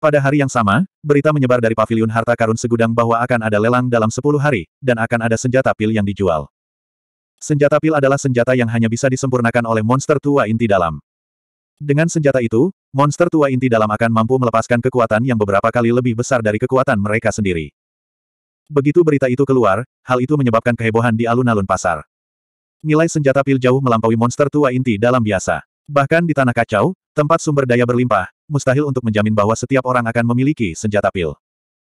Pada hari yang sama, berita menyebar dari paviliun harta karun segudang bahwa akan ada lelang dalam 10 hari, dan akan ada senjata pil yang dijual. Senjata pil adalah senjata yang hanya bisa disempurnakan oleh monster tua inti dalam. Dengan senjata itu, monster tua inti dalam akan mampu melepaskan kekuatan yang beberapa kali lebih besar dari kekuatan mereka sendiri. Begitu berita itu keluar, hal itu menyebabkan kehebohan di alun-alun pasar. Nilai senjata pil jauh melampaui monster tua inti dalam biasa. Bahkan di Tanah Kacau, Tempat sumber daya berlimpah, mustahil untuk menjamin bahwa setiap orang akan memiliki senjata pil.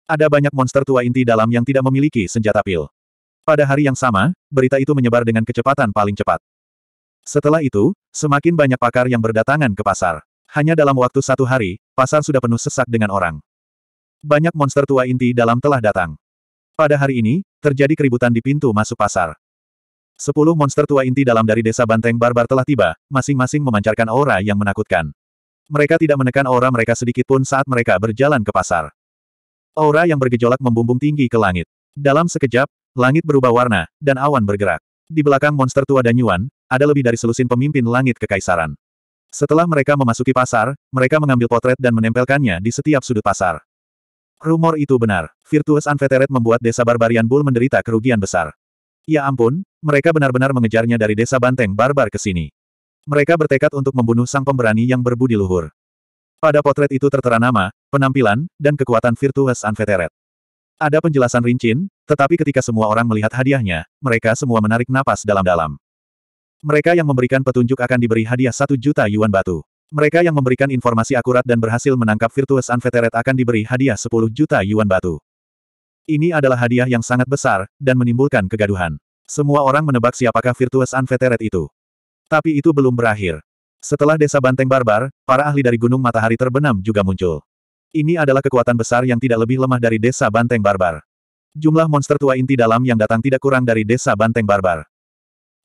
Ada banyak monster tua inti dalam yang tidak memiliki senjata pil. Pada hari yang sama, berita itu menyebar dengan kecepatan paling cepat. Setelah itu, semakin banyak pakar yang berdatangan ke pasar. Hanya dalam waktu satu hari, pasar sudah penuh sesak dengan orang. Banyak monster tua inti dalam telah datang. Pada hari ini, terjadi keributan di pintu masuk pasar. Sepuluh monster tua inti dalam dari desa banteng barbar telah tiba, masing-masing memancarkan aura yang menakutkan. Mereka tidak menekan aura mereka sedikit pun saat mereka berjalan ke pasar. Aura yang bergejolak membumbung tinggi ke langit. Dalam sekejap, langit berubah warna, dan awan bergerak. Di belakang monster tua dan Yuan, ada lebih dari selusin pemimpin langit kekaisaran. Setelah mereka memasuki pasar, mereka mengambil potret dan menempelkannya di setiap sudut pasar. Rumor itu benar. Virtuous Unfettered membuat desa Barbarian Bull menderita kerugian besar. Ya ampun, mereka benar-benar mengejarnya dari desa banteng barbar ke sini. Mereka bertekad untuk membunuh sang pemberani yang berbudi luhur. Pada potret itu tertera nama, penampilan, dan kekuatan Virtuous Unfettered. Ada penjelasan rincin, tetapi ketika semua orang melihat hadiahnya, mereka semua menarik napas dalam-dalam. Mereka yang memberikan petunjuk akan diberi hadiah satu juta yuan batu. Mereka yang memberikan informasi akurat dan berhasil menangkap Virtuous Unfettered akan diberi hadiah 10 juta yuan batu. Ini adalah hadiah yang sangat besar, dan menimbulkan kegaduhan. Semua orang menebak siapakah Virtuous Unfettered itu. Tapi itu belum berakhir. Setelah desa Banteng Barbar, para ahli dari Gunung Matahari Terbenam juga muncul. Ini adalah kekuatan besar yang tidak lebih lemah dari desa Banteng Barbar. Jumlah monster tua inti dalam yang datang tidak kurang dari desa Banteng Barbar.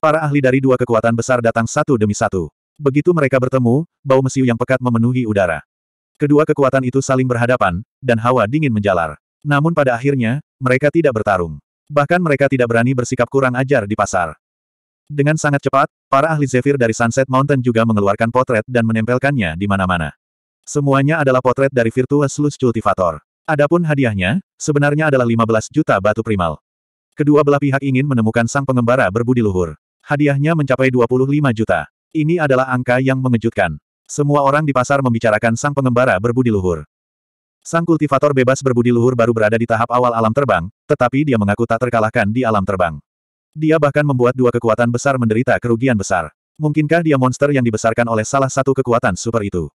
Para ahli dari dua kekuatan besar datang satu demi satu. Begitu mereka bertemu, bau mesiu yang pekat memenuhi udara. Kedua kekuatan itu saling berhadapan, dan hawa dingin menjalar. Namun pada akhirnya, mereka tidak bertarung. Bahkan mereka tidak berani bersikap kurang ajar di pasar. Dengan sangat cepat, para ahli Zephyr dari Sunset Mountain juga mengeluarkan potret dan menempelkannya di mana-mana. Semuanya adalah potret dari Virtuous Slush Cultivator. Adapun hadiahnya, sebenarnya adalah 15 juta batu primal. Kedua belah pihak ingin menemukan sang pengembara berbudi luhur. Hadiahnya mencapai 25 juta. Ini adalah angka yang mengejutkan. Semua orang di pasar membicarakan sang pengembara berbudi luhur. Sang kultivator bebas berbudi luhur baru berada di tahap awal alam terbang, tetapi dia mengaku tak terkalahkan di alam terbang. Dia bahkan membuat dua kekuatan besar menderita kerugian besar. Mungkinkah dia monster yang dibesarkan oleh salah satu kekuatan super itu?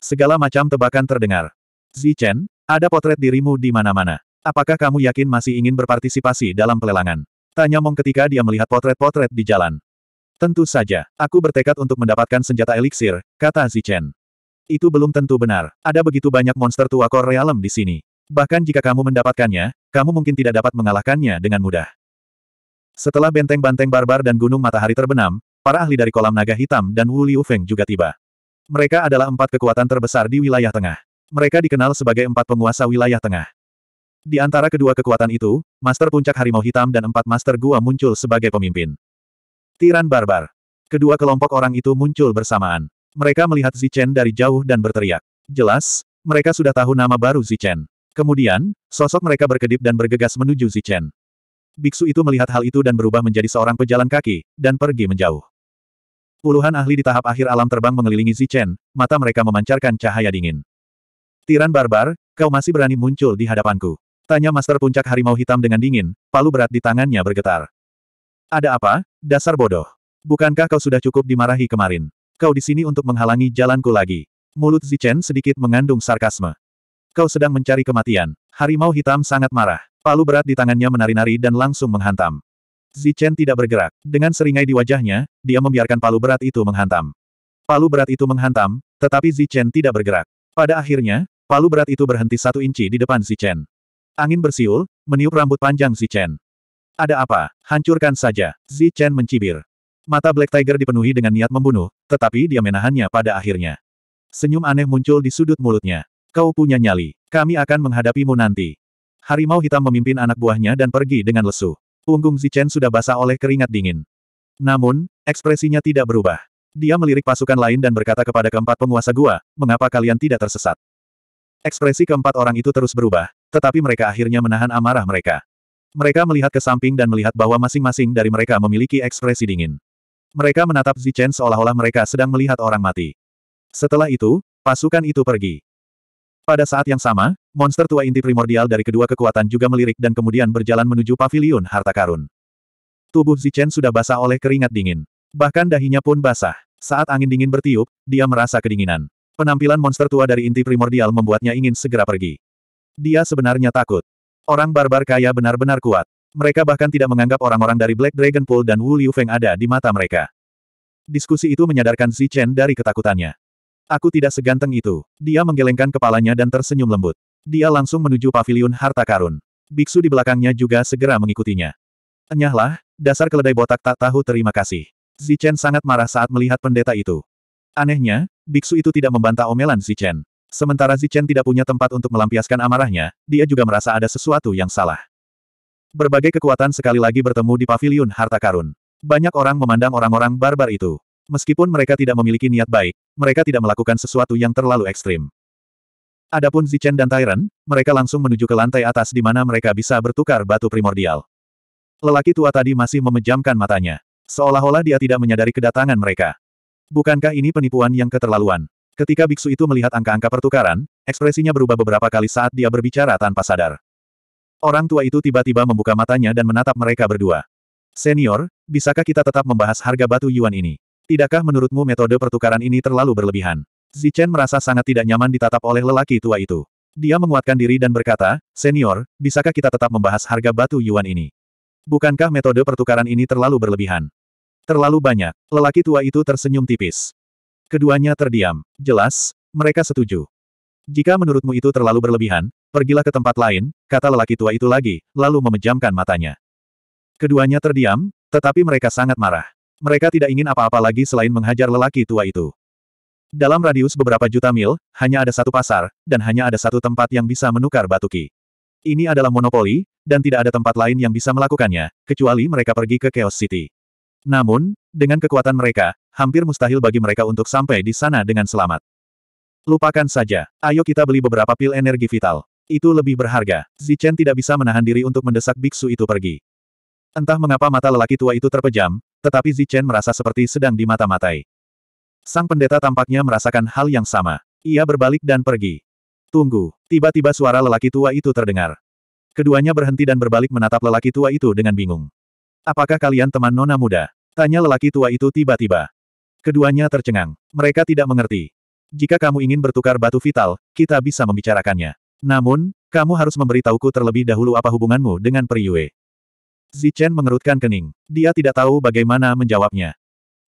Segala macam tebakan terdengar. Zichen, ada potret dirimu di mana-mana. Apakah kamu yakin masih ingin berpartisipasi dalam pelelangan? Tanya Mong ketika dia melihat potret-potret di jalan. Tentu saja, aku bertekad untuk mendapatkan senjata eliksir, kata Zichen. Itu belum tentu benar. Ada begitu banyak monster tua core realm di sini. Bahkan jika kamu mendapatkannya, kamu mungkin tidak dapat mengalahkannya dengan mudah. Setelah benteng benteng barbar dan gunung matahari terbenam, para ahli dari kolam naga hitam dan Wu Liu Feng juga tiba. Mereka adalah empat kekuatan terbesar di wilayah tengah. Mereka dikenal sebagai empat penguasa wilayah tengah. Di antara kedua kekuatan itu, Master Puncak Harimau Hitam dan empat Master Gua muncul sebagai pemimpin. Tiran Barbar. Kedua kelompok orang itu muncul bersamaan. Mereka melihat Zichen dari jauh dan berteriak. Jelas, mereka sudah tahu nama baru Zichen. Kemudian, sosok mereka berkedip dan bergegas menuju Zichen. Biksu itu melihat hal itu dan berubah menjadi seorang pejalan kaki, dan pergi menjauh. Puluhan ahli di tahap akhir alam terbang mengelilingi Zichen, mata mereka memancarkan cahaya dingin. Tiran barbar, kau masih berani muncul di hadapanku. Tanya Master Puncak Harimau Hitam dengan dingin, palu berat di tangannya bergetar. Ada apa, dasar bodoh? Bukankah kau sudah cukup dimarahi kemarin? Kau di sini untuk menghalangi jalanku lagi. Mulut Zichen sedikit mengandung sarkasme. Kau sedang mencari kematian. Harimau hitam sangat marah. Palu berat di tangannya menari-nari dan langsung menghantam. Zichen tidak bergerak. Dengan seringai di wajahnya, dia membiarkan palu berat itu menghantam. Palu berat itu menghantam, tetapi Zichen tidak bergerak. Pada akhirnya, palu berat itu berhenti satu inci di depan Zichen. Angin bersiul, meniup rambut panjang Zichen. Ada apa? Hancurkan saja. Zichen mencibir. Mata Black Tiger dipenuhi dengan niat membunuh, tetapi dia menahannya pada akhirnya. Senyum aneh muncul di sudut mulutnya. Kau punya nyali. Kami akan menghadapimu nanti. Harimau hitam memimpin anak buahnya dan pergi dengan lesu. Punggung Zichen sudah basah oleh keringat dingin. Namun, ekspresinya tidak berubah. Dia melirik pasukan lain dan berkata kepada keempat penguasa gua, mengapa kalian tidak tersesat? Ekspresi keempat orang itu terus berubah, tetapi mereka akhirnya menahan amarah mereka. Mereka melihat ke samping dan melihat bahwa masing-masing dari mereka memiliki ekspresi dingin. Mereka menatap Zichen seolah-olah mereka sedang melihat orang mati. Setelah itu, pasukan itu pergi. Pada saat yang sama, monster tua inti primordial dari kedua kekuatan juga melirik dan kemudian berjalan menuju paviliun harta karun. Tubuh Zichen sudah basah oleh keringat dingin. Bahkan dahinya pun basah. Saat angin dingin bertiup, dia merasa kedinginan. Penampilan monster tua dari inti primordial membuatnya ingin segera pergi. Dia sebenarnya takut. Orang barbar kaya benar-benar kuat. Mereka bahkan tidak menganggap orang-orang dari Black Dragon Pool dan Wu Liu Feng ada di mata mereka. Diskusi itu menyadarkan Xi Chen dari ketakutannya. Aku tidak seganteng itu. Dia menggelengkan kepalanya dan tersenyum lembut. Dia langsung menuju Paviliun harta karun. Biksu di belakangnya juga segera mengikutinya. Enyahlah, dasar keledai botak tak tahu terima kasih. Chen sangat marah saat melihat pendeta itu. Anehnya, biksu itu tidak membantah omelan Chen. Sementara Chen tidak punya tempat untuk melampiaskan amarahnya, dia juga merasa ada sesuatu yang salah. Berbagai kekuatan sekali lagi bertemu di paviliun harta karun. Banyak orang memandang orang-orang barbar itu. Meskipun mereka tidak memiliki niat baik, mereka tidak melakukan sesuatu yang terlalu ekstrim. Adapun Zichen dan Tyrant, mereka langsung menuju ke lantai atas di mana mereka bisa bertukar batu primordial. Lelaki tua tadi masih memejamkan matanya. Seolah-olah dia tidak menyadari kedatangan mereka. Bukankah ini penipuan yang keterlaluan? Ketika biksu itu melihat angka-angka pertukaran, ekspresinya berubah beberapa kali saat dia berbicara tanpa sadar. Orang tua itu tiba-tiba membuka matanya dan menatap mereka berdua. Senior, bisakah kita tetap membahas harga batu yuan ini? Tidakkah menurutmu metode pertukaran ini terlalu berlebihan? Zichen merasa sangat tidak nyaman ditatap oleh lelaki tua itu. Dia menguatkan diri dan berkata, Senior, bisakah kita tetap membahas harga batu yuan ini? Bukankah metode pertukaran ini terlalu berlebihan? Terlalu banyak. Lelaki tua itu tersenyum tipis. Keduanya terdiam. Jelas, mereka setuju. Jika menurutmu itu terlalu berlebihan, Pergilah ke tempat lain, kata lelaki tua itu lagi, lalu memejamkan matanya. Keduanya terdiam, tetapi mereka sangat marah. Mereka tidak ingin apa-apa lagi selain menghajar lelaki tua itu. Dalam radius beberapa juta mil, hanya ada satu pasar, dan hanya ada satu tempat yang bisa menukar batu ki. Ini adalah monopoli, dan tidak ada tempat lain yang bisa melakukannya, kecuali mereka pergi ke Chaos City. Namun, dengan kekuatan mereka, hampir mustahil bagi mereka untuk sampai di sana dengan selamat. Lupakan saja, ayo kita beli beberapa pil energi vital. Itu lebih berharga. Zichen tidak bisa menahan diri untuk mendesak biksu itu pergi. Entah mengapa mata lelaki tua itu terpejam, tetapi Zichen merasa seperti sedang dimata-matai. Sang pendeta tampaknya merasakan hal yang sama. Ia berbalik dan pergi. Tunggu, tiba-tiba suara lelaki tua itu terdengar. Keduanya berhenti dan berbalik menatap lelaki tua itu dengan bingung. Apakah kalian teman nona muda? Tanya lelaki tua itu tiba-tiba. Keduanya tercengang. Mereka tidak mengerti. Jika kamu ingin bertukar batu vital, kita bisa membicarakannya. Namun, kamu harus memberitahuku terlebih dahulu apa hubunganmu dengan Yue. Zichen mengerutkan kening. Dia tidak tahu bagaimana menjawabnya.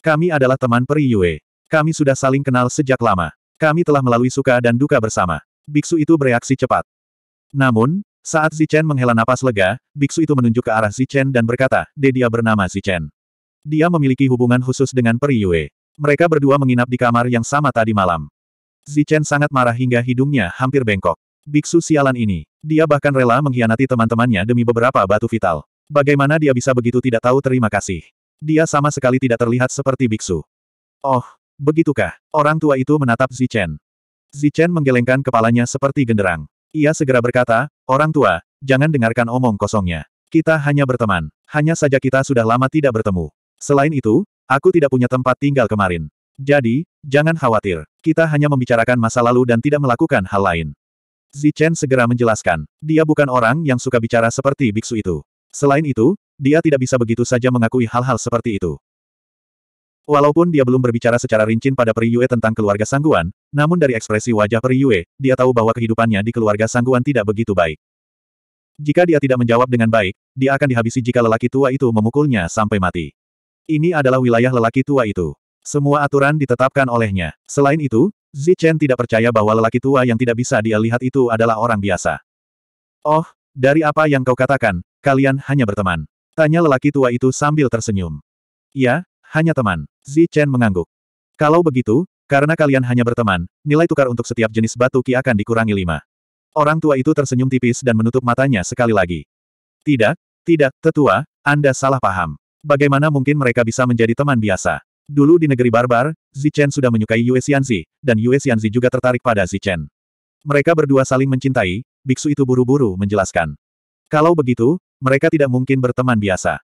Kami adalah teman Yue, Kami sudah saling kenal sejak lama. Kami telah melalui suka dan duka bersama. Biksu itu bereaksi cepat. Namun, saat Zichen menghela napas lega, biksu itu menunjuk ke arah Zichen dan berkata, dia bernama Zichen. Dia memiliki hubungan khusus dengan Periyue. Mereka berdua menginap di kamar yang sama tadi malam. Zichen sangat marah hingga hidungnya hampir bengkok. Biksu sialan ini. Dia bahkan rela mengkhianati teman-temannya demi beberapa batu vital. Bagaimana dia bisa begitu tidak tahu terima kasih? Dia sama sekali tidak terlihat seperti biksu. Oh, begitukah? Orang tua itu menatap Zichen. Zichen menggelengkan kepalanya seperti genderang. Ia segera berkata, orang tua, jangan dengarkan omong kosongnya. Kita hanya berteman. Hanya saja kita sudah lama tidak bertemu. Selain itu, aku tidak punya tempat tinggal kemarin. Jadi, jangan khawatir. Kita hanya membicarakan masa lalu dan tidak melakukan hal lain. Zichen segera menjelaskan, dia bukan orang yang suka bicara seperti biksu itu. Selain itu, dia tidak bisa begitu saja mengakui hal-hal seperti itu. Walaupun dia belum berbicara secara rinci pada Periyue tentang keluarga Sangguan, namun dari ekspresi wajah Periyue, dia tahu bahwa kehidupannya di keluarga Sangguan tidak begitu baik. Jika dia tidak menjawab dengan baik, dia akan dihabisi jika lelaki tua itu memukulnya sampai mati. Ini adalah wilayah lelaki tua itu. Semua aturan ditetapkan olehnya. Selain itu, Zichen tidak percaya bahwa lelaki tua yang tidak bisa dia lihat itu adalah orang biasa. Oh, dari apa yang kau katakan, kalian hanya berteman. Tanya lelaki tua itu sambil tersenyum. Ya, hanya teman. Zichen mengangguk. Kalau begitu, karena kalian hanya berteman, nilai tukar untuk setiap jenis batu ki akan dikurangi lima. Orang tua itu tersenyum tipis dan menutup matanya sekali lagi. Tidak, tidak, tetua, Anda salah paham. Bagaimana mungkin mereka bisa menjadi teman biasa? Dulu di negeri barbar, Zichen sudah menyukai Yue Xianzi, dan Yue Xianzi juga tertarik pada Zichen. Mereka berdua saling mencintai, biksu itu buru-buru menjelaskan. Kalau begitu, mereka tidak mungkin berteman biasa.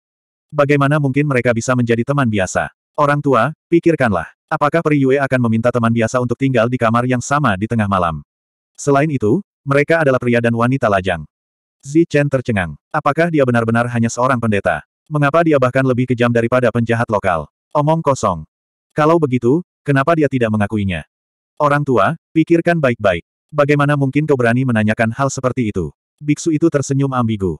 Bagaimana mungkin mereka bisa menjadi teman biasa? Orang tua, pikirkanlah. Apakah peri Yue akan meminta teman biasa untuk tinggal di kamar yang sama di tengah malam? Selain itu, mereka adalah pria dan wanita lajang. Zichen tercengang. Apakah dia benar-benar hanya seorang pendeta? Mengapa dia bahkan lebih kejam daripada penjahat lokal? Omong kosong. Kalau begitu, kenapa dia tidak mengakuinya? Orang tua, pikirkan baik-baik. Bagaimana mungkin kau berani menanyakan hal seperti itu? Biksu itu tersenyum ambigu.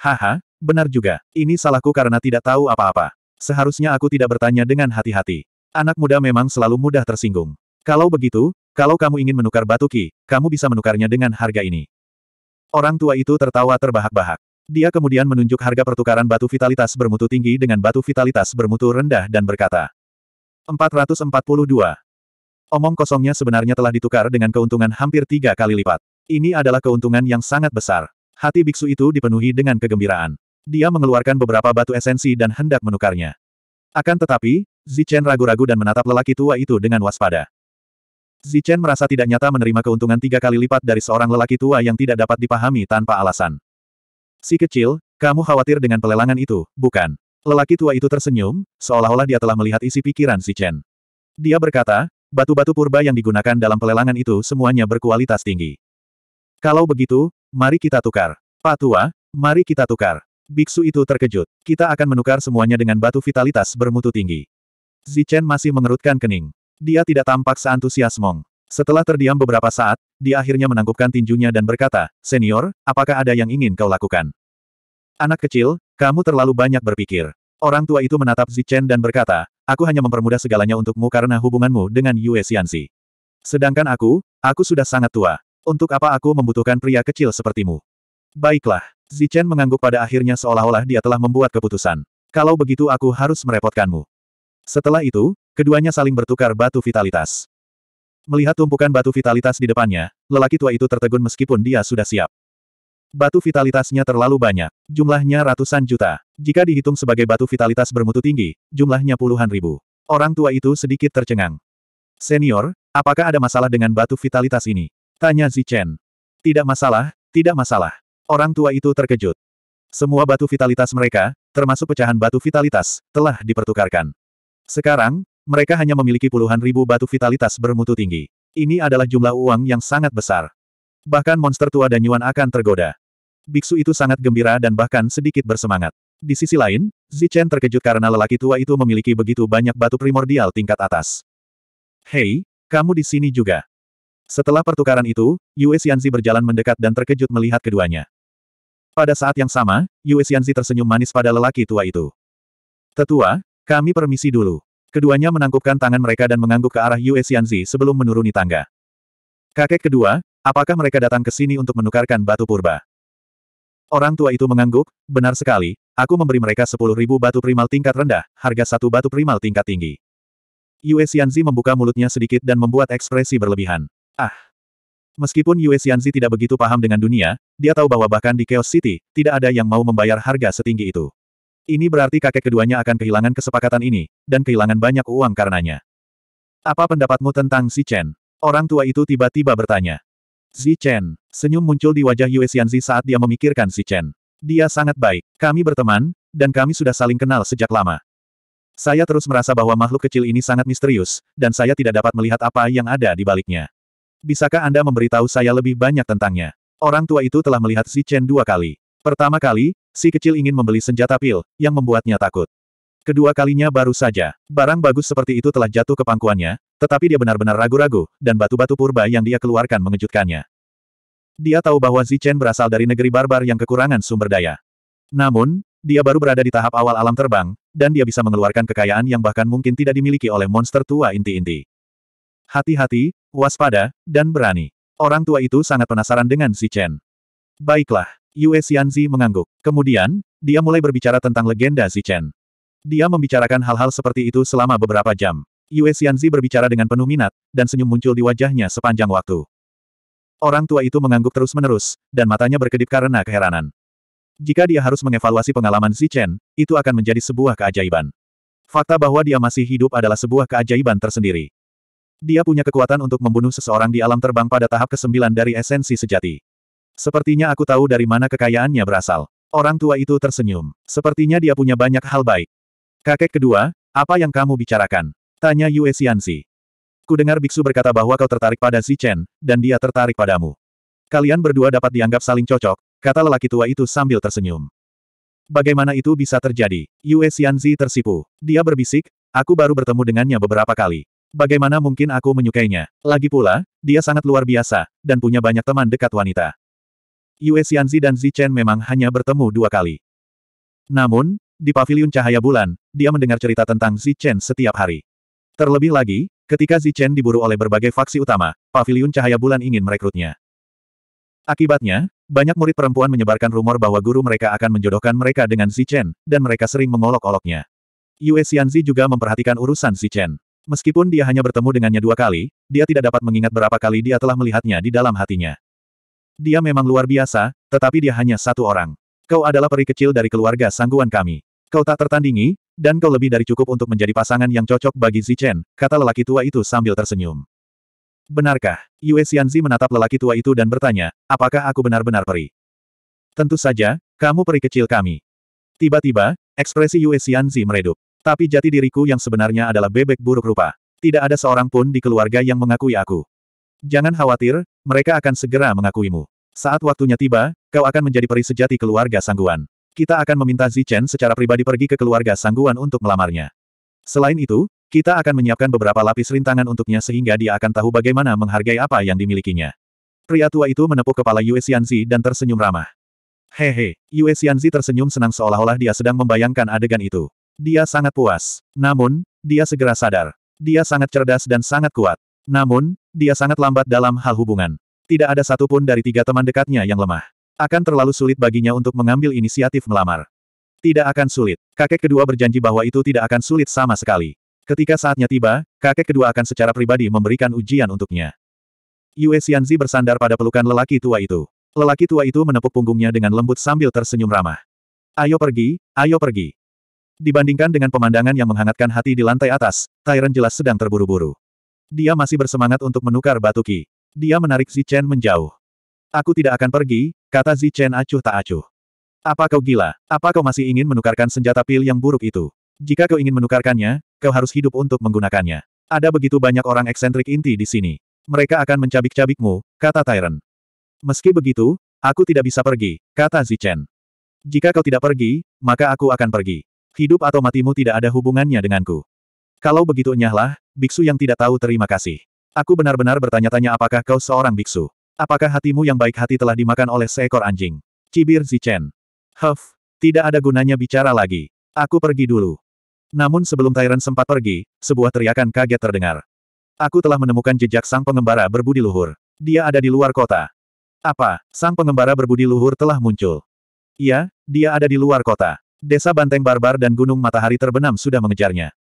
Haha, benar juga. Ini salahku karena tidak tahu apa-apa. Seharusnya aku tidak bertanya dengan hati-hati. Anak muda memang selalu mudah tersinggung. Kalau begitu, kalau kamu ingin menukar batu ki, kamu bisa menukarnya dengan harga ini. Orang tua itu tertawa terbahak-bahak. Dia kemudian menunjuk harga pertukaran batu vitalitas bermutu tinggi dengan batu vitalitas bermutu rendah dan berkata. 442. Omong kosongnya sebenarnya telah ditukar dengan keuntungan hampir tiga kali lipat. Ini adalah keuntungan yang sangat besar. Hati biksu itu dipenuhi dengan kegembiraan. Dia mengeluarkan beberapa batu esensi dan hendak menukarnya. Akan tetapi, Zichen ragu-ragu dan menatap lelaki tua itu dengan waspada. Zichen merasa tidak nyata menerima keuntungan tiga kali lipat dari seorang lelaki tua yang tidak dapat dipahami tanpa alasan. Si kecil, kamu khawatir dengan pelelangan itu, bukan? Lelaki tua itu tersenyum, seolah-olah dia telah melihat isi pikiran si Chen. Dia berkata, batu-batu purba yang digunakan dalam pelelangan itu semuanya berkualitas tinggi. Kalau begitu, mari kita tukar. Pak tua, mari kita tukar. Biksu itu terkejut. Kita akan menukar semuanya dengan batu vitalitas bermutu tinggi. Zichen masih mengerutkan kening. Dia tidak tampak seantusias Mong. Setelah terdiam beberapa saat, dia akhirnya menangkupkan tinjunya dan berkata, Senior, apakah ada yang ingin kau lakukan? Anak kecil, kamu terlalu banyak berpikir. Orang tua itu menatap Zichen dan berkata, aku hanya mempermudah segalanya untukmu karena hubunganmu dengan Yue Xianzi. Sedangkan aku, aku sudah sangat tua. Untuk apa aku membutuhkan pria kecil sepertimu? Baiklah, Zichen mengangguk pada akhirnya seolah-olah dia telah membuat keputusan. Kalau begitu aku harus merepotkanmu. Setelah itu, keduanya saling bertukar batu vitalitas. Melihat tumpukan batu vitalitas di depannya, lelaki tua itu tertegun meskipun dia sudah siap. Batu vitalitasnya terlalu banyak. Jumlahnya ratusan juta. Jika dihitung sebagai batu vitalitas bermutu tinggi, jumlahnya puluhan ribu. Orang tua itu sedikit tercengang. Senior, apakah ada masalah dengan batu vitalitas ini? Tanya Zichen. Tidak masalah, tidak masalah. Orang tua itu terkejut. Semua batu vitalitas mereka, termasuk pecahan batu vitalitas, telah dipertukarkan. Sekarang, mereka hanya memiliki puluhan ribu batu vitalitas bermutu tinggi. Ini adalah jumlah uang yang sangat besar. Bahkan monster tua dan Yuan akan tergoda. Biksu itu sangat gembira dan bahkan sedikit bersemangat. Di sisi lain, Zichen terkejut karena lelaki tua itu memiliki begitu banyak batu primordial tingkat atas. Hei, kamu di sini juga. Setelah pertukaran itu, Yue Xianzi berjalan mendekat dan terkejut melihat keduanya. Pada saat yang sama, Yue Xianzi tersenyum manis pada lelaki tua itu. Tetua, kami permisi dulu. Keduanya menangkupkan tangan mereka dan mengangguk ke arah Yue Xianzi sebelum menuruni tangga. Kakek kedua, apakah mereka datang ke sini untuk menukarkan batu purba? Orang tua itu mengangguk, benar sekali, aku memberi mereka sepuluh ribu batu primal tingkat rendah, harga satu batu primal tingkat tinggi. Yue Xianzi membuka mulutnya sedikit dan membuat ekspresi berlebihan. Ah! Meskipun Yue Xianzi tidak begitu paham dengan dunia, dia tahu bahwa bahkan di Chaos City, tidak ada yang mau membayar harga setinggi itu. Ini berarti kakek keduanya akan kehilangan kesepakatan ini, dan kehilangan banyak uang karenanya. Apa pendapatmu tentang si Chen? Orang tua itu tiba-tiba bertanya. Si Chen, senyum muncul di wajah Yue Xianzi saat dia memikirkan si Chen. Dia sangat baik, kami berteman, dan kami sudah saling kenal sejak lama. Saya terus merasa bahwa makhluk kecil ini sangat misterius, dan saya tidak dapat melihat apa yang ada di baliknya. Bisakah Anda memberitahu saya lebih banyak tentangnya? Orang tua itu telah melihat Si Chen dua kali. Pertama kali, si kecil ingin membeli senjata pil, yang membuatnya takut. Kedua kalinya baru saja, barang bagus seperti itu telah jatuh ke pangkuannya, tetapi dia benar-benar ragu-ragu, dan batu-batu purba yang dia keluarkan mengejutkannya. Dia tahu bahwa Zichen berasal dari negeri barbar yang kekurangan sumber daya. Namun, dia baru berada di tahap awal alam terbang, dan dia bisa mengeluarkan kekayaan yang bahkan mungkin tidak dimiliki oleh monster tua inti-inti. Hati-hati, waspada, dan berani. Orang tua itu sangat penasaran dengan Zichen. Baiklah, Yue Xianzi mengangguk. Kemudian, dia mulai berbicara tentang legenda Zichen. Dia membicarakan hal-hal seperti itu selama beberapa jam. Yue Xianzi berbicara dengan penuh minat, dan senyum muncul di wajahnya sepanjang waktu. Orang tua itu mengangguk terus-menerus, dan matanya berkedip karena keheranan. Jika dia harus mengevaluasi pengalaman Zichen, itu akan menjadi sebuah keajaiban. Fakta bahwa dia masih hidup adalah sebuah keajaiban tersendiri. Dia punya kekuatan untuk membunuh seseorang di alam terbang pada tahap ke-9 dari esensi sejati. Sepertinya aku tahu dari mana kekayaannya berasal. Orang tua itu tersenyum. Sepertinya dia punya banyak hal baik. Kakek kedua, apa yang kamu bicarakan? Tanya Yue Xianxi. dengar biksu berkata bahwa kau tertarik pada Si Chen, dan dia tertarik padamu. Kalian berdua dapat dianggap saling cocok, kata lelaki tua itu sambil tersenyum. Bagaimana itu bisa terjadi? Yue Xianzi tersipu. Dia berbisik, aku baru bertemu dengannya beberapa kali. Bagaimana mungkin aku menyukainya? Lagi pula, dia sangat luar biasa, dan punya banyak teman dekat wanita. Yue Xianzi dan Zi Chen memang hanya bertemu dua kali. Namun, di paviliun cahaya bulan, dia mendengar cerita tentang Zi Chen setiap hari. Terlebih lagi, ketika Zi Chen diburu oleh berbagai faksi utama, paviliun cahaya bulan ingin merekrutnya. Akibatnya, banyak murid perempuan menyebarkan rumor bahwa guru mereka akan menjodohkan mereka dengan Zi Chen, dan mereka sering mengolok-oloknya. Yue Xianzi juga memperhatikan urusan Zi Chen, Meskipun dia hanya bertemu dengannya dua kali, dia tidak dapat mengingat berapa kali dia telah melihatnya di dalam hatinya. Dia memang luar biasa, tetapi dia hanya satu orang. Kau adalah peri kecil dari keluarga sangguan kami. Kau tak tertandingi, dan kau lebih dari cukup untuk menjadi pasangan yang cocok bagi Zichen, kata lelaki tua itu sambil tersenyum. Benarkah? Yue Xianzi menatap lelaki tua itu dan bertanya, apakah aku benar-benar peri? Tentu saja, kamu peri kecil kami. Tiba-tiba, ekspresi Yue Xianzi meredup. Tapi jati diriku yang sebenarnya adalah bebek buruk rupa. Tidak ada seorang pun di keluarga yang mengakui aku. Jangan khawatir, mereka akan segera mengakuimu. Saat waktunya tiba, kau akan menjadi peri sejati keluarga Sangguan. Kita akan meminta Zichen secara pribadi pergi ke keluarga Sangguan untuk melamarnya. Selain itu, kita akan menyiapkan beberapa lapis rintangan untuknya sehingga dia akan tahu bagaimana menghargai apa yang dimilikinya. Pria tua itu menepuk kepala Yue Xianzi dan tersenyum ramah. Hehe, he, Yue Xianzi tersenyum senang seolah-olah dia sedang membayangkan adegan itu. Dia sangat puas. Namun, dia segera sadar. Dia sangat cerdas dan sangat kuat. Namun, dia sangat lambat dalam hal hubungan. Tidak ada satupun dari tiga teman dekatnya yang lemah. Akan terlalu sulit baginya untuk mengambil inisiatif melamar. Tidak akan sulit. Kakek kedua berjanji bahwa itu tidak akan sulit sama sekali. Ketika saatnya tiba, kakek kedua akan secara pribadi memberikan ujian untuknya. Yue Xianzi bersandar pada pelukan lelaki tua itu. Lelaki tua itu menepuk punggungnya dengan lembut sambil tersenyum ramah. Ayo pergi, ayo pergi. Dibandingkan dengan pemandangan yang menghangatkan hati di lantai atas, Tyrant jelas sedang terburu-buru. Dia masih bersemangat untuk menukar batu ki. Dia menarik Zichen menjauh. Aku tidak akan pergi, kata Zichen acuh tak acuh. Apa kau gila? Apa kau masih ingin menukarkan senjata pil yang buruk itu? Jika kau ingin menukarkannya, kau harus hidup untuk menggunakannya. Ada begitu banyak orang eksentrik inti di sini. Mereka akan mencabik-cabikmu, kata Tyron. Meski begitu, aku tidak bisa pergi, kata Zichen. Jika kau tidak pergi, maka aku akan pergi. Hidup atau matimu tidak ada hubungannya denganku. Kalau begitu nyahlah, biksu yang tidak tahu terima kasih. Aku benar-benar bertanya-tanya apakah kau seorang biksu? Apakah hatimu yang baik hati telah dimakan oleh seekor anjing? Cibir Zichen. Huff, tidak ada gunanya bicara lagi. Aku pergi dulu. Namun sebelum Tyrant sempat pergi, sebuah teriakan kaget terdengar. Aku telah menemukan jejak sang pengembara berbudi luhur. Dia ada di luar kota. Apa, sang pengembara berbudi luhur telah muncul? Iya, dia ada di luar kota. Desa Banteng Barbar dan Gunung Matahari Terbenam sudah mengejarnya.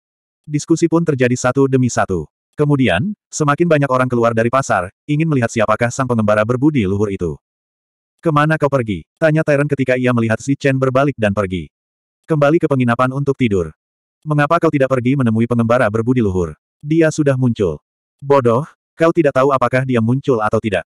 Diskusi pun terjadi satu demi satu. Kemudian, semakin banyak orang keluar dari pasar, ingin melihat siapakah sang pengembara berbudi luhur itu. Kemana kau pergi? Tanya Tyron ketika ia melihat si Chen berbalik dan pergi. Kembali ke penginapan untuk tidur. Mengapa kau tidak pergi menemui pengembara berbudi luhur? Dia sudah muncul. Bodoh, kau tidak tahu apakah dia muncul atau tidak.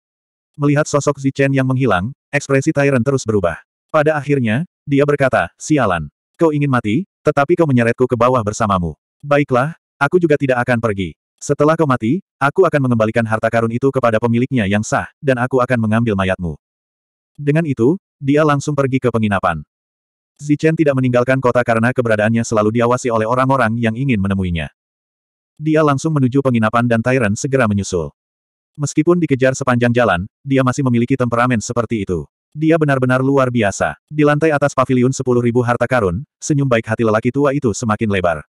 Melihat sosok si Chen yang menghilang, ekspresi Tyron terus berubah. Pada akhirnya, dia berkata, sialan. Kau ingin mati, tetapi kau menyeretku ke bawah bersamamu. Baiklah, aku juga tidak akan pergi. Setelah kau mati, aku akan mengembalikan harta karun itu kepada pemiliknya yang sah, dan aku akan mengambil mayatmu. Dengan itu, dia langsung pergi ke penginapan. Zichen tidak meninggalkan kota karena keberadaannya selalu diawasi oleh orang-orang yang ingin menemuinya. Dia langsung menuju penginapan dan Tyrant segera menyusul. Meskipun dikejar sepanjang jalan, dia masih memiliki temperamen seperti itu. Dia benar-benar luar biasa. Di lantai atas paviliun 10.000 harta karun, senyum baik hati lelaki tua itu semakin lebar.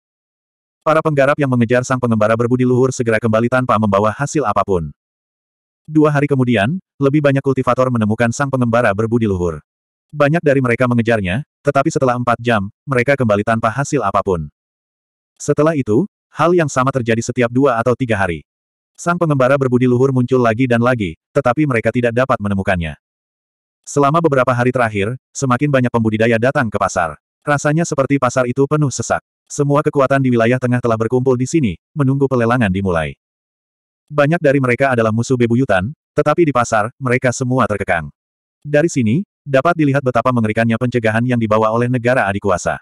Para penggarap yang mengejar sang pengembara berbudi luhur segera kembali tanpa membawa hasil apapun. Dua hari kemudian, lebih banyak kultivator menemukan sang pengembara berbudi luhur. Banyak dari mereka mengejarnya, tetapi setelah empat jam, mereka kembali tanpa hasil apapun. Setelah itu, hal yang sama terjadi setiap dua atau tiga hari. Sang pengembara berbudi luhur muncul lagi dan lagi, tetapi mereka tidak dapat menemukannya. Selama beberapa hari terakhir, semakin banyak pembudidaya datang ke pasar. Rasanya seperti pasar itu penuh sesak. Semua kekuatan di wilayah tengah telah berkumpul di sini, menunggu pelelangan dimulai. Banyak dari mereka adalah musuh bebuyutan, tetapi di pasar, mereka semua terkekang. Dari sini, dapat dilihat betapa mengerikannya pencegahan yang dibawa oleh negara adikuasa.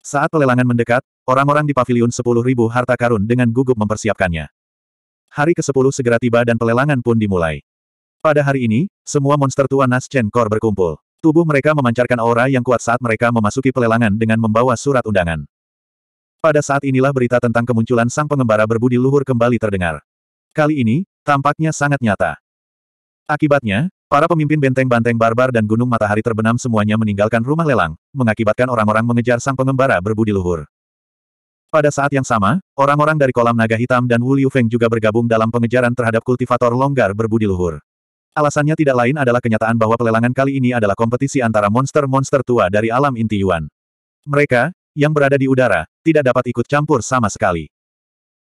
Saat pelelangan mendekat, orang-orang di pavilion 10.000 harta karun dengan gugup mempersiapkannya. Hari ke-10 segera tiba dan pelelangan pun dimulai. Pada hari ini, semua monster tua Nas Chen Kor berkumpul. Tubuh mereka memancarkan aura yang kuat saat mereka memasuki pelelangan dengan membawa surat undangan. Pada saat inilah berita tentang kemunculan sang pengembara berbudi luhur kembali terdengar. Kali ini, tampaknya sangat nyata. Akibatnya, para pemimpin benteng-banteng barbar dan gunung matahari terbenam semuanya meninggalkan rumah lelang, mengakibatkan orang-orang mengejar sang pengembara berbudi luhur. Pada saat yang sama, orang-orang dari kolam naga hitam dan Wu Liu Feng juga bergabung dalam pengejaran terhadap kultivator longgar berbudi luhur. Alasannya tidak lain adalah kenyataan bahwa pelelangan kali ini adalah kompetisi antara monster-monster tua dari alam inti Yuan. Mereka, yang berada di udara, tidak dapat ikut campur sama sekali.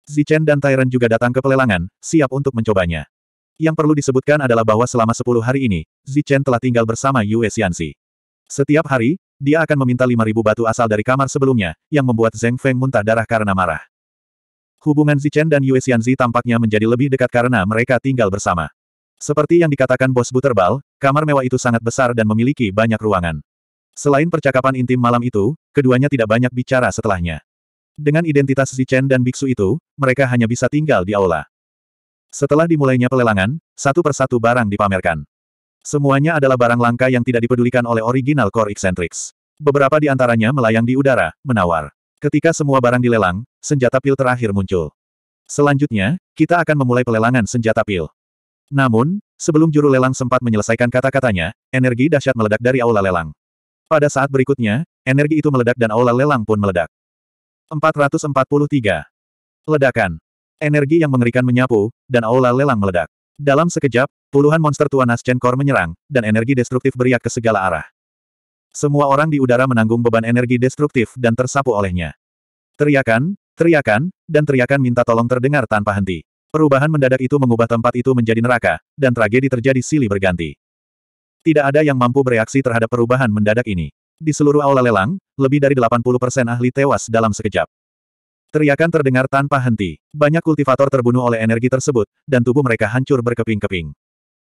Zichen dan Tyrant juga datang ke pelelangan, siap untuk mencobanya. Yang perlu disebutkan adalah bahwa selama 10 hari ini, Zichen telah tinggal bersama Yue Xianxi. Setiap hari, dia akan meminta 5.000 batu asal dari kamar sebelumnya, yang membuat Zheng Feng muntah darah karena marah. Hubungan Zichen dan Yue Xianzi tampaknya menjadi lebih dekat karena mereka tinggal bersama. Seperti yang dikatakan bos Buterbal, kamar mewah itu sangat besar dan memiliki banyak ruangan. Selain percakapan intim malam itu, keduanya tidak banyak bicara setelahnya. Dengan identitas Zichen dan biksu itu, mereka hanya bisa tinggal di aula. Setelah dimulainya pelelangan, satu persatu barang dipamerkan. Semuanya adalah barang langka yang tidak dipedulikan oleh original Core Eccentrics. Beberapa di antaranya melayang di udara, menawar. Ketika semua barang dilelang, senjata pil terakhir muncul. Selanjutnya, kita akan memulai pelelangan senjata pil. Namun, sebelum juru lelang sempat menyelesaikan kata-katanya, energi dahsyat meledak dari aula lelang. Pada saat berikutnya, energi itu meledak dan aula lelang pun meledak. 443. Ledakan. Energi yang mengerikan menyapu, dan aula lelang meledak. Dalam sekejap, puluhan monster tua Nascen Core menyerang, dan energi destruktif beriak ke segala arah. Semua orang di udara menanggung beban energi destruktif dan tersapu olehnya. Teriakan, teriakan, dan teriakan minta tolong terdengar tanpa henti. Perubahan mendadak itu mengubah tempat itu menjadi neraka, dan tragedi terjadi silih berganti. Tidak ada yang mampu bereaksi terhadap perubahan mendadak ini. Di seluruh aula lelang, lebih dari 80% ahli tewas dalam sekejap. Teriakan terdengar tanpa henti. Banyak kultivator terbunuh oleh energi tersebut, dan tubuh mereka hancur berkeping-keping.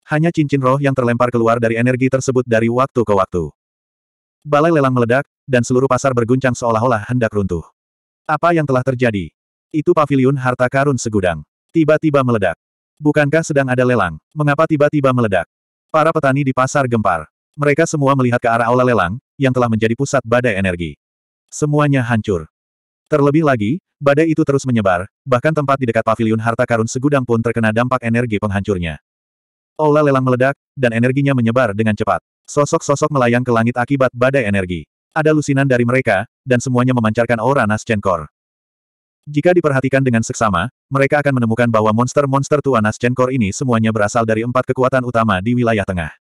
Hanya cincin roh yang terlempar keluar dari energi tersebut dari waktu ke waktu. Balai lelang meledak, dan seluruh pasar berguncang seolah-olah hendak runtuh. Apa yang telah terjadi? Itu pavilion harta karun segudang. Tiba-tiba meledak. Bukankah sedang ada lelang? Mengapa tiba-tiba meledak? Para petani di pasar gempar. Mereka semua melihat ke arah aula lelang, yang telah menjadi pusat badai energi. Semuanya hancur. Terlebih lagi, badai itu terus menyebar, bahkan tempat di dekat pavilion harta karun segudang pun terkena dampak energi penghancurnya. Aula lelang meledak, dan energinya menyebar dengan cepat. Sosok-sosok melayang ke langit akibat badai energi. Ada lusinan dari mereka, dan semuanya memancarkan aura Nascenkor. Jika diperhatikan dengan seksama, mereka akan menemukan bahwa monster-monster tua naschenkor ini semuanya berasal dari empat kekuatan utama di wilayah tengah.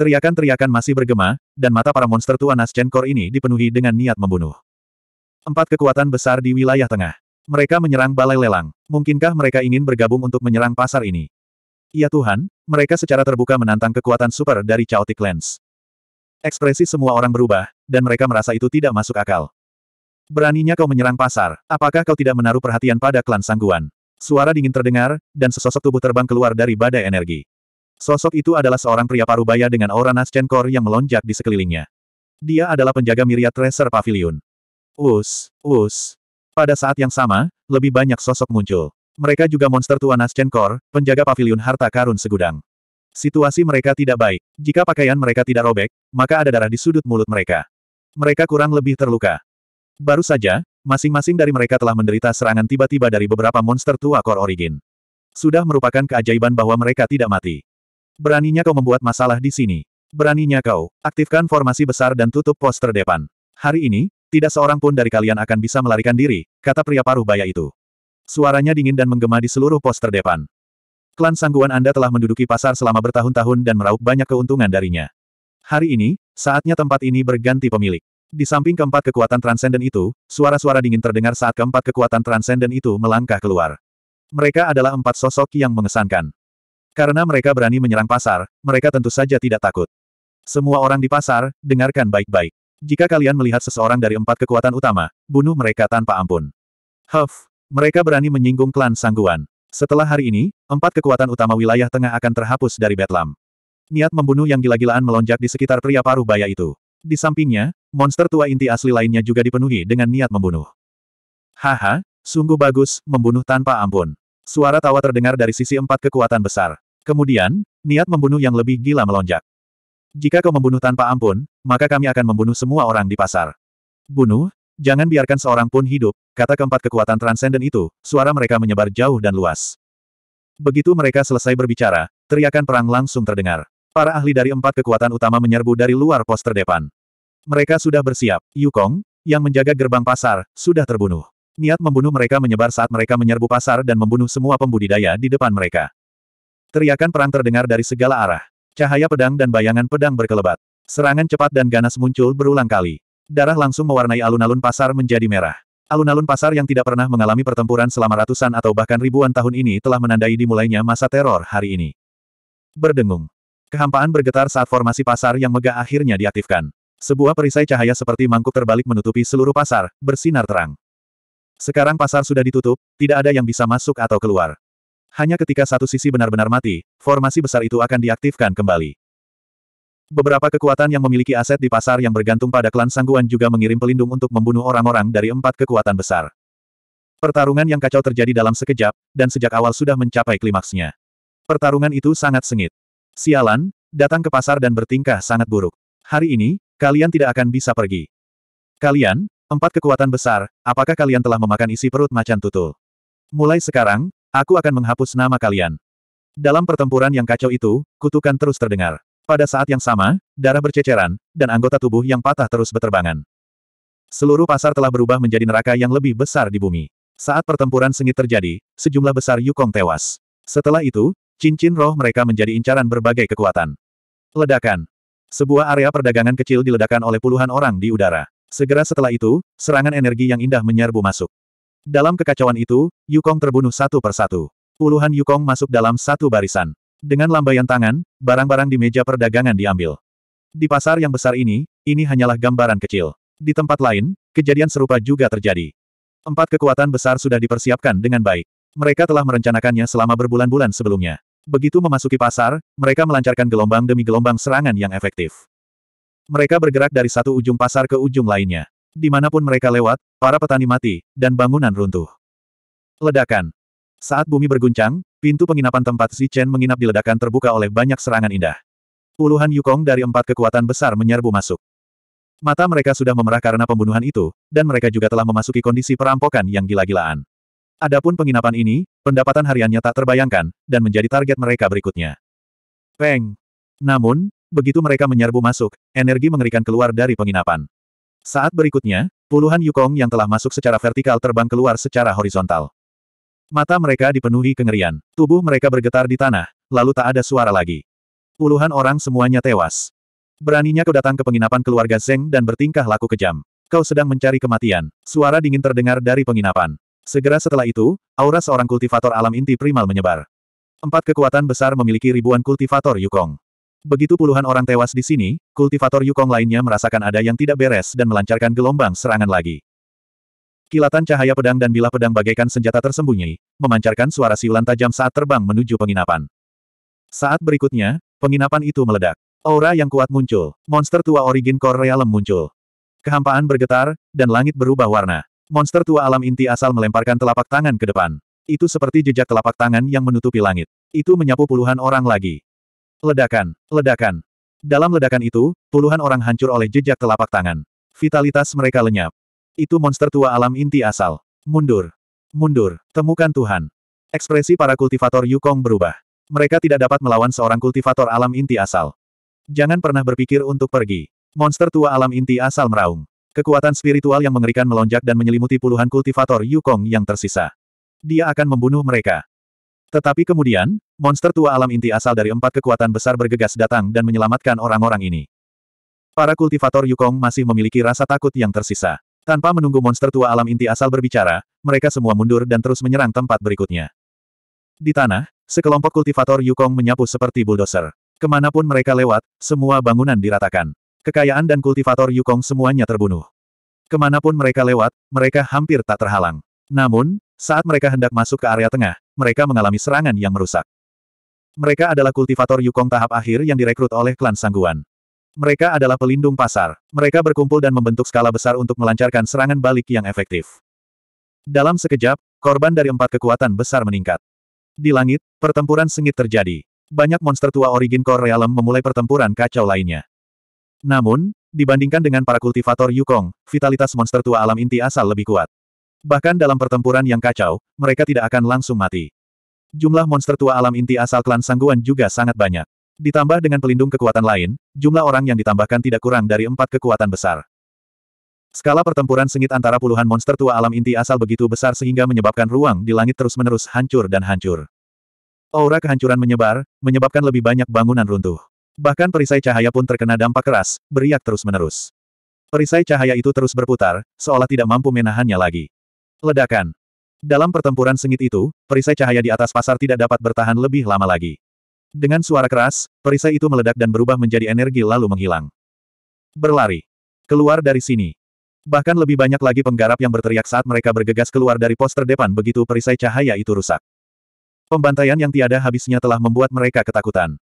Teriakan-teriakan masih bergema, dan mata para monster tua naschenkor ini dipenuhi dengan niat membunuh. Empat kekuatan besar di wilayah tengah. Mereka menyerang balai lelang. Mungkinkah mereka ingin bergabung untuk menyerang pasar ini? Ya Tuhan, mereka secara terbuka menantang kekuatan super dari Chaotic Lens. Ekspresi semua orang berubah, dan mereka merasa itu tidak masuk akal. Beraninya kau menyerang pasar, apakah kau tidak menaruh perhatian pada klan Sangguan? Suara dingin terdengar, dan sesosok tubuh terbang keluar dari badai energi. Sosok itu adalah seorang pria parubaya dengan aura Nascenkor yang melonjak di sekelilingnya. Dia adalah penjaga Miria Tracer Pavilion. Us, us. Pada saat yang sama, lebih banyak sosok muncul. Mereka juga monster tua Nascenkor, penjaga pavilion harta karun segudang. Situasi mereka tidak baik. Jika pakaian mereka tidak robek, maka ada darah di sudut mulut mereka. Mereka kurang lebih terluka. Baru saja, masing-masing dari mereka telah menderita serangan tiba-tiba dari beberapa monster tua kor Origin. Sudah merupakan keajaiban bahwa mereka tidak mati. Beraninya kau membuat masalah di sini. Beraninya kau, aktifkan formasi besar dan tutup poster depan? Hari ini, tidak seorang pun dari kalian akan bisa melarikan diri, kata pria paruh baya itu. Suaranya dingin dan menggema di seluruh poster depan. Klan sangguan Anda telah menduduki pasar selama bertahun-tahun dan meraup banyak keuntungan darinya. Hari ini, saatnya tempat ini berganti pemilik. Di samping keempat kekuatan transenden itu, suara-suara dingin terdengar saat keempat kekuatan transenden itu melangkah keluar. Mereka adalah empat sosok yang mengesankan. Karena mereka berani menyerang pasar, mereka tentu saja tidak takut. Semua orang di pasar, dengarkan baik-baik. Jika kalian melihat seseorang dari empat kekuatan utama, bunuh mereka tanpa ampun. Huff, mereka berani menyinggung klan sangguan. Setelah hari ini, empat kekuatan utama wilayah tengah akan terhapus dari Betlam. Niat membunuh yang gila-gilaan melonjak di sekitar pria paruh baya itu. Di sampingnya, Monster tua inti asli lainnya juga dipenuhi dengan niat membunuh. Haha, sungguh bagus, membunuh tanpa ampun. Suara tawa terdengar dari sisi empat kekuatan besar. Kemudian, niat membunuh yang lebih gila melonjak. Jika kau membunuh tanpa ampun, maka kami akan membunuh semua orang di pasar. Bunuh, jangan biarkan seorang pun hidup, kata keempat kekuatan transenden itu, suara mereka menyebar jauh dan luas. Begitu mereka selesai berbicara, teriakan perang langsung terdengar. Para ahli dari empat kekuatan utama menyerbu dari luar poster depan. Mereka sudah bersiap. Yukong, yang menjaga gerbang pasar, sudah terbunuh. Niat membunuh mereka menyebar saat mereka menyerbu pasar dan membunuh semua pembudidaya di depan mereka. Teriakan perang terdengar dari segala arah. Cahaya pedang dan bayangan pedang berkelebat. Serangan cepat dan ganas muncul berulang kali. Darah langsung mewarnai alun-alun pasar menjadi merah. Alun-alun pasar yang tidak pernah mengalami pertempuran selama ratusan atau bahkan ribuan tahun ini telah menandai dimulainya masa teror hari ini. Berdengung. Kehampaan bergetar saat formasi pasar yang megah akhirnya diaktifkan. Sebuah perisai cahaya seperti mangkuk terbalik menutupi seluruh pasar, bersinar terang. Sekarang pasar sudah ditutup, tidak ada yang bisa masuk atau keluar. Hanya ketika satu sisi benar-benar mati, formasi besar itu akan diaktifkan kembali. Beberapa kekuatan yang memiliki aset di pasar yang bergantung pada klan Sangguan juga mengirim pelindung untuk membunuh orang-orang dari empat kekuatan besar. Pertarungan yang kacau terjadi dalam sekejap, dan sejak awal sudah mencapai klimaksnya. Pertarungan itu sangat sengit. Sialan, datang ke pasar dan bertingkah sangat buruk. Hari ini, Kalian tidak akan bisa pergi. Kalian, empat kekuatan besar, apakah kalian telah memakan isi perut macan tutul? Mulai sekarang, aku akan menghapus nama kalian. Dalam pertempuran yang kacau itu, kutukan terus terdengar. Pada saat yang sama, darah berceceran, dan anggota tubuh yang patah terus berterbangan. Seluruh pasar telah berubah menjadi neraka yang lebih besar di bumi. Saat pertempuran sengit terjadi, sejumlah besar Yukong tewas. Setelah itu, cincin roh mereka menjadi incaran berbagai kekuatan. Ledakan. Sebuah area perdagangan kecil diledakkan oleh puluhan orang di udara. Segera setelah itu, serangan energi yang indah menyerbu masuk. Dalam kekacauan itu, Yukong terbunuh satu persatu. Puluhan Yukong masuk dalam satu barisan. Dengan lambaian tangan, barang-barang di meja perdagangan diambil. Di pasar yang besar ini, ini hanyalah gambaran kecil. Di tempat lain, kejadian serupa juga terjadi. Empat kekuatan besar sudah dipersiapkan dengan baik. Mereka telah merencanakannya selama berbulan-bulan sebelumnya. Begitu memasuki pasar, mereka melancarkan gelombang demi gelombang serangan yang efektif. Mereka bergerak dari satu ujung pasar ke ujung lainnya. Dimanapun mereka lewat, para petani mati, dan bangunan runtuh. Ledakan. Saat bumi berguncang, pintu penginapan tempat Chen menginap di ledakan terbuka oleh banyak serangan indah. Puluhan Yukong dari empat kekuatan besar menyerbu masuk. Mata mereka sudah memerah karena pembunuhan itu, dan mereka juga telah memasuki kondisi perampokan yang gila-gilaan. Adapun penginapan ini, pendapatan hariannya tak terbayangkan, dan menjadi target mereka berikutnya. Peng! Namun, begitu mereka menyerbu masuk, energi mengerikan keluar dari penginapan. Saat berikutnya, puluhan Yukong yang telah masuk secara vertikal terbang keluar secara horizontal. Mata mereka dipenuhi kengerian, tubuh mereka bergetar di tanah, lalu tak ada suara lagi. Puluhan orang semuanya tewas. Beraninya kau datang ke penginapan keluarga Zeng dan bertingkah laku kejam. Kau sedang mencari kematian. Suara dingin terdengar dari penginapan. Segera setelah itu, aura seorang kultivator alam inti primal menyebar. Empat kekuatan besar memiliki ribuan kultivator Yukong. Begitu puluhan orang tewas di sini, kultivator Yukong lainnya merasakan ada yang tidak beres dan melancarkan gelombang serangan lagi. Kilatan cahaya pedang dan bilah pedang bagaikan senjata tersembunyi, memancarkan suara siulan tajam saat terbang menuju penginapan. Saat berikutnya, penginapan itu meledak. Aura yang kuat muncul, monster tua origin core realm muncul. Kehampaan bergetar, dan langit berubah warna. Monster tua alam inti asal melemparkan telapak tangan ke depan. Itu seperti jejak telapak tangan yang menutupi langit. Itu menyapu puluhan orang lagi. Ledakan, ledakan. Dalam ledakan itu, puluhan orang hancur oleh jejak telapak tangan. Vitalitas mereka lenyap. Itu monster tua alam inti asal. Mundur. Mundur. Temukan Tuhan. Ekspresi para kultivator Yukong berubah. Mereka tidak dapat melawan seorang kultivator alam inti asal. Jangan pernah berpikir untuk pergi. Monster tua alam inti asal meraung. Kekuatan spiritual yang mengerikan melonjak dan menyelimuti puluhan kultivator Yukong yang tersisa. Dia akan membunuh mereka. Tetapi kemudian, monster tua alam inti asal dari empat kekuatan besar bergegas datang dan menyelamatkan orang-orang ini. Para kultivator Yukong masih memiliki rasa takut yang tersisa. Tanpa menunggu monster tua alam inti asal berbicara, mereka semua mundur dan terus menyerang tempat berikutnya. Di tanah, sekelompok kultivator Yukong menyapu seperti bulldozer. Kemanapun mereka lewat, semua bangunan diratakan. Kekayaan dan kultivator Yukong semuanya terbunuh. Kemanapun mereka lewat, mereka hampir tak terhalang. Namun, saat mereka hendak masuk ke area tengah, mereka mengalami serangan yang merusak. Mereka adalah kultivator Yukong tahap akhir yang direkrut oleh klan Sangguan. Mereka adalah pelindung pasar. Mereka berkumpul dan membentuk skala besar untuk melancarkan serangan balik yang efektif. Dalam sekejap, korban dari empat kekuatan besar meningkat. Di langit, pertempuran sengit terjadi. Banyak monster tua origin core Realm memulai pertempuran kacau lainnya. Namun, dibandingkan dengan para kultivator Yukong, vitalitas monster tua alam inti asal lebih kuat. Bahkan dalam pertempuran yang kacau, mereka tidak akan langsung mati. Jumlah monster tua alam inti asal klan Sangguan juga sangat banyak. Ditambah dengan pelindung kekuatan lain, jumlah orang yang ditambahkan tidak kurang dari empat kekuatan besar. Skala pertempuran sengit antara puluhan monster tua alam inti asal begitu besar sehingga menyebabkan ruang di langit terus-menerus hancur dan hancur. Aura kehancuran menyebar, menyebabkan lebih banyak bangunan runtuh. Bahkan perisai cahaya pun terkena dampak keras, beriak terus-menerus. Perisai cahaya itu terus berputar, seolah tidak mampu menahannya lagi. Ledakan. Dalam pertempuran sengit itu, perisai cahaya di atas pasar tidak dapat bertahan lebih lama lagi. Dengan suara keras, perisai itu meledak dan berubah menjadi energi lalu menghilang. Berlari. Keluar dari sini. Bahkan lebih banyak lagi penggarap yang berteriak saat mereka bergegas keluar dari pos terdepan begitu perisai cahaya itu rusak. Pembantaian yang tiada habisnya telah membuat mereka ketakutan.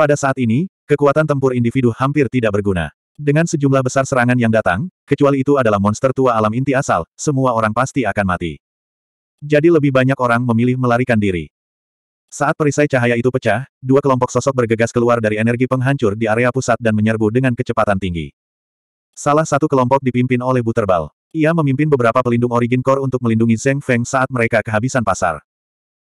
Pada saat ini, kekuatan tempur individu hampir tidak berguna. Dengan sejumlah besar serangan yang datang, kecuali itu adalah monster tua alam inti asal, semua orang pasti akan mati. Jadi lebih banyak orang memilih melarikan diri. Saat perisai cahaya itu pecah, dua kelompok sosok bergegas keluar dari energi penghancur di area pusat dan menyerbu dengan kecepatan tinggi. Salah satu kelompok dipimpin oleh Buterbal. Ia memimpin beberapa pelindung origin core untuk melindungi Zeng Feng saat mereka kehabisan pasar.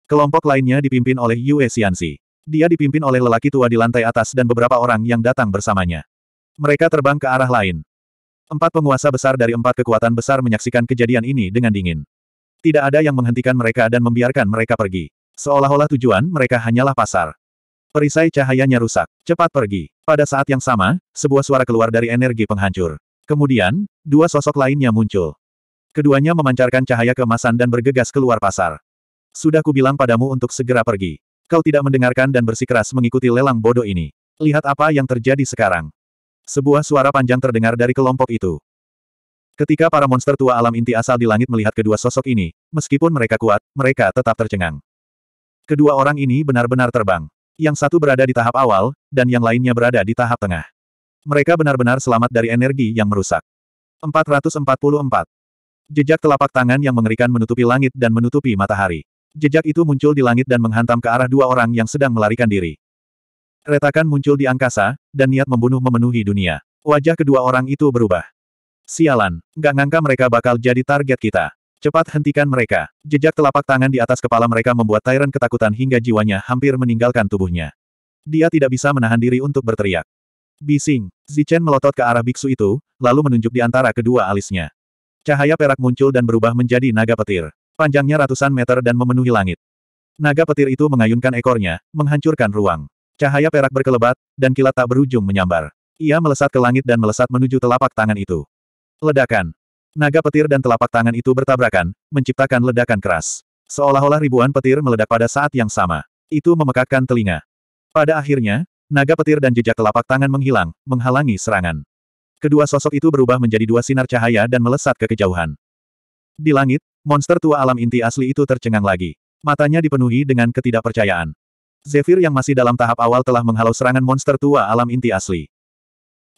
Kelompok lainnya dipimpin oleh Yue Xianxi. Dia dipimpin oleh lelaki tua di lantai atas dan beberapa orang yang datang bersamanya. Mereka terbang ke arah lain. Empat penguasa besar dari empat kekuatan besar menyaksikan kejadian ini dengan dingin. Tidak ada yang menghentikan mereka dan membiarkan mereka pergi. Seolah-olah tujuan mereka hanyalah pasar. Perisai cahayanya rusak. Cepat pergi. Pada saat yang sama, sebuah suara keluar dari energi penghancur. Kemudian, dua sosok lainnya muncul. Keduanya memancarkan cahaya kemasan dan bergegas keluar pasar. Sudah kubilang padamu untuk segera pergi. Kau tidak mendengarkan dan bersikeras mengikuti lelang bodoh ini. Lihat apa yang terjadi sekarang. Sebuah suara panjang terdengar dari kelompok itu. Ketika para monster tua alam inti asal di langit melihat kedua sosok ini, meskipun mereka kuat, mereka tetap tercengang. Kedua orang ini benar-benar terbang. Yang satu berada di tahap awal, dan yang lainnya berada di tahap tengah. Mereka benar-benar selamat dari energi yang merusak. 444. Jejak telapak tangan yang mengerikan menutupi langit dan menutupi matahari. Jejak itu muncul di langit dan menghantam ke arah dua orang yang sedang melarikan diri. Retakan muncul di angkasa, dan niat membunuh memenuhi dunia. Wajah kedua orang itu berubah. Sialan, gak ngangka mereka bakal jadi target kita. Cepat hentikan mereka. Jejak telapak tangan di atas kepala mereka membuat Tyrant ketakutan hingga jiwanya hampir meninggalkan tubuhnya. Dia tidak bisa menahan diri untuk berteriak. Bising, Zichen melotot ke arah biksu itu, lalu menunjuk di antara kedua alisnya. Cahaya perak muncul dan berubah menjadi naga petir panjangnya ratusan meter dan memenuhi langit. Naga petir itu mengayunkan ekornya, menghancurkan ruang. Cahaya perak berkelebat, dan kilat tak berujung menyambar. Ia melesat ke langit dan melesat menuju telapak tangan itu. Ledakan. Naga petir dan telapak tangan itu bertabrakan, menciptakan ledakan keras. Seolah-olah ribuan petir meledak pada saat yang sama. Itu memekakkan telinga. Pada akhirnya, naga petir dan jejak telapak tangan menghilang, menghalangi serangan. Kedua sosok itu berubah menjadi dua sinar cahaya dan melesat ke kejauhan. Di langit, Monster tua alam inti asli itu tercengang lagi. Matanya dipenuhi dengan ketidakpercayaan. Zephyr yang masih dalam tahap awal telah menghalau serangan monster tua alam inti asli.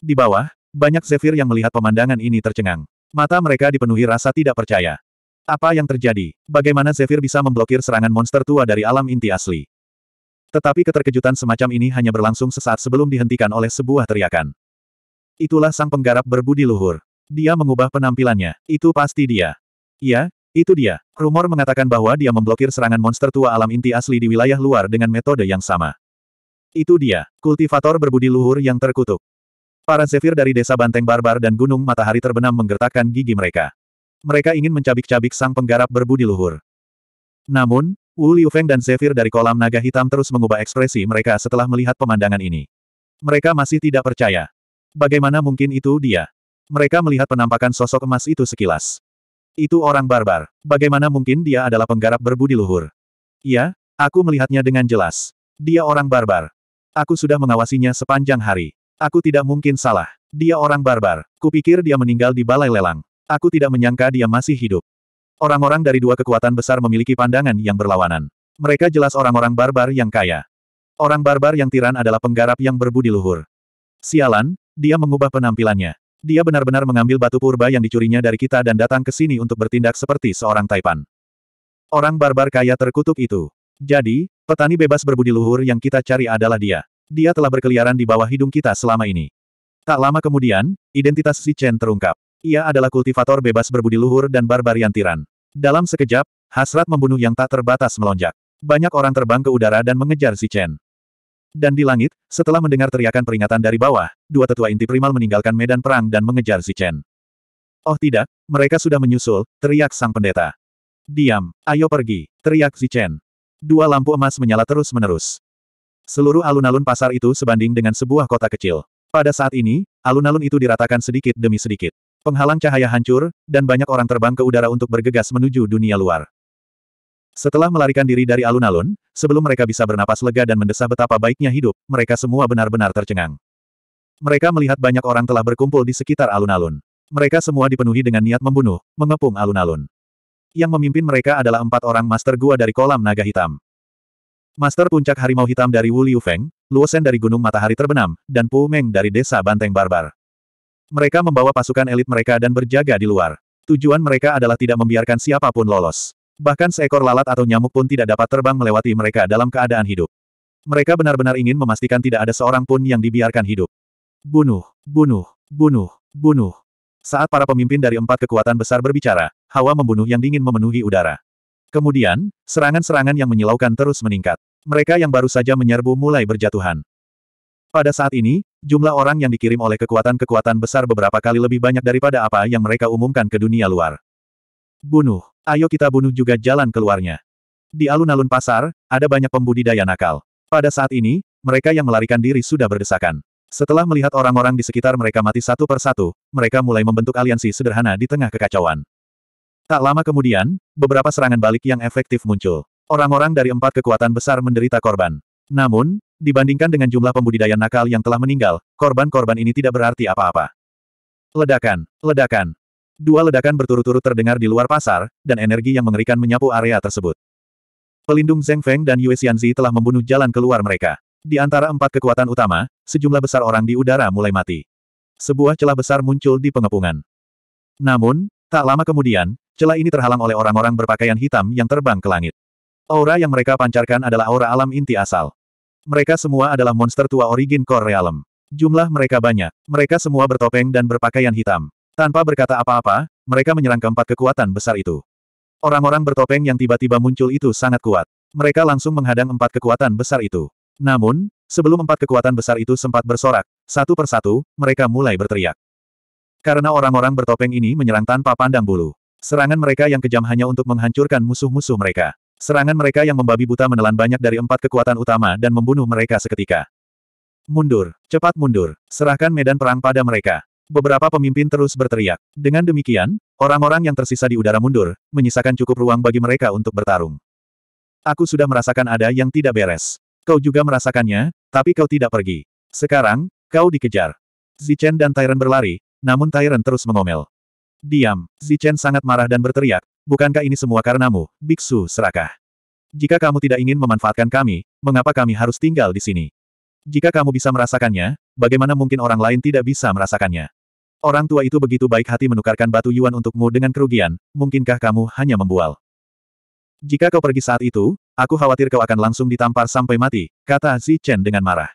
Di bawah, banyak Zephyr yang melihat pemandangan ini tercengang. Mata mereka dipenuhi rasa tidak percaya. Apa yang terjadi? Bagaimana Zephyr bisa memblokir serangan monster tua dari alam inti asli? Tetapi keterkejutan semacam ini hanya berlangsung sesaat sebelum dihentikan oleh sebuah teriakan. Itulah sang penggarap berbudi luhur. Dia mengubah penampilannya. Itu pasti dia. Iya, itu dia. Rumor mengatakan bahwa dia memblokir serangan monster tua alam inti asli di wilayah luar dengan metode yang sama. Itu dia, kultivator berbudi luhur yang terkutuk. Para zephyr dari desa Banteng Barbar dan Gunung Matahari terbenam menggertakkan gigi mereka. Mereka ingin mencabik-cabik sang penggarap berbudi luhur. Namun, Wu Liufeng dan Zephyr dari kolam naga hitam terus mengubah ekspresi mereka setelah melihat pemandangan ini. Mereka masih tidak percaya. Bagaimana mungkin itu dia? Mereka melihat penampakan sosok emas itu sekilas. Itu orang barbar. Bagaimana mungkin dia adalah penggarap berbudi luhur? Ya, aku melihatnya dengan jelas. Dia orang barbar. Aku sudah mengawasinya sepanjang hari. Aku tidak mungkin salah. Dia orang barbar. Kupikir dia meninggal di balai lelang. Aku tidak menyangka dia masih hidup. Orang-orang dari dua kekuatan besar memiliki pandangan yang berlawanan. Mereka jelas orang-orang barbar yang kaya. Orang barbar yang tiran adalah penggarap yang berbudi luhur. Sialan, dia mengubah penampilannya. Dia benar-benar mengambil batu purba yang dicurinya dari kita dan datang ke sini untuk bertindak seperti seorang taipan. Orang barbar kaya terkutuk itu. Jadi, petani bebas berbudi luhur yang kita cari adalah dia. Dia telah berkeliaran di bawah hidung kita selama ini. Tak lama kemudian, identitas Si Chen terungkap. Ia adalah kultivator bebas berbudi luhur dan barbarian tiran. Dalam sekejap, hasrat membunuh yang tak terbatas melonjak. Banyak orang terbang ke udara dan mengejar Si Chen. Dan di langit, setelah mendengar teriakan peringatan dari bawah, dua tetua inti primal meninggalkan medan perang dan mengejar Zichen. Oh tidak, mereka sudah menyusul, teriak sang pendeta. Diam, ayo pergi, teriak Zichen. Dua lampu emas menyala terus-menerus. Seluruh alun-alun pasar itu sebanding dengan sebuah kota kecil. Pada saat ini, alun-alun itu diratakan sedikit demi sedikit. Penghalang cahaya hancur, dan banyak orang terbang ke udara untuk bergegas menuju dunia luar. Setelah melarikan diri dari alun-alun, sebelum mereka bisa bernapas lega dan mendesah betapa baiknya hidup, mereka semua benar-benar tercengang. Mereka melihat banyak orang telah berkumpul di sekitar alun-alun. Mereka semua dipenuhi dengan niat membunuh, mengepung alun-alun. Yang memimpin mereka adalah empat orang master gua dari kolam naga hitam. Master puncak harimau hitam dari Wu Liu Feng, dari Gunung Matahari Terbenam, dan Pu Meng dari Desa Banteng Barbar. Mereka membawa pasukan elit mereka dan berjaga di luar. Tujuan mereka adalah tidak membiarkan siapapun lolos. Bahkan seekor lalat atau nyamuk pun tidak dapat terbang melewati mereka dalam keadaan hidup. Mereka benar-benar ingin memastikan tidak ada seorang pun yang dibiarkan hidup. Bunuh, bunuh, bunuh, bunuh. Saat para pemimpin dari empat kekuatan besar berbicara, hawa membunuh yang dingin memenuhi udara. Kemudian, serangan-serangan yang menyilaukan terus meningkat. Mereka yang baru saja menyerbu mulai berjatuhan. Pada saat ini, jumlah orang yang dikirim oleh kekuatan-kekuatan besar beberapa kali lebih banyak daripada apa yang mereka umumkan ke dunia luar. Bunuh, Ayo kita bunuh juga jalan keluarnya. Di alun-alun pasar, ada banyak pembudidaya nakal. Pada saat ini, mereka yang melarikan diri sudah berdesakan. Setelah melihat orang-orang di sekitar mereka mati satu persatu, mereka mulai membentuk aliansi sederhana di tengah kekacauan. Tak lama kemudian, beberapa serangan balik yang efektif muncul. Orang-orang dari empat kekuatan besar menderita korban. Namun, dibandingkan dengan jumlah pembudidaya nakal yang telah meninggal, korban-korban ini tidak berarti apa-apa. Ledakan, ledakan, Dua ledakan berturut-turut terdengar di luar pasar, dan energi yang mengerikan menyapu area tersebut. Pelindung Zeng Feng dan Yue Xianzi telah membunuh jalan keluar mereka. Di antara empat kekuatan utama, sejumlah besar orang di udara mulai mati. Sebuah celah besar muncul di pengepungan. Namun, tak lama kemudian, celah ini terhalang oleh orang-orang berpakaian hitam yang terbang ke langit. Aura yang mereka pancarkan adalah aura alam inti asal. Mereka semua adalah monster tua origin core realm. Jumlah mereka banyak. Mereka semua bertopeng dan berpakaian hitam. Tanpa berkata apa-apa, mereka menyerang keempat kekuatan besar itu. Orang-orang bertopeng yang tiba-tiba muncul itu sangat kuat. Mereka langsung menghadang empat kekuatan besar itu. Namun, sebelum empat kekuatan besar itu sempat bersorak, satu persatu, mereka mulai berteriak. Karena orang-orang bertopeng ini menyerang tanpa pandang bulu. Serangan mereka yang kejam hanya untuk menghancurkan musuh-musuh mereka. Serangan mereka yang membabi buta menelan banyak dari empat kekuatan utama dan membunuh mereka seketika. Mundur, cepat mundur, serahkan medan perang pada mereka. Beberapa pemimpin terus berteriak. Dengan demikian, orang-orang yang tersisa di udara mundur, menyisakan cukup ruang bagi mereka untuk bertarung. Aku sudah merasakan ada yang tidak beres. Kau juga merasakannya, tapi kau tidak pergi. Sekarang, kau dikejar. Zichen dan Tyrant berlari, namun Tyrant terus mengomel. Diam, Zichen sangat marah dan berteriak, bukankah ini semua karenamu, biksu serakah? Jika kamu tidak ingin memanfaatkan kami, mengapa kami harus tinggal di sini? Jika kamu bisa merasakannya, bagaimana mungkin orang lain tidak bisa merasakannya? Orang tua itu begitu baik hati menukarkan batu yuan untukmu dengan kerugian, mungkinkah kamu hanya membual? Jika kau pergi saat itu, aku khawatir kau akan langsung ditampar sampai mati, kata Zi Chen dengan marah.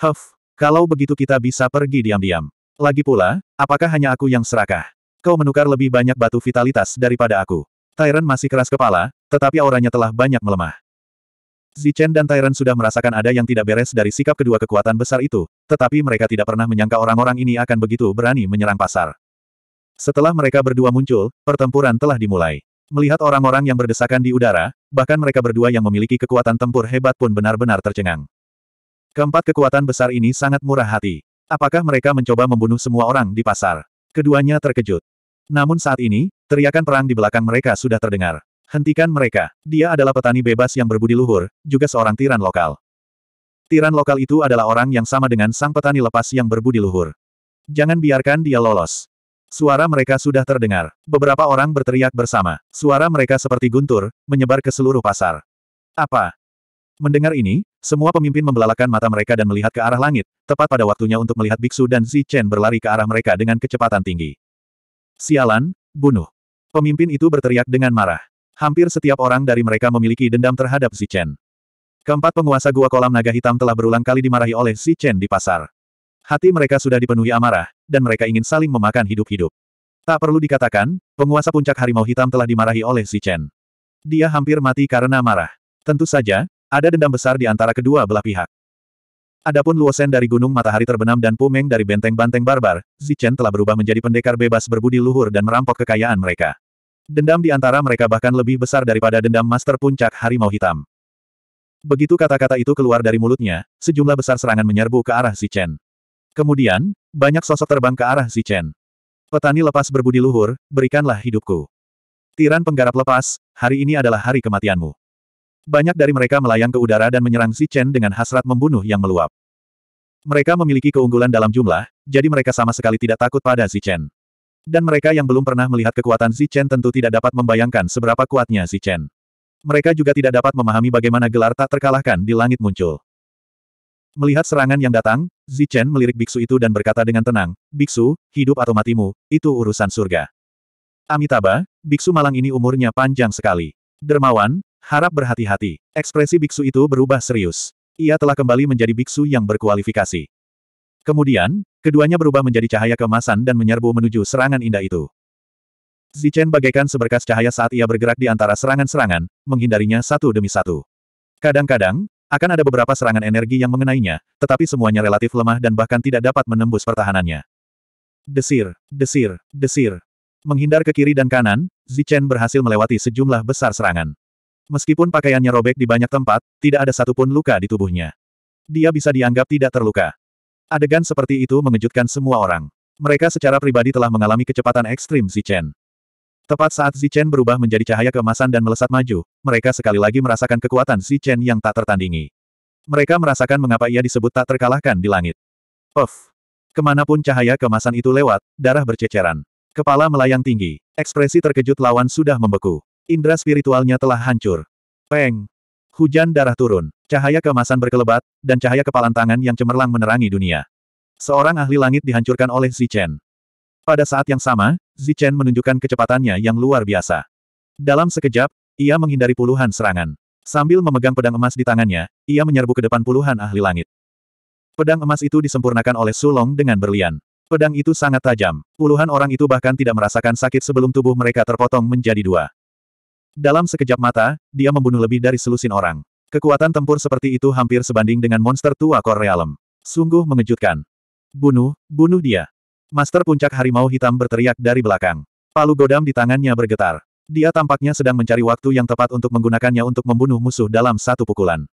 Huff, kalau begitu kita bisa pergi diam-diam. Lagi pula, apakah hanya aku yang serakah? Kau menukar lebih banyak batu vitalitas daripada aku. Tyrant masih keras kepala, tetapi auranya telah banyak melemah. Zichen dan Tyrant sudah merasakan ada yang tidak beres dari sikap kedua kekuatan besar itu, tetapi mereka tidak pernah menyangka orang-orang ini akan begitu berani menyerang pasar. Setelah mereka berdua muncul, pertempuran telah dimulai. Melihat orang-orang yang berdesakan di udara, bahkan mereka berdua yang memiliki kekuatan tempur hebat pun benar-benar tercengang. Keempat kekuatan besar ini sangat murah hati. Apakah mereka mencoba membunuh semua orang di pasar? Keduanya terkejut. Namun saat ini, teriakan perang di belakang mereka sudah terdengar. Hentikan mereka. Dia adalah petani bebas yang berbudi luhur, juga seorang tiran lokal. Tiran lokal itu adalah orang yang sama dengan sang petani lepas yang berbudi luhur. Jangan biarkan dia lolos. Suara mereka sudah terdengar. Beberapa orang berteriak bersama. Suara mereka seperti guntur, menyebar ke seluruh pasar. Apa? Mendengar ini, semua pemimpin membelalakan mata mereka dan melihat ke arah langit, tepat pada waktunya untuk melihat Biksu dan Zi Chen berlari ke arah mereka dengan kecepatan tinggi. Sialan, bunuh. Pemimpin itu berteriak dengan marah. Hampir setiap orang dari mereka memiliki dendam terhadap Zichen. Keempat penguasa gua kolam naga hitam telah berulang kali dimarahi oleh Zichen di pasar. Hati mereka sudah dipenuhi amarah, dan mereka ingin saling memakan hidup-hidup. Tak perlu dikatakan, penguasa puncak harimau hitam telah dimarahi oleh Zichen. Dia hampir mati karena marah. Tentu saja, ada dendam besar di antara kedua belah pihak. Adapun Luosen dari Gunung Matahari Terbenam dan Pumeng dari Benteng Banteng Barbar, Zichen telah berubah menjadi pendekar bebas berbudi luhur dan merampok kekayaan mereka. Dendam di antara mereka bahkan lebih besar daripada dendam Master Puncak Harimau Hitam. Begitu kata-kata itu keluar dari mulutnya, sejumlah besar serangan menyerbu ke arah Zichen. Kemudian, banyak sosok terbang ke arah Zichen. Petani lepas berbudi luhur, berikanlah hidupku. Tiran penggarap lepas, hari ini adalah hari kematianmu. Banyak dari mereka melayang ke udara dan menyerang Zichen dengan hasrat membunuh yang meluap. Mereka memiliki keunggulan dalam jumlah, jadi mereka sama sekali tidak takut pada Zichen. Dan mereka yang belum pernah melihat kekuatan Chen tentu tidak dapat membayangkan seberapa kuatnya Chen. Mereka juga tidak dapat memahami bagaimana gelar tak terkalahkan di langit muncul. Melihat serangan yang datang, Chen melirik biksu itu dan berkata dengan tenang, Biksu, hidup atau matimu, itu urusan surga. Amitabha, biksu malang ini umurnya panjang sekali. Dermawan, harap berhati-hati. Ekspresi biksu itu berubah serius. Ia telah kembali menjadi biksu yang berkualifikasi. Kemudian, Keduanya berubah menjadi cahaya kemasan dan menyerbu menuju serangan indah itu. Zichen bagaikan seberkas cahaya saat ia bergerak di antara serangan-serangan, menghindarinya satu demi satu. Kadang-kadang, akan ada beberapa serangan energi yang mengenainya, tetapi semuanya relatif lemah dan bahkan tidak dapat menembus pertahanannya. Desir, desir, desir. Menghindar ke kiri dan kanan, Zichen berhasil melewati sejumlah besar serangan. Meskipun pakaiannya robek di banyak tempat, tidak ada satupun luka di tubuhnya. Dia bisa dianggap tidak terluka. Adegan seperti itu mengejutkan semua orang. Mereka secara pribadi telah mengalami kecepatan ekstrim Zichen. Tepat saat Zichen berubah menjadi cahaya keemasan dan melesat maju, mereka sekali lagi merasakan kekuatan Zichen yang tak tertandingi. Mereka merasakan mengapa ia disebut tak terkalahkan di langit. Puff! Kemanapun cahaya kemasan itu lewat, darah berceceran. Kepala melayang tinggi. Ekspresi terkejut lawan sudah membeku. Indra spiritualnya telah hancur. Peng! Hujan darah turun. Cahaya kemasan berkelebat, dan cahaya kepalan tangan yang cemerlang menerangi dunia. Seorang ahli langit dihancurkan oleh Zichen. Pada saat yang sama, Zichen menunjukkan kecepatannya yang luar biasa. Dalam sekejap, ia menghindari puluhan serangan. Sambil memegang pedang emas di tangannya, ia menyerbu ke depan puluhan ahli langit. Pedang emas itu disempurnakan oleh Sulong dengan berlian. Pedang itu sangat tajam. Puluhan orang itu bahkan tidak merasakan sakit sebelum tubuh mereka terpotong menjadi dua. Dalam sekejap mata, dia membunuh lebih dari selusin orang. Kekuatan tempur seperti itu hampir sebanding dengan monster tua Korealem. Sungguh mengejutkan. Bunuh, bunuh dia. Master puncak harimau hitam berteriak dari belakang. Palu godam di tangannya bergetar. Dia tampaknya sedang mencari waktu yang tepat untuk menggunakannya untuk membunuh musuh dalam satu pukulan.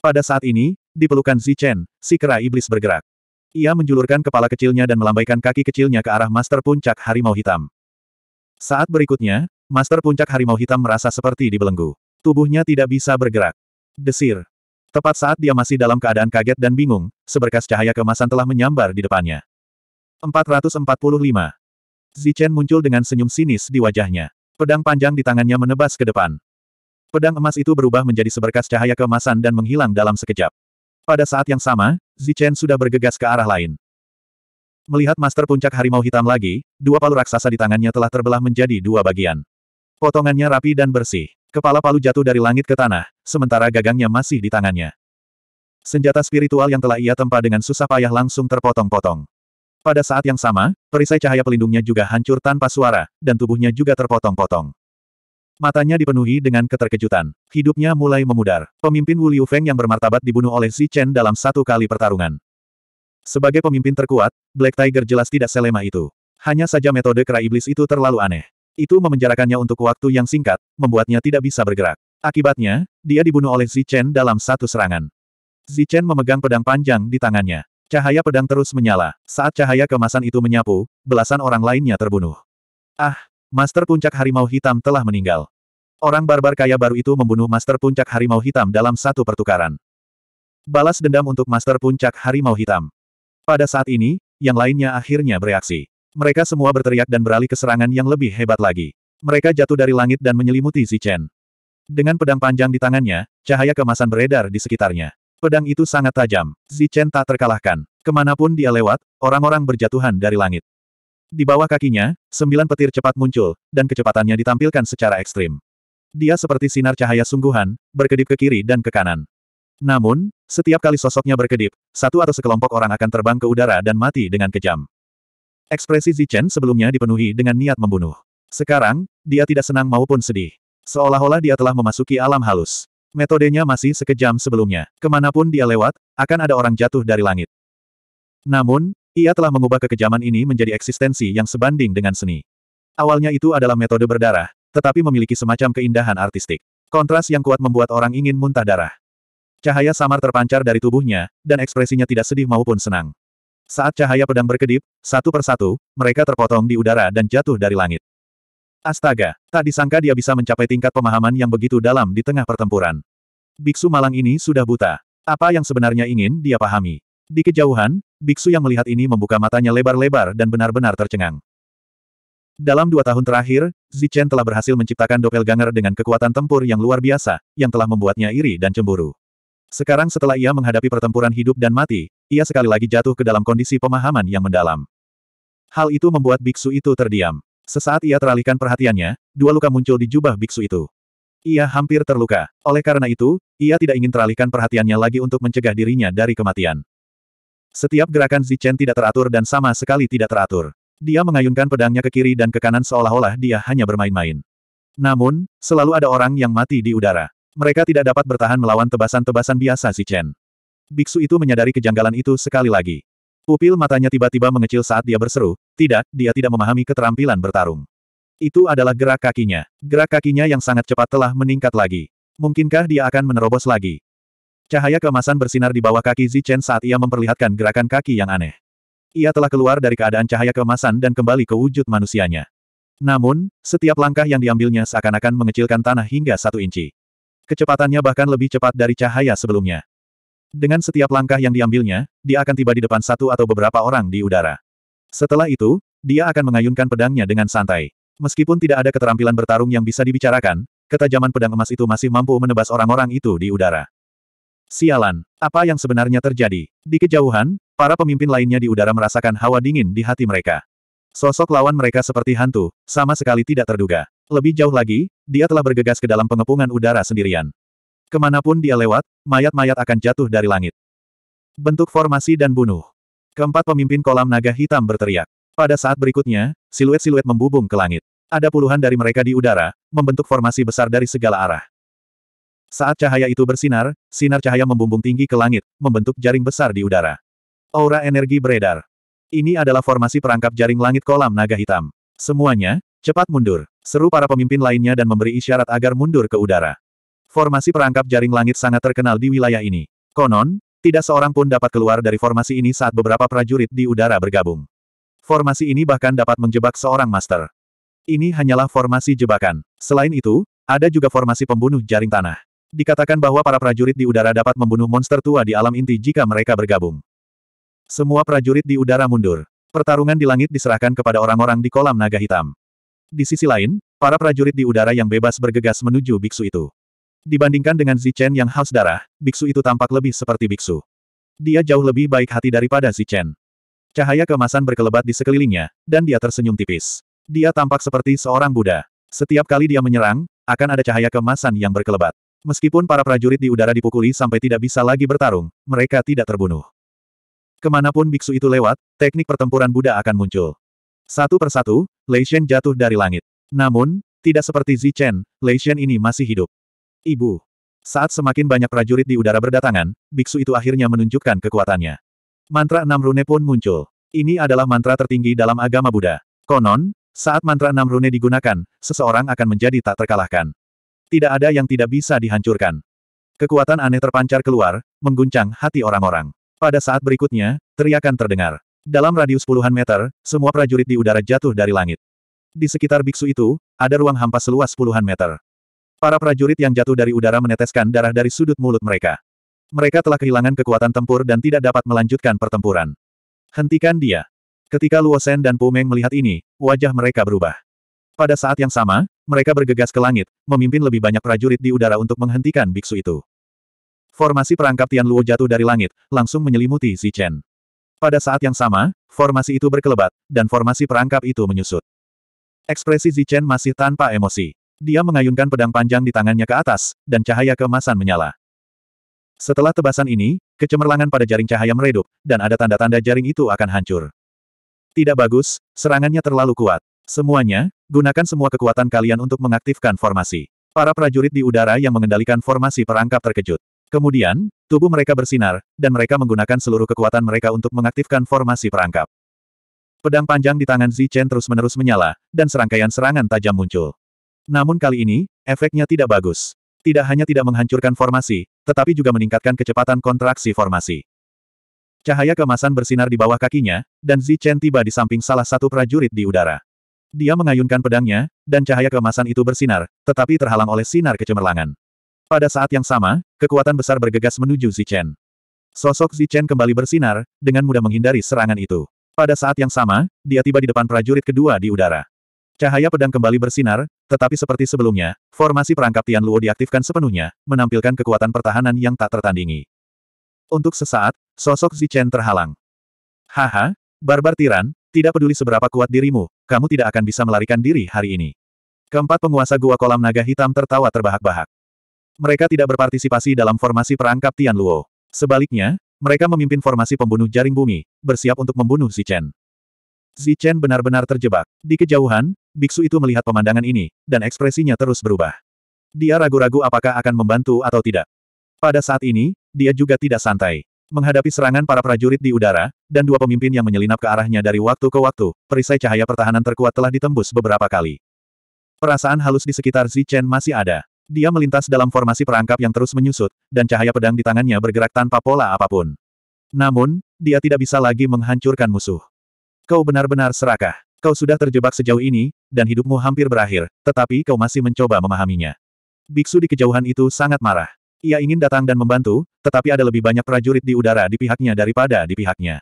Pada saat ini, di pelukan Zichen, si kera iblis bergerak. Ia menjulurkan kepala kecilnya dan melambaikan kaki kecilnya ke arah Master Puncak Harimau Hitam. Saat berikutnya, Master Puncak Harimau Hitam merasa seperti dibelenggu. Tubuhnya tidak bisa bergerak. Desir. Tepat saat dia masih dalam keadaan kaget dan bingung, seberkas cahaya kemasan telah menyambar di depannya. 445. Zichen muncul dengan senyum sinis di wajahnya. Pedang panjang di tangannya menebas ke depan. Pedang emas itu berubah menjadi seberkas cahaya kemasan dan menghilang dalam sekejap. Pada saat yang sama, Zichen sudah bergegas ke arah lain. Melihat master puncak harimau hitam lagi, dua palu raksasa di tangannya telah terbelah menjadi dua bagian. Potongannya rapi dan bersih. Kepala palu jatuh dari langit ke tanah, sementara gagangnya masih di tangannya. Senjata spiritual yang telah ia tempa dengan susah payah langsung terpotong-potong. Pada saat yang sama, perisai cahaya pelindungnya juga hancur tanpa suara, dan tubuhnya juga terpotong-potong. Matanya dipenuhi dengan keterkejutan. Hidupnya mulai memudar. Pemimpin Wu Liu Feng yang bermartabat dibunuh oleh Xi Chen dalam satu kali pertarungan. Sebagai pemimpin terkuat, Black Tiger jelas tidak selema itu. Hanya saja metode kera iblis itu terlalu aneh. Itu memenjarakannya untuk waktu yang singkat, membuatnya tidak bisa bergerak. Akibatnya, dia dibunuh oleh Zichen dalam satu serangan. Zichen memegang pedang panjang di tangannya. Cahaya pedang terus menyala. Saat cahaya kemasan itu menyapu, belasan orang lainnya terbunuh. Ah, Master Puncak Harimau Hitam telah meninggal. Orang barbar kaya baru itu membunuh Master Puncak Harimau Hitam dalam satu pertukaran. Balas dendam untuk Master Puncak Harimau Hitam. Pada saat ini, yang lainnya akhirnya bereaksi. Mereka semua berteriak dan beralih ke serangan yang lebih hebat lagi. Mereka jatuh dari langit dan menyelimuti Zichen. Dengan pedang panjang di tangannya, cahaya kemasan beredar di sekitarnya. Pedang itu sangat tajam. Zichen tak terkalahkan. Kemanapun dia lewat, orang-orang berjatuhan dari langit. Di bawah kakinya, sembilan petir cepat muncul, dan kecepatannya ditampilkan secara ekstrim. Dia seperti sinar cahaya sungguhan, berkedip ke kiri dan ke kanan. Namun, setiap kali sosoknya berkedip, satu atau sekelompok orang akan terbang ke udara dan mati dengan kejam. Ekspresi Zichen sebelumnya dipenuhi dengan niat membunuh. Sekarang, dia tidak senang maupun sedih. Seolah-olah dia telah memasuki alam halus. Metodenya masih sekejam sebelumnya. Kemanapun dia lewat, akan ada orang jatuh dari langit. Namun, ia telah mengubah kekejaman ini menjadi eksistensi yang sebanding dengan seni. Awalnya itu adalah metode berdarah, tetapi memiliki semacam keindahan artistik. Kontras yang kuat membuat orang ingin muntah darah. Cahaya samar terpancar dari tubuhnya, dan ekspresinya tidak sedih maupun senang. Saat cahaya pedang berkedip, satu persatu, mereka terpotong di udara dan jatuh dari langit. Astaga, tak disangka dia bisa mencapai tingkat pemahaman yang begitu dalam di tengah pertempuran. Biksu malang ini sudah buta. Apa yang sebenarnya ingin dia pahami? Di kejauhan, biksu yang melihat ini membuka matanya lebar-lebar dan benar-benar tercengang. Dalam dua tahun terakhir, Zichen telah berhasil menciptakan doppelganger dengan kekuatan tempur yang luar biasa, yang telah membuatnya iri dan cemburu. Sekarang setelah ia menghadapi pertempuran hidup dan mati, ia sekali lagi jatuh ke dalam kondisi pemahaman yang mendalam. Hal itu membuat biksu itu terdiam. Sesaat ia teralihkan perhatiannya, dua luka muncul di jubah biksu itu. Ia hampir terluka. Oleh karena itu, ia tidak ingin teralihkan perhatiannya lagi untuk mencegah dirinya dari kematian. Setiap gerakan Zichen tidak teratur dan sama sekali tidak teratur. Dia mengayunkan pedangnya ke kiri dan ke kanan seolah-olah dia hanya bermain-main. Namun, selalu ada orang yang mati di udara. Mereka tidak dapat bertahan melawan tebasan-tebasan biasa Zichen. Biksu itu menyadari kejanggalan itu sekali lagi. Pupil matanya tiba-tiba mengecil saat dia berseru, tidak, dia tidak memahami keterampilan bertarung. Itu adalah gerak kakinya. Gerak kakinya yang sangat cepat telah meningkat lagi. Mungkinkah dia akan menerobos lagi? Cahaya keemasan bersinar di bawah kaki Zichen saat ia memperlihatkan gerakan kaki yang aneh. Ia telah keluar dari keadaan cahaya keemasan dan kembali ke wujud manusianya. Namun, setiap langkah yang diambilnya seakan-akan mengecilkan tanah hingga satu inci. Kecepatannya bahkan lebih cepat dari cahaya sebelumnya. Dengan setiap langkah yang diambilnya, dia akan tiba di depan satu atau beberapa orang di udara. Setelah itu, dia akan mengayunkan pedangnya dengan santai. Meskipun tidak ada keterampilan bertarung yang bisa dibicarakan, ketajaman pedang emas itu masih mampu menebas orang-orang itu di udara. Sialan, apa yang sebenarnya terjadi? Di kejauhan, para pemimpin lainnya di udara merasakan hawa dingin di hati mereka. Sosok lawan mereka seperti hantu, sama sekali tidak terduga. Lebih jauh lagi, dia telah bergegas ke dalam pengepungan udara sendirian. Kemanapun dia lewat, mayat-mayat akan jatuh dari langit. Bentuk formasi dan bunuh. Keempat pemimpin kolam naga hitam berteriak. Pada saat berikutnya, siluet-siluet membubung ke langit. Ada puluhan dari mereka di udara, membentuk formasi besar dari segala arah. Saat cahaya itu bersinar, sinar cahaya membumbung tinggi ke langit, membentuk jaring besar di udara. Aura energi beredar. Ini adalah formasi perangkap jaring langit kolam naga hitam. Semuanya, cepat mundur. Seru para pemimpin lainnya dan memberi isyarat agar mundur ke udara. Formasi perangkap jaring langit sangat terkenal di wilayah ini. Konon, tidak seorang pun dapat keluar dari formasi ini saat beberapa prajurit di udara bergabung. Formasi ini bahkan dapat menjebak seorang master. Ini hanyalah formasi jebakan. Selain itu, ada juga formasi pembunuh jaring tanah. Dikatakan bahwa para prajurit di udara dapat membunuh monster tua di alam inti jika mereka bergabung. Semua prajurit di udara mundur. Pertarungan di langit diserahkan kepada orang-orang di kolam naga hitam. Di sisi lain, para prajurit di udara yang bebas bergegas menuju biksu itu. Dibandingkan dengan Zichen yang haus darah, biksu itu tampak lebih seperti biksu. Dia jauh lebih baik hati daripada Zichen. Cahaya kemasan berkelebat di sekelilingnya, dan dia tersenyum tipis. Dia tampak seperti seorang Buddha. Setiap kali dia menyerang, akan ada cahaya kemasan yang berkelebat. Meskipun para prajurit di udara dipukuli sampai tidak bisa lagi bertarung, mereka tidak terbunuh. Kemanapun biksu itu lewat, teknik pertempuran Buddha akan muncul. Satu persatu, Lei Shen jatuh dari langit. Namun, tidak seperti Zichen, Chen, Lei Shen ini masih hidup. Ibu. Saat semakin banyak prajurit di udara berdatangan, biksu itu akhirnya menunjukkan kekuatannya. Mantra enam rune pun muncul. Ini adalah mantra tertinggi dalam agama Buddha. Konon, saat mantra enam rune digunakan, seseorang akan menjadi tak terkalahkan. Tidak ada yang tidak bisa dihancurkan. Kekuatan aneh terpancar keluar, mengguncang hati orang-orang. Pada saat berikutnya, teriakan terdengar. Dalam radius puluhan meter, semua prajurit di udara jatuh dari langit. Di sekitar biksu itu, ada ruang hampa seluas puluhan meter. Para prajurit yang jatuh dari udara meneteskan darah dari sudut mulut mereka. Mereka telah kehilangan kekuatan tempur dan tidak dapat melanjutkan pertempuran. Hentikan dia. Ketika Luosen dan Pumeng melihat ini, wajah mereka berubah. Pada saat yang sama, mereka bergegas ke langit, memimpin lebih banyak prajurit di udara untuk menghentikan biksu itu. Formasi perangkap Tian Luo jatuh dari langit, langsung menyelimuti Zichen. Pada saat yang sama, formasi itu berkelebat, dan formasi perangkap itu menyusut. Ekspresi Zichen masih tanpa emosi. Dia mengayunkan pedang panjang di tangannya ke atas, dan cahaya keemasan menyala. Setelah tebasan ini, kecemerlangan pada jaring cahaya meredup, dan ada tanda-tanda jaring itu akan hancur. Tidak bagus, serangannya terlalu kuat. Semuanya, gunakan semua kekuatan kalian untuk mengaktifkan formasi. Para prajurit di udara yang mengendalikan formasi perangkap terkejut. Kemudian, tubuh mereka bersinar, dan mereka menggunakan seluruh kekuatan mereka untuk mengaktifkan formasi perangkap. Pedang panjang di tangan Zichen terus-menerus menyala, dan serangkaian serangan tajam muncul. Namun kali ini, efeknya tidak bagus. Tidak hanya tidak menghancurkan formasi, tetapi juga meningkatkan kecepatan kontraksi formasi. Cahaya kemasan bersinar di bawah kakinya, dan Zi Chen tiba di samping salah satu prajurit di udara. Dia mengayunkan pedangnya, dan cahaya kemasan itu bersinar, tetapi terhalang oleh sinar kecemerlangan. Pada saat yang sama, kekuatan besar bergegas menuju Zi Chen. Sosok Zi Chen kembali bersinar, dengan mudah menghindari serangan itu. Pada saat yang sama, dia tiba di depan prajurit kedua di udara. Cahaya pedang kembali bersinar, tetapi seperti sebelumnya, formasi perangkap Tian Luo diaktifkan sepenuhnya, menampilkan kekuatan pertahanan yang tak tertandingi. Untuk sesaat, sosok Zichen terhalang. Haha, barbar tiran, tidak peduli seberapa kuat dirimu, kamu tidak akan bisa melarikan diri hari ini. Keempat penguasa gua kolam naga hitam tertawa terbahak-bahak. Mereka tidak berpartisipasi dalam formasi perangkap Tian Luo. Sebaliknya, mereka memimpin formasi pembunuh jaring bumi, bersiap untuk membunuh Zichen. Zichen benar-benar terjebak. Di kejauhan, biksu itu melihat pemandangan ini, dan ekspresinya terus berubah. Dia ragu-ragu apakah akan membantu atau tidak. Pada saat ini, dia juga tidak santai. Menghadapi serangan para prajurit di udara, dan dua pemimpin yang menyelinap ke arahnya dari waktu ke waktu, perisai cahaya pertahanan terkuat telah ditembus beberapa kali. Perasaan halus di sekitar Zichen masih ada. Dia melintas dalam formasi perangkap yang terus menyusut, dan cahaya pedang di tangannya bergerak tanpa pola apapun. Namun, dia tidak bisa lagi menghancurkan musuh. Kau benar-benar serakah kau sudah terjebak sejauh ini, dan hidupmu hampir berakhir, tetapi kau masih mencoba memahaminya. Biksu di kejauhan itu sangat marah. Ia ingin datang dan membantu, tetapi ada lebih banyak prajurit di udara di pihaknya daripada di pihaknya.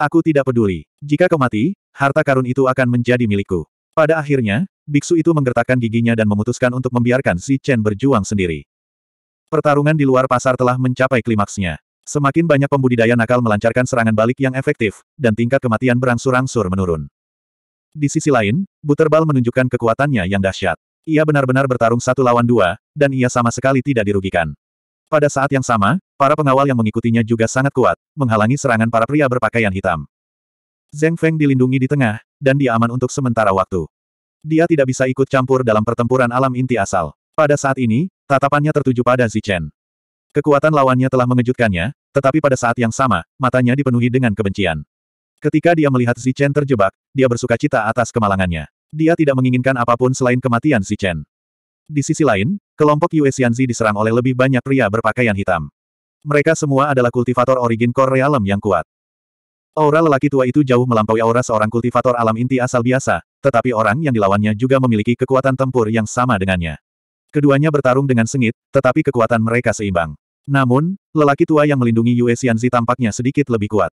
Aku tidak peduli. Jika kau mati, harta karun itu akan menjadi milikku. Pada akhirnya, biksu itu menggertakkan giginya dan memutuskan untuk membiarkan si Chen berjuang sendiri. Pertarungan di luar pasar telah mencapai klimaksnya. Semakin banyak pembudidaya nakal melancarkan serangan balik yang efektif, dan tingkat kematian berangsur-angsur menurun. Di sisi lain, Butterball menunjukkan kekuatannya yang dahsyat. Ia benar-benar bertarung satu lawan dua, dan ia sama sekali tidak dirugikan. Pada saat yang sama, para pengawal yang mengikutinya juga sangat kuat, menghalangi serangan para pria berpakaian hitam. Zeng Feng dilindungi di tengah, dan dia aman untuk sementara waktu. Dia tidak bisa ikut campur dalam pertempuran alam inti asal. Pada saat ini, tatapannya tertuju pada Zichen. Kekuatan lawannya telah mengejutkannya, tetapi pada saat yang sama, matanya dipenuhi dengan kebencian. Ketika dia melihat Zichen terjebak, dia bersuka cita atas kemalangannya. Dia tidak menginginkan apapun selain kematian Zichen. Di sisi lain, kelompok Yue Xianzi diserang oleh lebih banyak pria berpakaian hitam. Mereka semua adalah kultivator origin core realm yang kuat. Aura lelaki tua itu jauh melampaui aura seorang kultivator alam inti asal biasa, tetapi orang yang dilawannya juga memiliki kekuatan tempur yang sama dengannya. Keduanya bertarung dengan sengit, tetapi kekuatan mereka seimbang. Namun, lelaki tua yang melindungi Yue Xianzi tampaknya sedikit lebih kuat.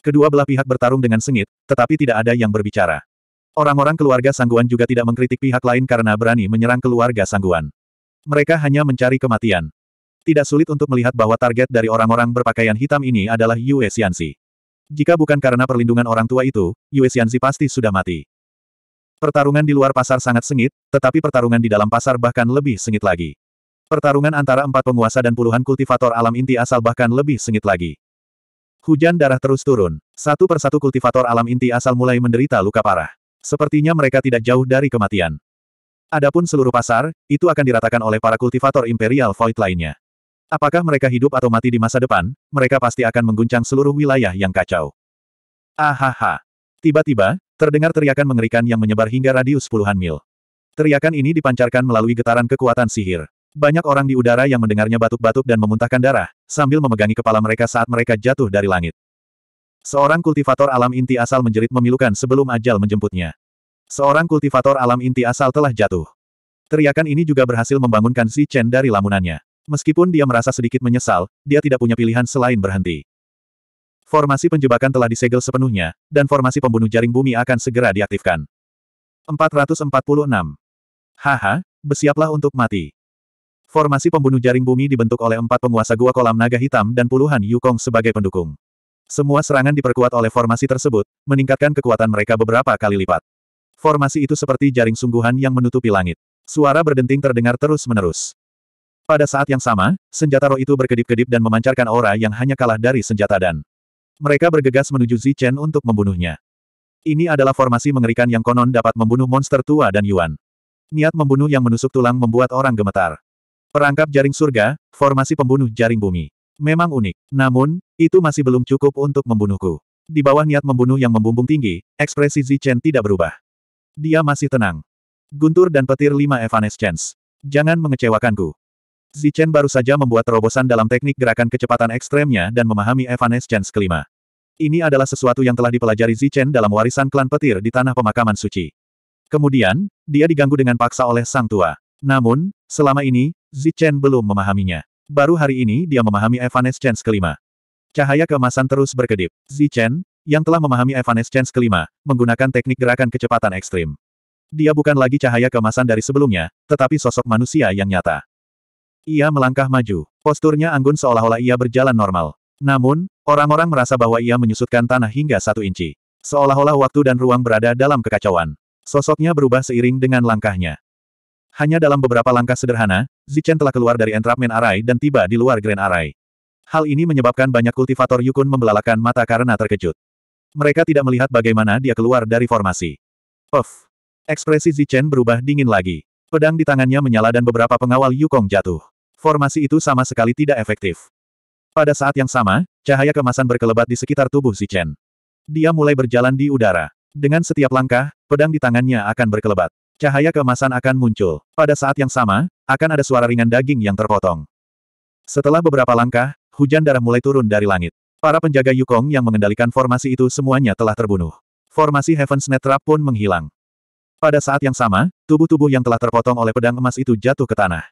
Kedua belah pihak bertarung dengan sengit, tetapi tidak ada yang berbicara. Orang-orang keluarga Sangguan juga tidak mengkritik pihak lain karena berani menyerang keluarga Sangguan. Mereka hanya mencari kematian. Tidak sulit untuk melihat bahwa target dari orang-orang berpakaian hitam ini adalah Yue Xianxi. Jika bukan karena perlindungan orang tua itu, Yue Xianxi pasti sudah mati. Pertarungan di luar pasar sangat sengit, tetapi pertarungan di dalam pasar bahkan lebih sengit lagi. Pertarungan antara empat penguasa dan puluhan kultivator alam inti asal bahkan lebih sengit lagi. Hujan darah terus turun. Satu persatu kultivator alam inti asal mulai menderita luka parah. Sepertinya mereka tidak jauh dari kematian. Adapun seluruh pasar, itu akan diratakan oleh para kultivator Imperial Void lainnya. Apakah mereka hidup atau mati di masa depan, mereka pasti akan mengguncang seluruh wilayah yang kacau. Ahaha. Tiba-tiba, terdengar teriakan mengerikan yang menyebar hingga radius puluhan mil. Teriakan ini dipancarkan melalui getaran kekuatan sihir. Banyak orang di udara yang mendengarnya batuk-batuk dan memuntahkan darah, sambil memegangi kepala mereka saat mereka jatuh dari langit. Seorang kultivator alam inti asal menjerit memilukan sebelum ajal menjemputnya. Seorang kultivator alam inti asal telah jatuh. Teriakan ini juga berhasil membangunkan si Chen dari lamunannya. Meskipun dia merasa sedikit menyesal, dia tidak punya pilihan selain berhenti. Formasi penjebakan telah disegel sepenuhnya, dan formasi pembunuh jaring bumi akan segera diaktifkan. 446. Haha, bersiaplah untuk mati. Formasi pembunuh jaring bumi dibentuk oleh empat penguasa gua kolam naga hitam dan puluhan Yukong sebagai pendukung. Semua serangan diperkuat oleh formasi tersebut, meningkatkan kekuatan mereka beberapa kali lipat. Formasi itu seperti jaring sungguhan yang menutupi langit. Suara berdenting terdengar terus-menerus. Pada saat yang sama, senjata roh itu berkedip-kedip dan memancarkan aura yang hanya kalah dari senjata dan. Mereka bergegas menuju Zichen untuk membunuhnya. Ini adalah formasi mengerikan yang konon dapat membunuh monster tua dan Yuan. Niat membunuh yang menusuk tulang membuat orang gemetar. Perangkap jaring surga, formasi pembunuh jaring bumi. Memang unik. Namun, itu masih belum cukup untuk membunuhku. Di bawah niat membunuh yang membumbung tinggi, ekspresi Zichen tidak berubah. Dia masih tenang. Guntur dan petir lima Evanescence. Jangan mengecewakanku. Zichen baru saja membuat terobosan dalam teknik gerakan kecepatan ekstremnya dan memahami Evanescence kelima. Ini adalah sesuatu yang telah dipelajari Zichen dalam warisan klan petir di tanah pemakaman suci. Kemudian, dia diganggu dengan paksa oleh sang tua. Namun, selama ini, Zichen belum memahaminya. Baru hari ini dia memahami Evanescence kelima. Cahaya kemasan terus berkedip. Zichen, yang telah memahami Evanescence kelima, menggunakan teknik gerakan kecepatan ekstrim. Dia bukan lagi cahaya kemasan dari sebelumnya, tetapi sosok manusia yang nyata. Ia melangkah maju. Posturnya anggun seolah-olah ia berjalan normal. Namun, orang-orang merasa bahwa ia menyusutkan tanah hingga satu inci. Seolah-olah waktu dan ruang berada dalam kekacauan. Sosoknya berubah seiring dengan langkahnya. Hanya dalam beberapa langkah sederhana, Zichen telah keluar dari entrapment Arai dan tiba di luar Grand Arai. Hal ini menyebabkan banyak kultivator Yukun membelalakan mata karena terkejut. Mereka tidak melihat bagaimana dia keluar dari formasi. Puff! Ekspresi Zichen berubah dingin lagi. Pedang di tangannya menyala dan beberapa pengawal Yukong jatuh. Formasi itu sama sekali tidak efektif. Pada saat yang sama, cahaya kemasan berkelebat di sekitar tubuh Zichen. Dia mulai berjalan di udara. Dengan setiap langkah, pedang di tangannya akan berkelebat. Cahaya keemasan akan muncul. Pada saat yang sama, akan ada suara ringan daging yang terpotong. Setelah beberapa langkah, hujan darah mulai turun dari langit. Para penjaga Yukong yang mengendalikan formasi itu semuanya telah terbunuh. Formasi Heaven's Net Trap pun menghilang. Pada saat yang sama, tubuh-tubuh yang telah terpotong oleh pedang emas itu jatuh ke tanah.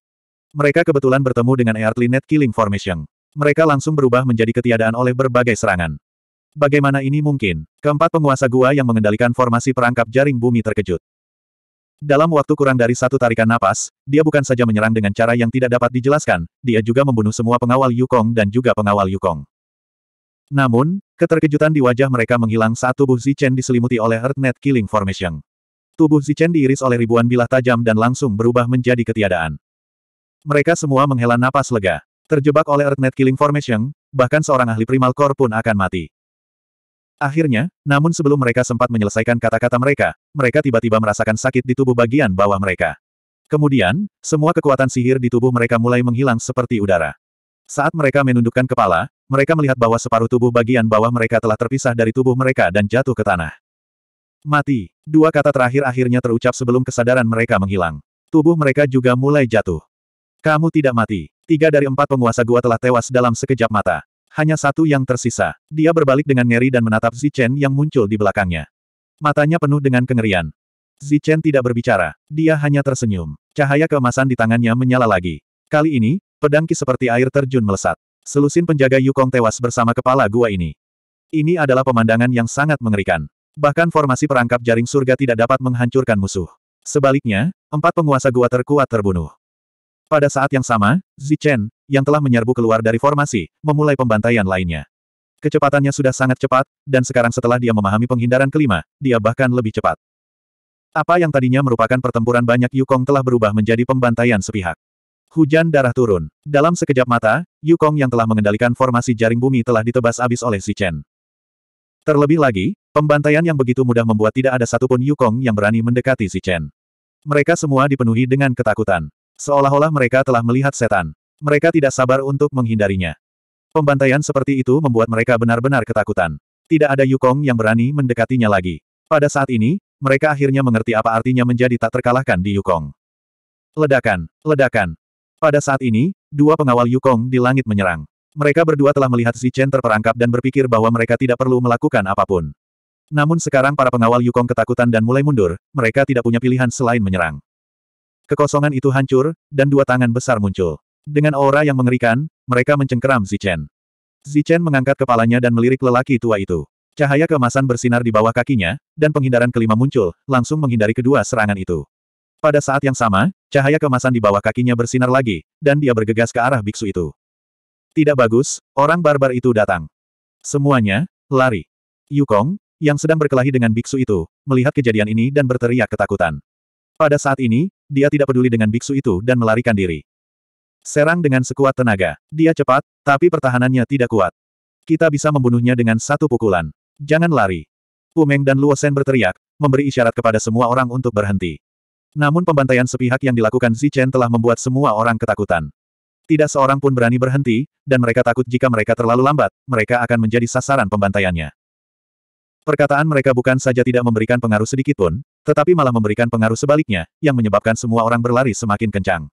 Mereka kebetulan bertemu dengan Earthly Net Killing Formation. Mereka langsung berubah menjadi ketiadaan oleh berbagai serangan. Bagaimana ini mungkin? Keempat penguasa gua yang mengendalikan formasi perangkap jaring bumi terkejut. Dalam waktu kurang dari satu tarikan napas, dia bukan saja menyerang dengan cara yang tidak dapat dijelaskan, dia juga membunuh semua pengawal Yukong dan juga pengawal Yukong. Namun, keterkejutan di wajah mereka menghilang saat tubuh Zichen diselimuti oleh Earthnet Killing Formation. Tubuh Zichen diiris oleh ribuan bilah tajam dan langsung berubah menjadi ketiadaan. Mereka semua menghela napas lega. Terjebak oleh Earthnet Killing Formation, bahkan seorang ahli Primal Core pun akan mati. Akhirnya, namun sebelum mereka sempat menyelesaikan kata-kata mereka, mereka tiba-tiba merasakan sakit di tubuh bagian bawah mereka. Kemudian, semua kekuatan sihir di tubuh mereka mulai menghilang seperti udara. Saat mereka menundukkan kepala, mereka melihat bahwa separuh tubuh bagian bawah mereka telah terpisah dari tubuh mereka dan jatuh ke tanah. Mati. Dua kata terakhir akhirnya terucap sebelum kesadaran mereka menghilang. Tubuh mereka juga mulai jatuh. Kamu tidak mati. Tiga dari empat penguasa gua telah tewas dalam sekejap mata hanya satu yang tersisa. Dia berbalik dengan ngeri dan menatap Zichen yang muncul di belakangnya. Matanya penuh dengan kengerian. Zichen tidak berbicara. Dia hanya tersenyum. Cahaya keemasan di tangannya menyala lagi. Kali ini, pedangki seperti air terjun melesat. Selusin penjaga Yukong tewas bersama kepala gua ini. Ini adalah pemandangan yang sangat mengerikan. Bahkan formasi perangkap jaring surga tidak dapat menghancurkan musuh. Sebaliknya, empat penguasa gua terkuat terbunuh. Pada saat yang sama, Zichen, yang telah menyerbu keluar dari formasi, memulai pembantaian lainnya. Kecepatannya sudah sangat cepat, dan sekarang setelah dia memahami penghindaran kelima, dia bahkan lebih cepat. Apa yang tadinya merupakan pertempuran banyak Yukong telah berubah menjadi pembantaian sepihak. Hujan darah turun. Dalam sekejap mata, Yukong yang telah mengendalikan formasi jaring bumi telah ditebas habis oleh Zichen. Terlebih lagi, pembantaian yang begitu mudah membuat tidak ada satupun Yukong yang berani mendekati Zichen. Mereka semua dipenuhi dengan ketakutan. Seolah-olah mereka telah melihat setan. Mereka tidak sabar untuk menghindarinya. Pembantaian seperti itu membuat mereka benar-benar ketakutan. Tidak ada Yukong yang berani mendekatinya lagi. Pada saat ini, mereka akhirnya mengerti apa artinya menjadi tak terkalahkan di Yukong. Ledakan, ledakan. Pada saat ini, dua pengawal Yukong di langit menyerang. Mereka berdua telah melihat Chen terperangkap dan berpikir bahwa mereka tidak perlu melakukan apapun. Namun sekarang para pengawal Yukong ketakutan dan mulai mundur, mereka tidak punya pilihan selain menyerang. Kekosongan itu hancur, dan dua tangan besar muncul. Dengan aura yang mengerikan, mereka mencengkeram Zichen. Zichen mengangkat kepalanya dan melirik lelaki tua itu. Cahaya kemasan bersinar di bawah kakinya, dan penghindaran kelima muncul, langsung menghindari kedua serangan itu. Pada saat yang sama, cahaya kemasan di bawah kakinya bersinar lagi, dan dia bergegas ke arah biksu itu. Tidak bagus, orang barbar itu datang. Semuanya, lari. Yukong, yang sedang berkelahi dengan biksu itu, melihat kejadian ini dan berteriak ketakutan. Pada saat ini, dia tidak peduli dengan biksu itu dan melarikan diri. Serang dengan sekuat tenaga. Dia cepat, tapi pertahanannya tidak kuat. Kita bisa membunuhnya dengan satu pukulan. Jangan lari. Pumeng dan Luosen berteriak, memberi isyarat kepada semua orang untuk berhenti. Namun pembantaian sepihak yang dilakukan Zichen telah membuat semua orang ketakutan. Tidak seorang pun berani berhenti, dan mereka takut jika mereka terlalu lambat, mereka akan menjadi sasaran pembantaiannya. Perkataan mereka bukan saja tidak memberikan pengaruh sedikitpun, tetapi malah memberikan pengaruh sebaliknya, yang menyebabkan semua orang berlari semakin kencang.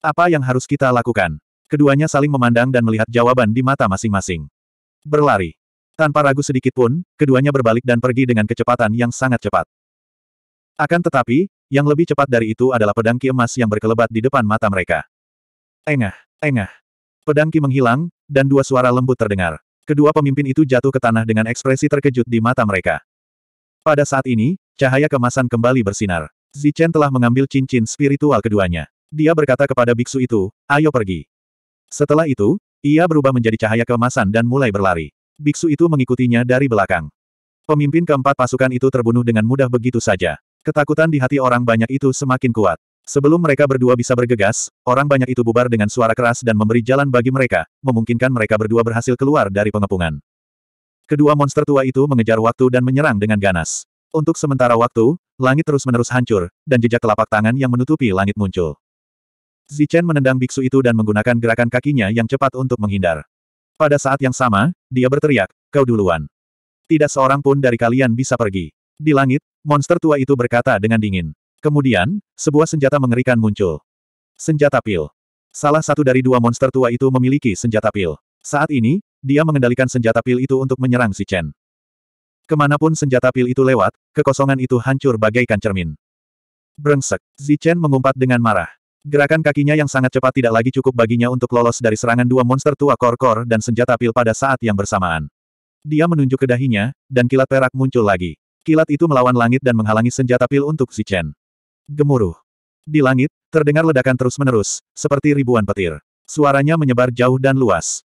Apa yang harus kita lakukan? Keduanya saling memandang dan melihat jawaban di mata masing-masing. Berlari. Tanpa ragu sedikitpun, keduanya berbalik dan pergi dengan kecepatan yang sangat cepat. Akan tetapi, yang lebih cepat dari itu adalah pedang ki emas yang berkelebat di depan mata mereka. Engah, engah. Pedang ki menghilang, dan dua suara lembut terdengar. Kedua pemimpin itu jatuh ke tanah dengan ekspresi terkejut di mata mereka. Pada saat ini, cahaya kemasan kembali bersinar. Zichen telah mengambil cincin spiritual keduanya. Dia berkata kepada biksu itu, ayo pergi. Setelah itu, ia berubah menjadi cahaya kemasan dan mulai berlari. Biksu itu mengikutinya dari belakang. Pemimpin keempat pasukan itu terbunuh dengan mudah begitu saja. Ketakutan di hati orang banyak itu semakin kuat. Sebelum mereka berdua bisa bergegas, orang banyak itu bubar dengan suara keras dan memberi jalan bagi mereka, memungkinkan mereka berdua berhasil keluar dari pengepungan. Kedua monster tua itu mengejar waktu dan menyerang dengan ganas. Untuk sementara waktu, langit terus-menerus hancur, dan jejak telapak tangan yang menutupi langit muncul. Zichen menendang biksu itu dan menggunakan gerakan kakinya yang cepat untuk menghindar. Pada saat yang sama, dia berteriak, kau duluan. Tidak seorang pun dari kalian bisa pergi. Di langit, monster tua itu berkata dengan dingin. Kemudian, sebuah senjata mengerikan muncul. Senjata pil. Salah satu dari dua monster tua itu memiliki senjata pil. Saat ini, dia mengendalikan senjata pil itu untuk menyerang si Chen. Kemanapun senjata pil itu lewat, kekosongan itu hancur bagaikan cermin. Brengsek, Chen mengumpat dengan marah. Gerakan kakinya yang sangat cepat tidak lagi cukup baginya untuk lolos dari serangan dua monster tua kor-kor dan senjata pil pada saat yang bersamaan. Dia menunjuk ke dahinya, dan kilat perak muncul lagi. Kilat itu melawan langit dan menghalangi senjata pil untuk Chen. Gemuruh. Di langit, terdengar ledakan terus-menerus, seperti ribuan petir. Suaranya menyebar jauh dan luas.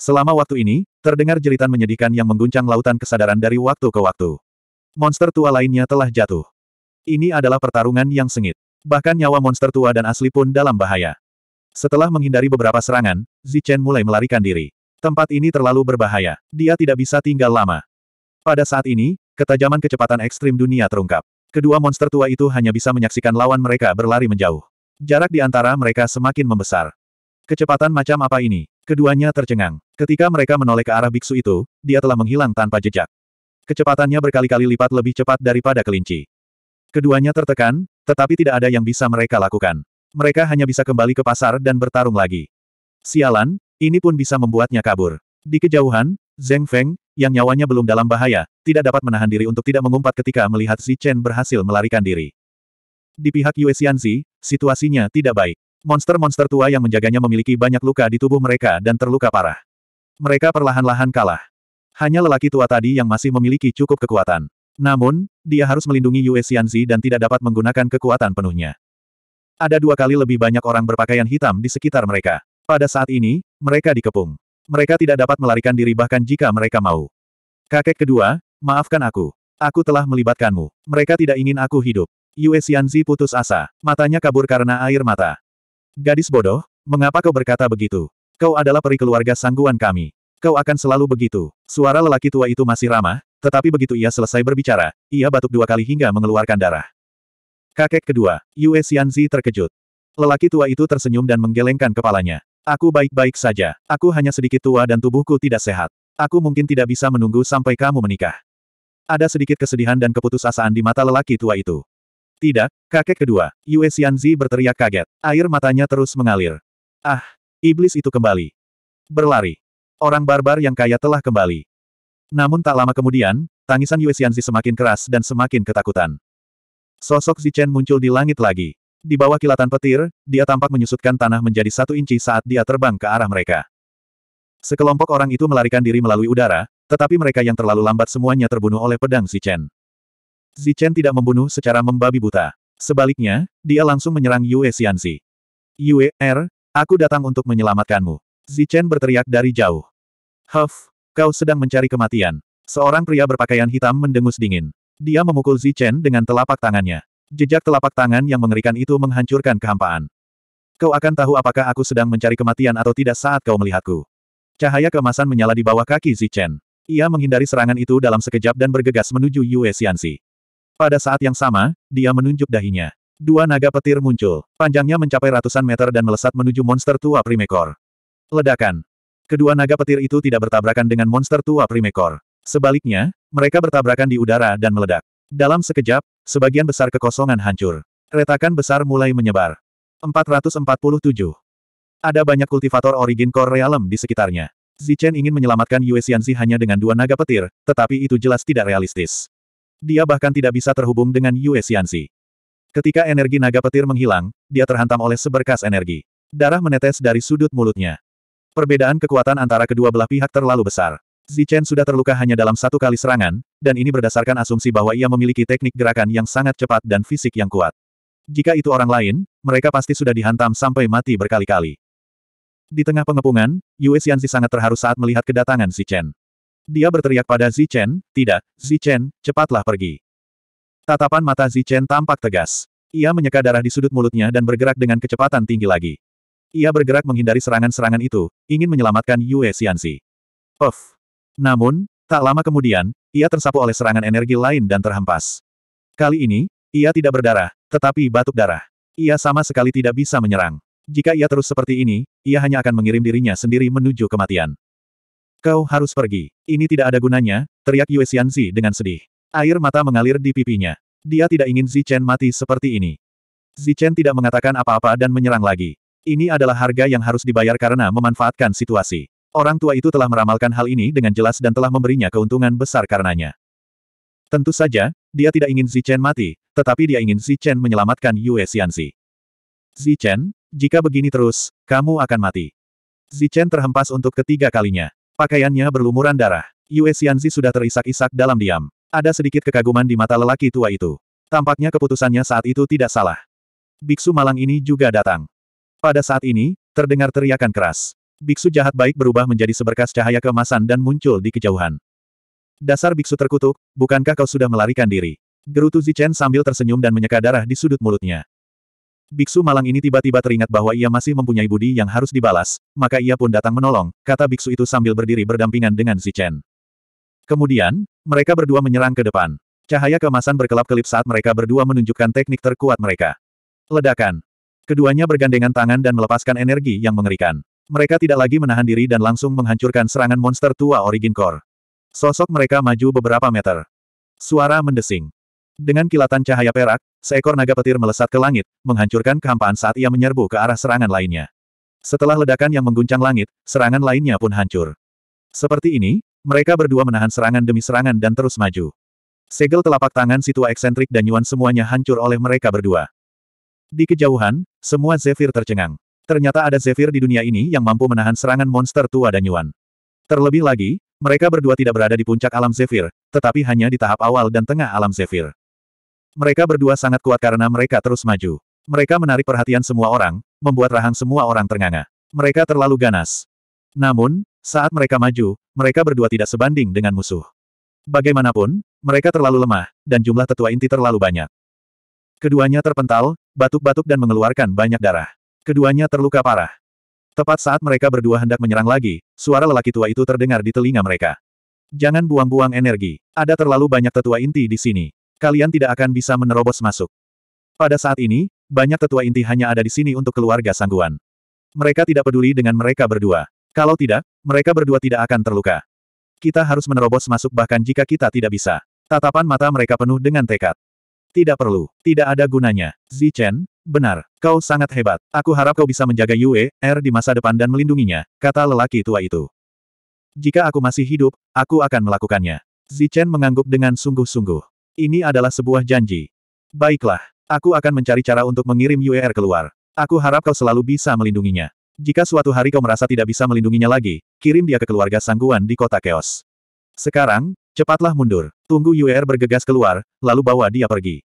Selama waktu ini, terdengar jeritan menyedihkan yang mengguncang lautan kesadaran dari waktu ke waktu. Monster tua lainnya telah jatuh. Ini adalah pertarungan yang sengit. Bahkan nyawa monster tua dan asli pun dalam bahaya. Setelah menghindari beberapa serangan, Zichen mulai melarikan diri. Tempat ini terlalu berbahaya. Dia tidak bisa tinggal lama. Pada saat ini, ketajaman kecepatan ekstrim dunia terungkap. Kedua monster tua itu hanya bisa menyaksikan lawan mereka berlari menjauh. Jarak di antara mereka semakin membesar. Kecepatan macam apa ini? Keduanya tercengang. Ketika mereka menoleh ke arah biksu itu, dia telah menghilang tanpa jejak. Kecepatannya berkali-kali lipat lebih cepat daripada kelinci. Keduanya tertekan, tetapi tidak ada yang bisa mereka lakukan. Mereka hanya bisa kembali ke pasar dan bertarung lagi. Sialan, ini pun bisa membuatnya kabur. Di kejauhan, Zeng Feng, yang nyawanya belum dalam bahaya, tidak dapat menahan diri untuk tidak mengumpat ketika melihat Xi Chen berhasil melarikan diri. Di pihak Yue Xianzi, situasinya tidak baik. Monster-monster tua yang menjaganya memiliki banyak luka di tubuh mereka dan terluka parah. Mereka perlahan-lahan kalah. Hanya lelaki tua tadi yang masih memiliki cukup kekuatan. Namun, dia harus melindungi Yue Xianzi dan tidak dapat menggunakan kekuatan penuhnya. Ada dua kali lebih banyak orang berpakaian hitam di sekitar mereka. Pada saat ini, mereka dikepung. Mereka tidak dapat melarikan diri bahkan jika mereka mau. Kakek kedua, Maafkan aku. Aku telah melibatkanmu. Mereka tidak ingin aku hidup. Yue Xianzi putus asa. Matanya kabur karena air mata. Gadis bodoh, mengapa kau berkata begitu? Kau adalah peri keluarga sangguan kami. Kau akan selalu begitu. Suara lelaki tua itu masih ramah, tetapi begitu ia selesai berbicara, ia batuk dua kali hingga mengeluarkan darah. Kakek kedua, Yue Xianzi terkejut. Lelaki tua itu tersenyum dan menggelengkan kepalanya. Aku baik-baik saja. Aku hanya sedikit tua dan tubuhku tidak sehat. Aku mungkin tidak bisa menunggu sampai kamu menikah. Ada sedikit kesedihan dan keputusasaan di mata lelaki tua itu. Tidak, kakek kedua, Yue Xianzi berteriak kaget. Air matanya terus mengalir. Ah, iblis itu kembali. Berlari. Orang barbar yang kaya telah kembali. Namun tak lama kemudian, tangisan Yue Xianzi semakin keras dan semakin ketakutan. Sosok Zichen muncul di langit lagi. Di bawah kilatan petir, dia tampak menyusutkan tanah menjadi satu inci saat dia terbang ke arah mereka. Sekelompok orang itu melarikan diri melalui udara, tetapi mereka yang terlalu lambat semuanya terbunuh oleh pedang Zichen. Zichen tidak membunuh secara membabi buta. Sebaliknya, dia langsung menyerang Yue Xianzi. Yue, Er, aku datang untuk menyelamatkanmu. Zichen berteriak dari jauh. Huff, kau sedang mencari kematian. Seorang pria berpakaian hitam mendengus dingin. Dia memukul Zichen dengan telapak tangannya. Jejak telapak tangan yang mengerikan itu menghancurkan kehampaan. Kau akan tahu apakah aku sedang mencari kematian atau tidak saat kau melihatku. Cahaya kemasan menyala di bawah kaki Zichen. Ia menghindari serangan itu dalam sekejap dan bergegas menuju Yue Xianxi. Pada saat yang sama, dia menunjuk dahinya. Dua naga petir muncul. Panjangnya mencapai ratusan meter dan melesat menuju monster tua Primekor. Ledakan. Kedua naga petir itu tidak bertabrakan dengan monster tua Primekor. Sebaliknya, mereka bertabrakan di udara dan meledak. Dalam sekejap, sebagian besar kekosongan hancur. Retakan besar mulai menyebar. 447. Ada banyak kultivator origin core realm di sekitarnya. Zichen ingin menyelamatkan Yue Xianzi hanya dengan dua naga petir, tetapi itu jelas tidak realistis. Dia bahkan tidak bisa terhubung dengan Yue Xianzi. Ketika energi naga petir menghilang, dia terhantam oleh seberkas energi. Darah menetes dari sudut mulutnya. Perbedaan kekuatan antara kedua belah pihak terlalu besar. Zichen sudah terluka hanya dalam satu kali serangan, dan ini berdasarkan asumsi bahwa ia memiliki teknik gerakan yang sangat cepat dan fisik yang kuat. Jika itu orang lain, mereka pasti sudah dihantam sampai mati berkali-kali. Di tengah pengepungan, Yue Xianzi sangat terharu saat melihat kedatangan Xi Chen. Dia berteriak pada Xi Chen, tidak, Xi Chen, cepatlah pergi. Tatapan mata Xi Chen tampak tegas. Ia menyeka darah di sudut mulutnya dan bergerak dengan kecepatan tinggi lagi. Ia bergerak menghindari serangan-serangan itu, ingin menyelamatkan Yue Xianzi. Puff. Namun, tak lama kemudian, ia tersapu oleh serangan energi lain dan terhempas. Kali ini, ia tidak berdarah, tetapi batuk darah. Ia sama sekali tidak bisa menyerang. Jika ia terus seperti ini, ia hanya akan mengirim dirinya sendiri menuju kematian. Kau harus pergi. Ini tidak ada gunanya, teriak Yue Xianzi dengan sedih. Air mata mengalir di pipinya. Dia tidak ingin Zichen mati seperti ini. Zichen tidak mengatakan apa-apa dan menyerang lagi. Ini adalah harga yang harus dibayar karena memanfaatkan situasi. Orang tua itu telah meramalkan hal ini dengan jelas dan telah memberinya keuntungan besar karenanya. Tentu saja, dia tidak ingin Zichen mati, tetapi dia ingin Zichen menyelamatkan Yue Xianzi. Zichen, jika begini terus, kamu akan mati. Zichen terhempas untuk ketiga kalinya. Pakaiannya berlumuran darah. Yue Xianzi sudah terisak-isak dalam diam. Ada sedikit kekaguman di mata lelaki tua itu. Tampaknya keputusannya saat itu tidak salah. Biksu malang ini juga datang. Pada saat ini, terdengar teriakan keras. Biksu jahat baik berubah menjadi seberkas cahaya keemasan dan muncul di kejauhan. Dasar biksu terkutuk, bukankah kau sudah melarikan diri? Gerutu Zichen sambil tersenyum dan menyeka darah di sudut mulutnya. Biksu malang ini tiba-tiba teringat bahwa ia masih mempunyai budi yang harus dibalas, maka ia pun datang menolong, kata biksu itu sambil berdiri berdampingan dengan Zichen. Kemudian, mereka berdua menyerang ke depan. Cahaya kemasan berkelap-kelip saat mereka berdua menunjukkan teknik terkuat mereka. Ledakan. Keduanya bergandengan tangan dan melepaskan energi yang mengerikan. Mereka tidak lagi menahan diri dan langsung menghancurkan serangan monster tua Origin Core. Sosok mereka maju beberapa meter. Suara mendesing. Dengan kilatan cahaya perak, seekor naga petir melesat ke langit, menghancurkan kehampaan saat ia menyerbu ke arah serangan lainnya. Setelah ledakan yang mengguncang langit, serangan lainnya pun hancur. Seperti ini, mereka berdua menahan serangan demi serangan dan terus maju. Segel telapak tangan si tua eksentrik dan Yuan semuanya hancur oleh mereka berdua. Di kejauhan, semua Zephyr tercengang. Ternyata ada Zephyr di dunia ini yang mampu menahan serangan monster tua dan Yuan. Terlebih lagi, mereka berdua tidak berada di puncak alam Zephyr, tetapi hanya di tahap awal dan tengah alam Zephyr. Mereka berdua sangat kuat karena mereka terus maju. Mereka menarik perhatian semua orang, membuat rahang semua orang ternganga. Mereka terlalu ganas. Namun, saat mereka maju, mereka berdua tidak sebanding dengan musuh. Bagaimanapun, mereka terlalu lemah, dan jumlah tetua inti terlalu banyak. Keduanya terpental, batuk-batuk dan mengeluarkan banyak darah. Keduanya terluka parah. Tepat saat mereka berdua hendak menyerang lagi, suara lelaki tua itu terdengar di telinga mereka. Jangan buang-buang energi. Ada terlalu banyak tetua inti di sini kalian tidak akan bisa menerobos masuk. Pada saat ini, banyak tetua inti hanya ada di sini untuk keluarga sangguan. Mereka tidak peduli dengan mereka berdua. Kalau tidak, mereka berdua tidak akan terluka. Kita harus menerobos masuk bahkan jika kita tidak bisa. Tatapan mata mereka penuh dengan tekad. Tidak perlu. Tidak ada gunanya. Zichen, benar. Kau sangat hebat. Aku harap kau bisa menjaga Yue, Er di masa depan dan melindunginya, kata lelaki tua itu. Jika aku masih hidup, aku akan melakukannya. Zichen mengangguk dengan sungguh-sungguh. Ini adalah sebuah janji. Baiklah, aku akan mencari cara untuk mengirim UER keluar. Aku harap kau selalu bisa melindunginya. Jika suatu hari kau merasa tidak bisa melindunginya lagi, kirim dia ke keluarga sangguan di kota Keos. Sekarang, cepatlah mundur. Tunggu UER bergegas keluar, lalu bawa dia pergi.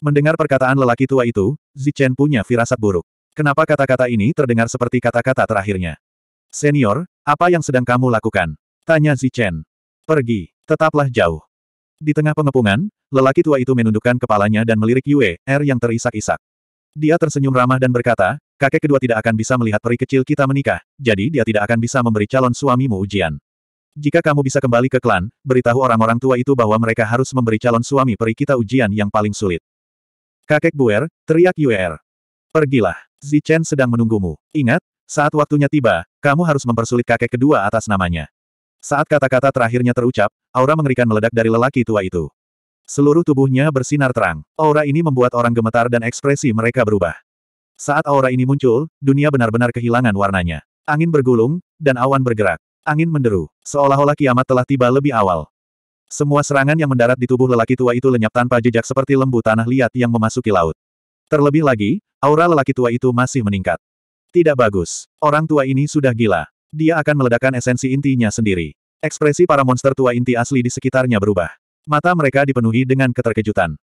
Mendengar perkataan lelaki tua itu, Zichen punya firasat buruk. Kenapa kata-kata ini terdengar seperti kata-kata terakhirnya? Senior, apa yang sedang kamu lakukan? Tanya Zichen. Pergi, tetaplah jauh. Di tengah pengepungan, lelaki tua itu menundukkan kepalanya dan melirik Yue, Er yang terisak-isak. Dia tersenyum ramah dan berkata, kakek kedua tidak akan bisa melihat peri kecil kita menikah, jadi dia tidak akan bisa memberi calon suamimu ujian. Jika kamu bisa kembali ke klan, beritahu orang-orang tua itu bahwa mereka harus memberi calon suami peri kita ujian yang paling sulit. Kakek Buer, teriak Yue Er. Pergilah, Zichen sedang menunggumu. Ingat, saat waktunya tiba, kamu harus mempersulit kakek kedua atas namanya. Saat kata-kata terakhirnya terucap, aura mengerikan meledak dari lelaki tua itu. Seluruh tubuhnya bersinar terang. Aura ini membuat orang gemetar dan ekspresi mereka berubah. Saat aura ini muncul, dunia benar-benar kehilangan warnanya. Angin bergulung, dan awan bergerak. Angin menderu, seolah-olah kiamat telah tiba lebih awal. Semua serangan yang mendarat di tubuh lelaki tua itu lenyap tanpa jejak seperti lembu tanah liat yang memasuki laut. Terlebih lagi, aura lelaki tua itu masih meningkat. Tidak bagus. Orang tua ini sudah gila. Dia akan meledakkan esensi intinya sendiri. Ekspresi para monster tua inti asli di sekitarnya berubah. Mata mereka dipenuhi dengan keterkejutan.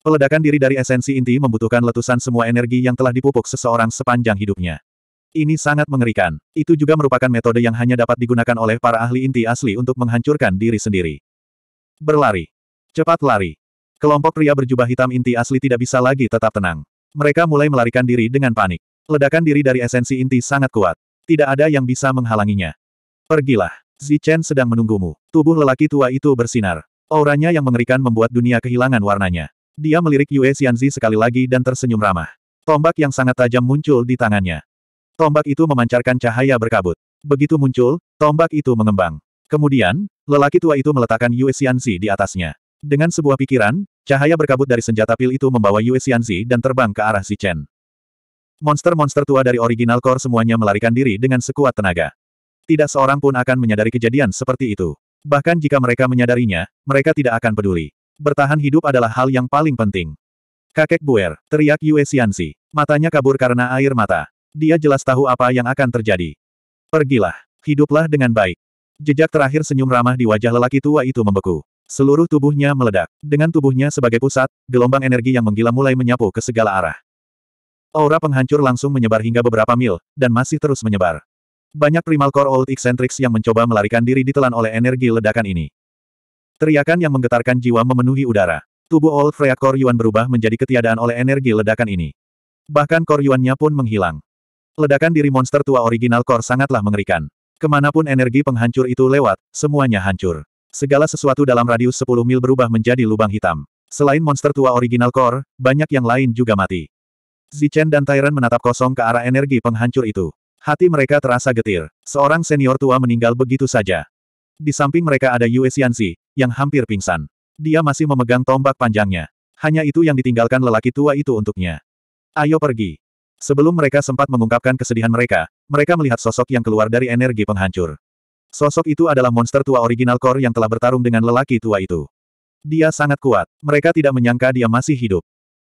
Peledakan diri dari esensi inti membutuhkan letusan semua energi yang telah dipupuk seseorang sepanjang hidupnya. Ini sangat mengerikan. Itu juga merupakan metode yang hanya dapat digunakan oleh para ahli inti asli untuk menghancurkan diri sendiri. Berlari. Cepat lari. Kelompok pria berjubah hitam inti asli tidak bisa lagi tetap tenang. Mereka mulai melarikan diri dengan panik. Ledakan diri dari esensi inti sangat kuat. Tidak ada yang bisa menghalanginya. Pergilah. Zichen sedang menunggumu. Tubuh lelaki tua itu bersinar. Auranya yang mengerikan membuat dunia kehilangan warnanya. Dia melirik Yue Xianzi sekali lagi dan tersenyum ramah. Tombak yang sangat tajam muncul di tangannya. Tombak itu memancarkan cahaya berkabut. Begitu muncul, tombak itu mengembang. Kemudian, lelaki tua itu meletakkan Yue Xianzi di atasnya. Dengan sebuah pikiran, cahaya berkabut dari senjata pil itu membawa Yue Xianzi dan terbang ke arah Zichen. Monster-monster tua dari original core semuanya melarikan diri dengan sekuat tenaga. Tidak seorang pun akan menyadari kejadian seperti itu. Bahkan jika mereka menyadarinya, mereka tidak akan peduli. Bertahan hidup adalah hal yang paling penting. Kakek Buer, teriak Yue Xianxi. Matanya kabur karena air mata. Dia jelas tahu apa yang akan terjadi. Pergilah. Hiduplah dengan baik. Jejak terakhir senyum ramah di wajah lelaki tua itu membeku. Seluruh tubuhnya meledak. Dengan tubuhnya sebagai pusat, gelombang energi yang menggila mulai menyapu ke segala arah. Aura penghancur langsung menyebar hingga beberapa mil, dan masih terus menyebar. Banyak primal core old eccentrics yang mencoba melarikan diri ditelan oleh energi ledakan ini. Teriakan yang menggetarkan jiwa memenuhi udara. Tubuh old Freya core Yuan berubah menjadi ketiadaan oleh energi ledakan ini. Bahkan core Yuannya pun menghilang. Ledakan diri monster tua original core sangatlah mengerikan. Kemanapun energi penghancur itu lewat, semuanya hancur. Segala sesuatu dalam radius 10 mil berubah menjadi lubang hitam. Selain monster tua original core, banyak yang lain juga mati. Zichen dan Tyrant menatap kosong ke arah energi penghancur itu. Hati mereka terasa getir. Seorang senior tua meninggal begitu saja. Di samping mereka ada Yue Xianzi, yang hampir pingsan. Dia masih memegang tombak panjangnya. Hanya itu yang ditinggalkan lelaki tua itu untuknya. Ayo pergi. Sebelum mereka sempat mengungkapkan kesedihan mereka, mereka melihat sosok yang keluar dari energi penghancur. Sosok itu adalah monster tua original core yang telah bertarung dengan lelaki tua itu. Dia sangat kuat. Mereka tidak menyangka dia masih hidup.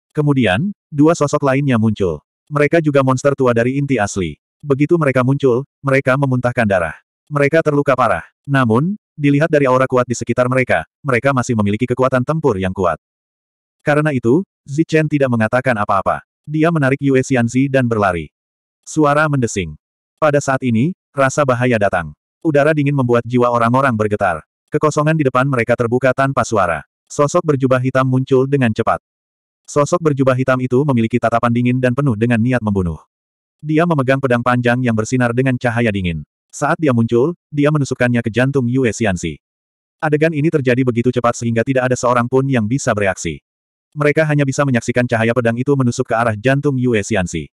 Kemudian, Dua sosok lainnya muncul. Mereka juga monster tua dari inti asli. Begitu mereka muncul, mereka memuntahkan darah. Mereka terluka parah. Namun, dilihat dari aura kuat di sekitar mereka, mereka masih memiliki kekuatan tempur yang kuat. Karena itu, Zichen tidak mengatakan apa-apa. Dia menarik Yue Xianzi dan berlari. Suara mendesing. Pada saat ini, rasa bahaya datang. Udara dingin membuat jiwa orang-orang bergetar. Kekosongan di depan mereka terbuka tanpa suara. Sosok berjubah hitam muncul dengan cepat. Sosok berjubah hitam itu memiliki tatapan dingin dan penuh dengan niat membunuh. Dia memegang pedang panjang yang bersinar dengan cahaya dingin. Saat dia muncul, dia menusukkannya ke jantung Yue Xianxi. Adegan ini terjadi begitu cepat sehingga tidak ada seorang pun yang bisa bereaksi. Mereka hanya bisa menyaksikan cahaya pedang itu menusuk ke arah jantung Yue Xianxi.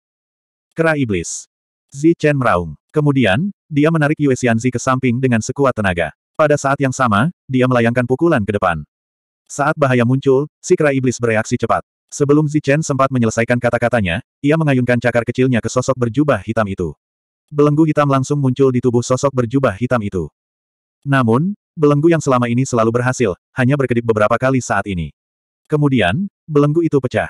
Kera Iblis. Zi Chen meraung. Kemudian, dia menarik Yue Xianxi ke samping dengan sekuat tenaga. Pada saat yang sama, dia melayangkan pukulan ke depan. Saat bahaya muncul, si kera iblis bereaksi cepat. Sebelum Zichen sempat menyelesaikan kata-katanya, ia mengayunkan cakar kecilnya ke sosok berjubah hitam itu. Belenggu hitam langsung muncul di tubuh sosok berjubah hitam itu. Namun, belenggu yang selama ini selalu berhasil, hanya berkedip beberapa kali saat ini. Kemudian, belenggu itu pecah.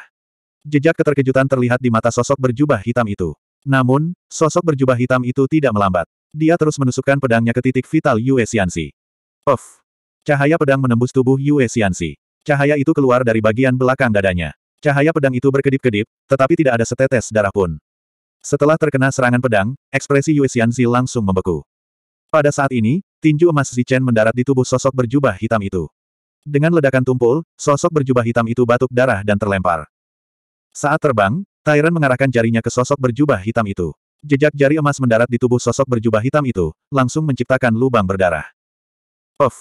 Jejak keterkejutan terlihat di mata sosok berjubah hitam itu. Namun, sosok berjubah hitam itu tidak melambat. Dia terus menusukkan pedangnya ke titik vital Yue Xianxi. Puff! Cahaya pedang menembus tubuh Yue Xianxi. Cahaya itu keluar dari bagian belakang dadanya. Cahaya pedang itu berkedip-kedip, tetapi tidak ada setetes darah pun. Setelah terkena serangan pedang, ekspresi Yue Xianzi langsung membeku. Pada saat ini, tinju emas Zichen mendarat di tubuh sosok berjubah hitam itu. Dengan ledakan tumpul, sosok berjubah hitam itu batuk darah dan terlempar. Saat terbang, Tyrant mengarahkan jarinya ke sosok berjubah hitam itu. Jejak jari emas mendarat di tubuh sosok berjubah hitam itu, langsung menciptakan lubang berdarah. of,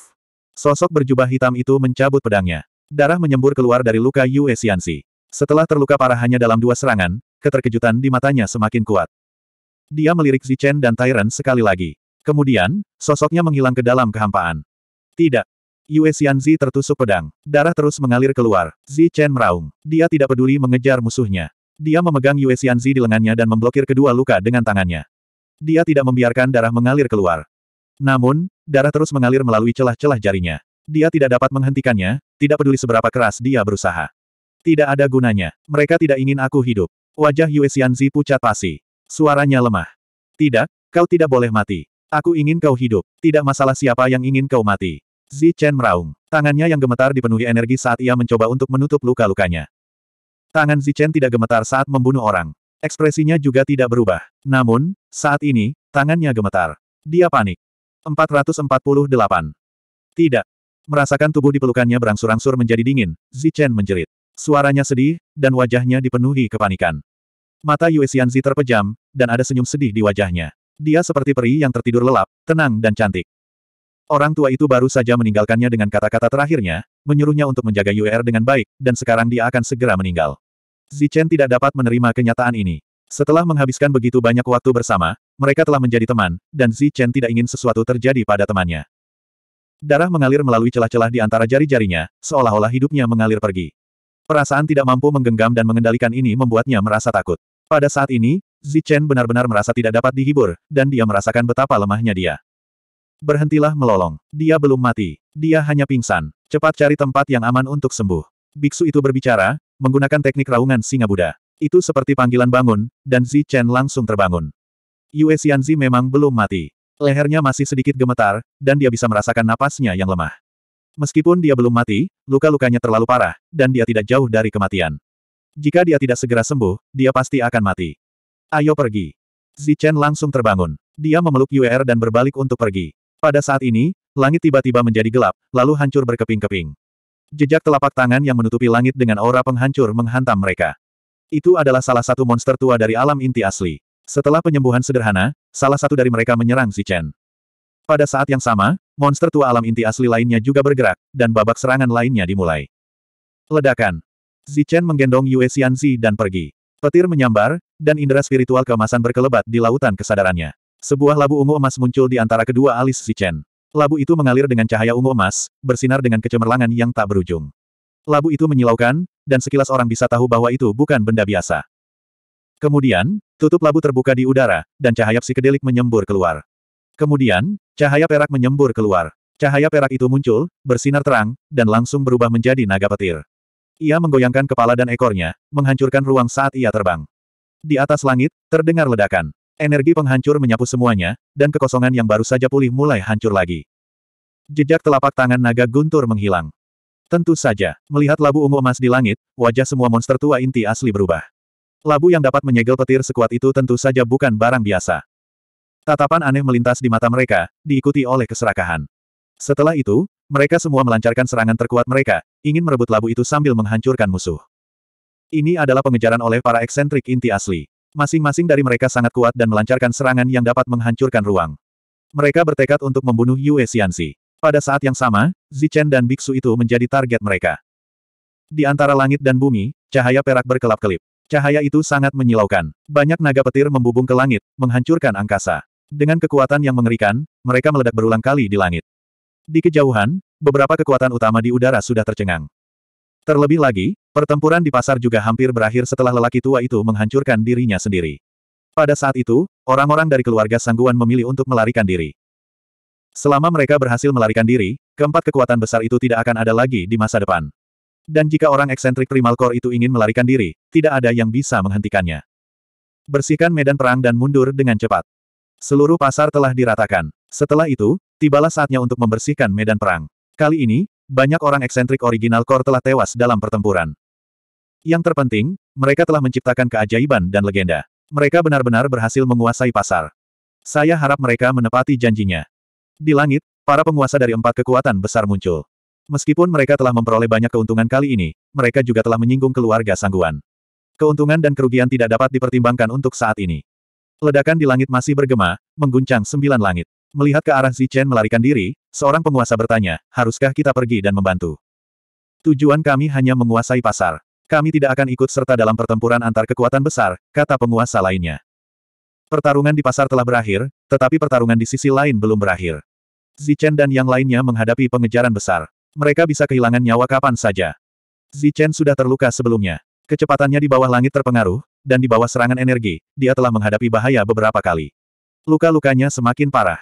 Sosok berjubah hitam itu mencabut pedangnya. Darah menyembur keluar dari luka Yue Xianzi. Setelah terluka parah hanya dalam dua serangan, keterkejutan di matanya semakin kuat. Dia melirik Zichen dan Tyrant sekali lagi. Kemudian, sosoknya menghilang ke dalam kehampaan. Tidak. Yue Xianzi tertusuk pedang. Darah terus mengalir keluar. Zichen meraung. Dia tidak peduli mengejar musuhnya. Dia memegang Yue Xianzi di lengannya dan memblokir kedua luka dengan tangannya. Dia tidak membiarkan darah mengalir keluar. Namun, darah terus mengalir melalui celah-celah jarinya. Dia tidak dapat menghentikannya, tidak peduli seberapa keras dia berusaha. Tidak ada gunanya. Mereka tidak ingin aku hidup. Wajah Yue Xianzi pucat pasi. Suaranya lemah. Tidak, kau tidak boleh mati. Aku ingin kau hidup. Tidak masalah siapa yang ingin kau mati. Zi Chen meraung. Tangannya yang gemetar dipenuhi energi saat ia mencoba untuk menutup luka-lukanya. Tangan Zi Chen tidak gemetar saat membunuh orang. Ekspresinya juga tidak berubah. Namun, saat ini, tangannya gemetar. Dia panik. 448. Tidak. Merasakan tubuh di pelukannya berangsur-angsur menjadi dingin, Zi Chen menjerit. Suaranya sedih, dan wajahnya dipenuhi kepanikan. Mata Yue Xianzi terpejam, dan ada senyum sedih di wajahnya. Dia seperti peri yang tertidur lelap, tenang dan cantik. Orang tua itu baru saja meninggalkannya dengan kata-kata terakhirnya, menyuruhnya untuk menjaga UR er dengan baik, dan sekarang dia akan segera meninggal. Zichen tidak dapat menerima kenyataan ini. Setelah menghabiskan begitu banyak waktu bersama, mereka telah menjadi teman, dan Zichen tidak ingin sesuatu terjadi pada temannya. Darah mengalir melalui celah-celah di antara jari-jarinya, seolah-olah hidupnya mengalir pergi. Perasaan tidak mampu menggenggam dan mengendalikan ini membuatnya merasa takut. Pada saat ini, Zichen benar-benar merasa tidak dapat dihibur, dan dia merasakan betapa lemahnya dia. Berhentilah melolong. Dia belum mati. Dia hanya pingsan. Cepat cari tempat yang aman untuk sembuh. Biksu itu berbicara, menggunakan teknik raungan singa Buddha. Itu seperti panggilan bangun, dan Zichen langsung terbangun. Yue Xianzi memang belum mati. Lehernya masih sedikit gemetar, dan dia bisa merasakan napasnya yang lemah. Meskipun dia belum mati, luka-lukanya terlalu parah, dan dia tidak jauh dari kematian. Jika dia tidak segera sembuh, dia pasti akan mati. Ayo pergi. Zichen langsung terbangun. Dia memeluk Yuer er dan berbalik untuk pergi. Pada saat ini, langit tiba-tiba menjadi gelap, lalu hancur berkeping-keping. Jejak telapak tangan yang menutupi langit dengan aura penghancur menghantam mereka. Itu adalah salah satu monster tua dari alam inti asli. Setelah penyembuhan sederhana, salah satu dari mereka menyerang Zichen. Pada saat yang sama, monster tua alam inti asli lainnya juga bergerak, dan babak serangan lainnya dimulai. Ledakan. Zichen menggendong Yue Xianzi dan pergi. Petir menyambar, dan indera spiritual keemasan berkelebat di lautan kesadarannya. Sebuah labu ungu emas muncul di antara kedua alis Zichen. Labu itu mengalir dengan cahaya ungu emas, bersinar dengan kecemerlangan yang tak berujung. Labu itu menyilaukan, dan sekilas orang bisa tahu bahwa itu bukan benda biasa. Kemudian, tutup labu terbuka di udara, dan cahaya psikedelik menyembur keluar. Kemudian, Cahaya perak menyembur keluar. Cahaya perak itu muncul, bersinar terang, dan langsung berubah menjadi naga petir. Ia menggoyangkan kepala dan ekornya, menghancurkan ruang saat ia terbang. Di atas langit, terdengar ledakan. Energi penghancur menyapu semuanya, dan kekosongan yang baru saja pulih mulai hancur lagi. Jejak telapak tangan naga guntur menghilang. Tentu saja, melihat labu ungu emas di langit, wajah semua monster tua inti asli berubah. Labu yang dapat menyegel petir sekuat itu tentu saja bukan barang biasa. Tatapan aneh melintas di mata mereka, diikuti oleh keserakahan. Setelah itu, mereka semua melancarkan serangan terkuat mereka, ingin merebut labu itu sambil menghancurkan musuh. Ini adalah pengejaran oleh para eksentrik inti asli. Masing-masing dari mereka sangat kuat dan melancarkan serangan yang dapat menghancurkan ruang. Mereka bertekad untuk membunuh Yue Xianxi. Pada saat yang sama, Zichen dan Biksu itu menjadi target mereka. Di antara langit dan bumi, cahaya perak berkelap-kelip. Cahaya itu sangat menyilaukan. Banyak naga petir membubung ke langit, menghancurkan angkasa. Dengan kekuatan yang mengerikan, mereka meledak berulang kali di langit. Di kejauhan, beberapa kekuatan utama di udara sudah tercengang. Terlebih lagi, pertempuran di pasar juga hampir berakhir setelah lelaki tua itu menghancurkan dirinya sendiri. Pada saat itu, orang-orang dari keluarga Sangguan memilih untuk melarikan diri. Selama mereka berhasil melarikan diri, keempat kekuatan besar itu tidak akan ada lagi di masa depan. Dan jika orang eksentrik Primal Core itu ingin melarikan diri, tidak ada yang bisa menghentikannya. Bersihkan medan perang dan mundur dengan cepat. Seluruh pasar telah diratakan. Setelah itu, tibalah saatnya untuk membersihkan medan perang. Kali ini, banyak orang eksentrik original core telah tewas dalam pertempuran. Yang terpenting, mereka telah menciptakan keajaiban dan legenda. Mereka benar-benar berhasil menguasai pasar. Saya harap mereka menepati janjinya. Di langit, para penguasa dari empat kekuatan besar muncul. Meskipun mereka telah memperoleh banyak keuntungan kali ini, mereka juga telah menyinggung keluarga sangguan. Keuntungan dan kerugian tidak dapat dipertimbangkan untuk saat ini. Ledakan di langit masih bergema, mengguncang sembilan langit. Melihat ke arah Zichen melarikan diri, seorang penguasa bertanya, haruskah kita pergi dan membantu? Tujuan kami hanya menguasai pasar. Kami tidak akan ikut serta dalam pertempuran antar kekuatan besar, kata penguasa lainnya. Pertarungan di pasar telah berakhir, tetapi pertarungan di sisi lain belum berakhir. Zichen dan yang lainnya menghadapi pengejaran besar. Mereka bisa kehilangan nyawa kapan saja. Zichen sudah terluka sebelumnya. Kecepatannya di bawah langit terpengaruh, dan di bawah serangan energi, dia telah menghadapi bahaya beberapa kali. Luka-lukanya semakin parah.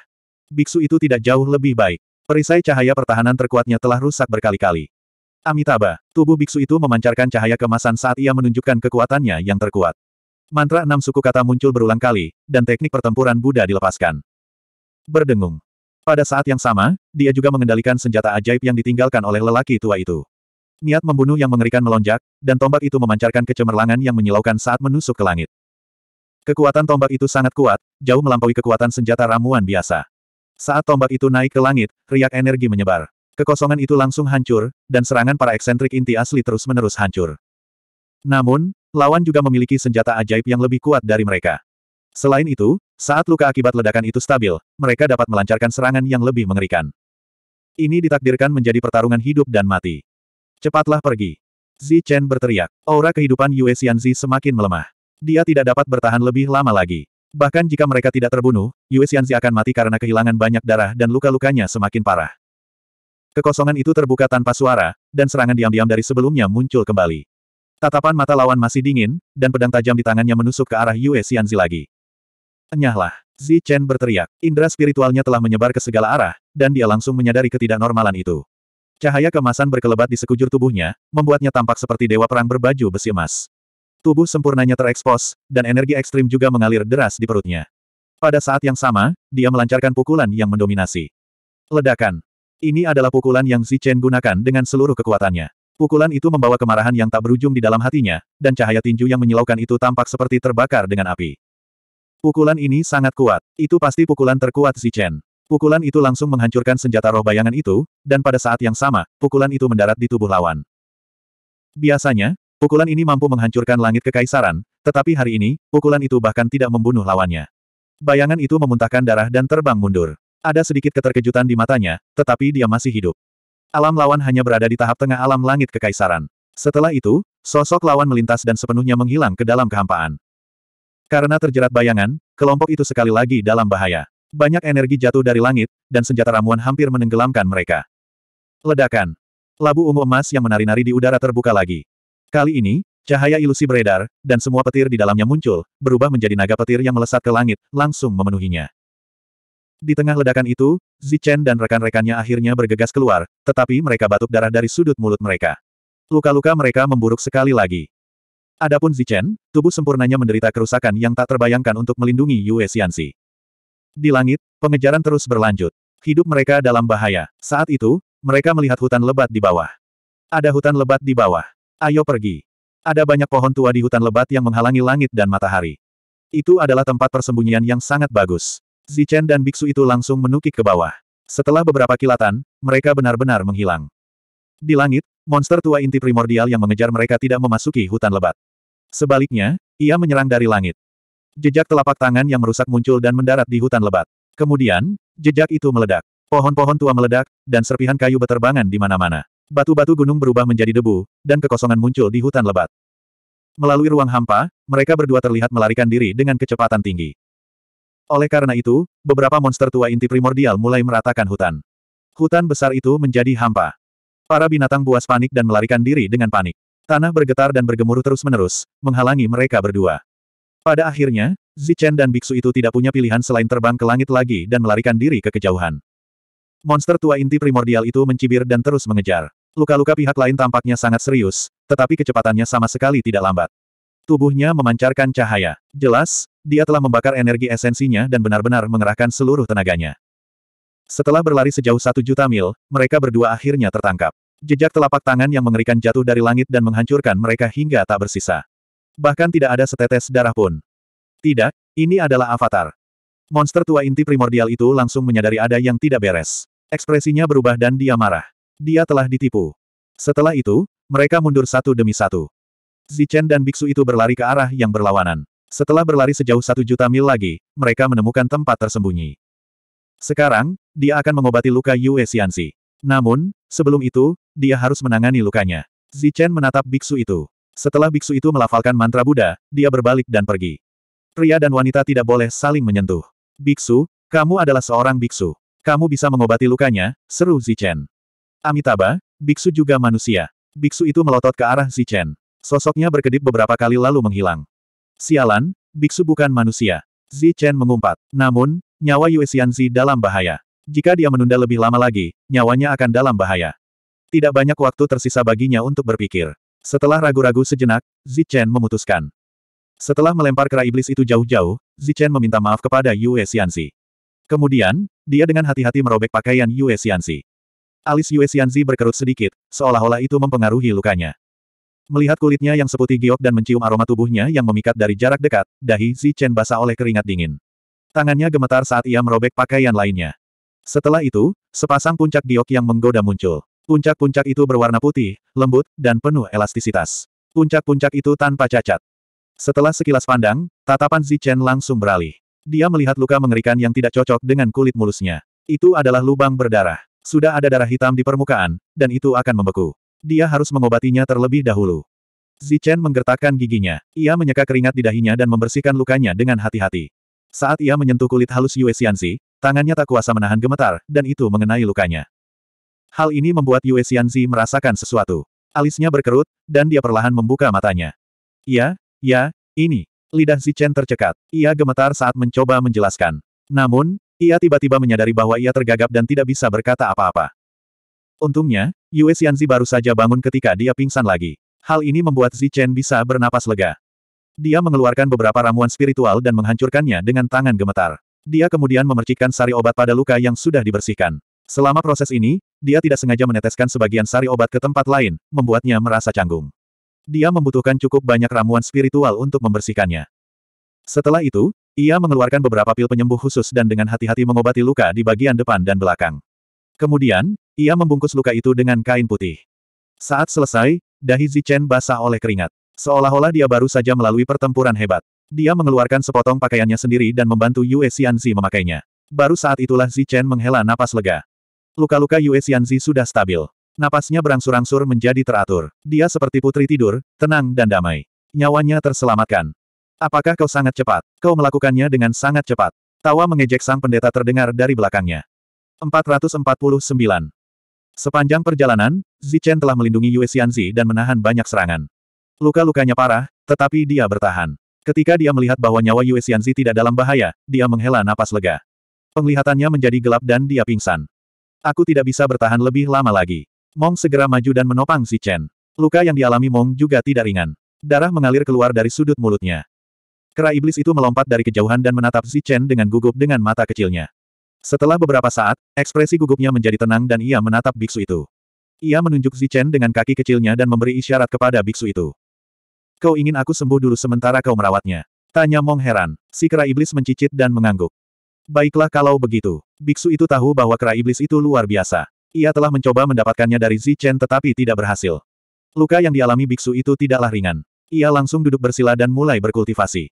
Biksu itu tidak jauh lebih baik. Perisai cahaya pertahanan terkuatnya telah rusak berkali-kali. Amitabha, tubuh biksu itu memancarkan cahaya kemasan saat ia menunjukkan kekuatannya yang terkuat. Mantra enam suku kata muncul berulang kali, dan teknik pertempuran Buddha dilepaskan. Berdengung. Pada saat yang sama, dia juga mengendalikan senjata ajaib yang ditinggalkan oleh lelaki tua itu. Niat membunuh yang mengerikan melonjak, dan tombak itu memancarkan kecemerlangan yang menyilaukan saat menusuk ke langit. Kekuatan tombak itu sangat kuat, jauh melampaui kekuatan senjata ramuan biasa. Saat tombak itu naik ke langit, riak energi menyebar. Kekosongan itu langsung hancur, dan serangan para eksentrik inti asli terus-menerus hancur. Namun, lawan juga memiliki senjata ajaib yang lebih kuat dari mereka. Selain itu, saat luka akibat ledakan itu stabil, mereka dapat melancarkan serangan yang lebih mengerikan. Ini ditakdirkan menjadi pertarungan hidup dan mati. Cepatlah pergi. Zi Chen berteriak. Aura kehidupan Yue Xianzi semakin melemah. Dia tidak dapat bertahan lebih lama lagi. Bahkan jika mereka tidak terbunuh, Yue Xianzi akan mati karena kehilangan banyak darah dan luka-lukanya semakin parah. Kekosongan itu terbuka tanpa suara, dan serangan diam-diam dari sebelumnya muncul kembali. Tatapan mata lawan masih dingin, dan pedang tajam di tangannya menusuk ke arah Yue Xianzi lagi. Enyahlah, Zi Chen berteriak. Indra spiritualnya telah menyebar ke segala arah, dan dia langsung menyadari ketidaknormalan itu. Cahaya kemasan berkelebat di sekujur tubuhnya, membuatnya tampak seperti dewa perang berbaju besi emas. Tubuh sempurnanya terekspos, dan energi ekstrim juga mengalir deras di perutnya. Pada saat yang sama, dia melancarkan pukulan yang mendominasi. Ledakan. Ini adalah pukulan yang Zichen gunakan dengan seluruh kekuatannya. Pukulan itu membawa kemarahan yang tak berujung di dalam hatinya, dan cahaya tinju yang menyilaukan itu tampak seperti terbakar dengan api. Pukulan ini sangat kuat. Itu pasti pukulan terkuat Zichen. Pukulan itu langsung menghancurkan senjata roh bayangan itu, dan pada saat yang sama, pukulan itu mendarat di tubuh lawan. Biasanya, pukulan ini mampu menghancurkan langit kekaisaran, tetapi hari ini, pukulan itu bahkan tidak membunuh lawannya. Bayangan itu memuntahkan darah dan terbang mundur. Ada sedikit keterkejutan di matanya, tetapi dia masih hidup. Alam lawan hanya berada di tahap tengah alam langit kekaisaran. Setelah itu, sosok lawan melintas dan sepenuhnya menghilang ke dalam kehampaan. Karena terjerat bayangan, kelompok itu sekali lagi dalam bahaya. Banyak energi jatuh dari langit, dan senjata ramuan hampir menenggelamkan mereka. Ledakan. Labu ungu emas yang menari-nari di udara terbuka lagi. Kali ini, cahaya ilusi beredar, dan semua petir di dalamnya muncul, berubah menjadi naga petir yang melesat ke langit, langsung memenuhinya. Di tengah ledakan itu, Zichen dan rekan-rekannya akhirnya bergegas keluar, tetapi mereka batuk darah dari sudut mulut mereka. Luka-luka mereka memburuk sekali lagi. Adapun Zichen, tubuh sempurnanya menderita kerusakan yang tak terbayangkan untuk melindungi Yue Xianxi. Di langit, pengejaran terus berlanjut. Hidup mereka dalam bahaya. Saat itu, mereka melihat hutan lebat di bawah. Ada hutan lebat di bawah. Ayo pergi. Ada banyak pohon tua di hutan lebat yang menghalangi langit dan matahari. Itu adalah tempat persembunyian yang sangat bagus. Zichen dan biksu itu langsung menukik ke bawah. Setelah beberapa kilatan, mereka benar-benar menghilang. Di langit, monster tua inti primordial yang mengejar mereka tidak memasuki hutan lebat. Sebaliknya, ia menyerang dari langit. Jejak telapak tangan yang merusak muncul dan mendarat di hutan lebat. Kemudian, jejak itu meledak. Pohon-pohon tua meledak, dan serpihan kayu beterbangan di mana-mana. Batu-batu gunung berubah menjadi debu, dan kekosongan muncul di hutan lebat. Melalui ruang hampa, mereka berdua terlihat melarikan diri dengan kecepatan tinggi. Oleh karena itu, beberapa monster tua inti primordial mulai meratakan hutan. Hutan besar itu menjadi hampa. Para binatang buas panik dan melarikan diri dengan panik. Tanah bergetar dan bergemuruh terus-menerus, menghalangi mereka berdua. Pada akhirnya, Zichen dan biksu itu tidak punya pilihan selain terbang ke langit lagi dan melarikan diri ke kejauhan. Monster tua inti primordial itu mencibir dan terus mengejar. Luka-luka pihak lain tampaknya sangat serius, tetapi kecepatannya sama sekali tidak lambat. Tubuhnya memancarkan cahaya. Jelas, dia telah membakar energi esensinya dan benar-benar mengerahkan seluruh tenaganya. Setelah berlari sejauh satu juta mil, mereka berdua akhirnya tertangkap. Jejak telapak tangan yang mengerikan jatuh dari langit dan menghancurkan mereka hingga tak bersisa. Bahkan tidak ada setetes darah pun. Tidak, ini adalah avatar. Monster tua inti primordial itu langsung menyadari ada yang tidak beres. Ekspresinya berubah dan dia marah. Dia telah ditipu. Setelah itu, mereka mundur satu demi satu. Zichen dan biksu itu berlari ke arah yang berlawanan. Setelah berlari sejauh satu juta mil lagi, mereka menemukan tempat tersembunyi. Sekarang, dia akan mengobati luka Yue Xianxi. Namun, sebelum itu, dia harus menangani lukanya. Zichen menatap biksu itu. Setelah biksu itu melafalkan mantra Buddha, dia berbalik dan pergi. Pria dan wanita tidak boleh saling menyentuh. Biksu, kamu adalah seorang biksu. Kamu bisa mengobati lukanya, seru Zichen. Amitabha, biksu juga manusia. Biksu itu melotot ke arah Zichen. Sosoknya berkedip beberapa kali lalu menghilang. Sialan, biksu bukan manusia. Zichen mengumpat. Namun, nyawa Yue Xianzi dalam bahaya. Jika dia menunda lebih lama lagi, nyawanya akan dalam bahaya. Tidak banyak waktu tersisa baginya untuk berpikir. Setelah ragu-ragu sejenak, Zichen memutuskan. Setelah melempar kera iblis itu jauh-jauh, Zichen meminta maaf kepada Yue Xianzi. Kemudian, dia dengan hati-hati merobek pakaian Yue Xianzi. Alis Yue Xianzi berkerut sedikit, seolah-olah itu mempengaruhi lukanya. Melihat kulitnya yang seputih giok dan mencium aroma tubuhnya yang memikat dari jarak dekat, dahi Zichen basah oleh keringat dingin. Tangannya gemetar saat ia merobek pakaian lainnya. Setelah itu, sepasang puncak giok yang menggoda muncul. Puncak-puncak itu berwarna putih, lembut, dan penuh elastisitas. Puncak-puncak itu tanpa cacat. Setelah sekilas pandang, tatapan Zichen langsung beralih. Dia melihat luka mengerikan yang tidak cocok dengan kulit mulusnya. Itu adalah lubang berdarah. Sudah ada darah hitam di permukaan, dan itu akan membeku. Dia harus mengobatinya terlebih dahulu. Zichen menggertakkan giginya. Ia menyeka keringat di dahinya dan membersihkan lukanya dengan hati-hati. Saat ia menyentuh kulit halus Yue Xianzi, tangannya tak kuasa menahan gemetar, dan itu mengenai lukanya. Hal ini membuat Yue Xianzi merasakan sesuatu. Alisnya berkerut, dan dia perlahan membuka matanya. Ya, ya, ini. Lidah Zichen tercekat. Ia gemetar saat mencoba menjelaskan. Namun, ia tiba-tiba menyadari bahwa ia tergagap dan tidak bisa berkata apa-apa. Untungnya, Yue Xianzi baru saja bangun ketika dia pingsan lagi. Hal ini membuat Zichen bisa bernapas lega. Dia mengeluarkan beberapa ramuan spiritual dan menghancurkannya dengan tangan gemetar. Dia kemudian memercikkan sari obat pada luka yang sudah dibersihkan. Selama proses ini, dia tidak sengaja meneteskan sebagian sari obat ke tempat lain, membuatnya merasa canggung. Dia membutuhkan cukup banyak ramuan spiritual untuk membersihkannya. Setelah itu, ia mengeluarkan beberapa pil penyembuh khusus dan dengan hati-hati mengobati luka di bagian depan dan belakang. Kemudian, ia membungkus luka itu dengan kain putih. Saat selesai, dahi Zichen basah oleh keringat. Seolah-olah dia baru saja melalui pertempuran hebat. Dia mengeluarkan sepotong pakaiannya sendiri dan membantu Yue Xianzi memakainya. Baru saat itulah Zichen menghela napas lega. Luka-luka Yue Xianzi sudah stabil. Napasnya berangsur-angsur menjadi teratur. Dia seperti putri tidur, tenang dan damai. Nyawanya terselamatkan. Apakah kau sangat cepat? Kau melakukannya dengan sangat cepat. Tawa mengejek sang pendeta terdengar dari belakangnya. 449. Sepanjang perjalanan, Zichen telah melindungi Yue Xianzi dan menahan banyak serangan. Luka-lukanya parah, tetapi dia bertahan. Ketika dia melihat bahwa nyawa Yue Xianzi tidak dalam bahaya, dia menghela napas lega. Penglihatannya menjadi gelap dan dia pingsan. Aku tidak bisa bertahan lebih lama lagi. Mong segera maju dan menopang si Chen. Luka yang dialami Mong juga tidak ringan. Darah mengalir keluar dari sudut mulutnya. Kera iblis itu melompat dari kejauhan dan menatap si Chen dengan gugup dengan mata kecilnya. Setelah beberapa saat, ekspresi gugupnya menjadi tenang dan ia menatap biksu itu. Ia menunjuk si Chen dengan kaki kecilnya dan memberi isyarat kepada biksu itu. Kau ingin aku sembuh dulu sementara kau merawatnya? Tanya Mong heran. Si kera iblis mencicit dan mengangguk. Baiklah kalau begitu. Biksu itu tahu bahwa kera iblis itu luar biasa. Ia telah mencoba mendapatkannya dari Zichen tetapi tidak berhasil. Luka yang dialami biksu itu tidaklah ringan. Ia langsung duduk bersila dan mulai berkultivasi.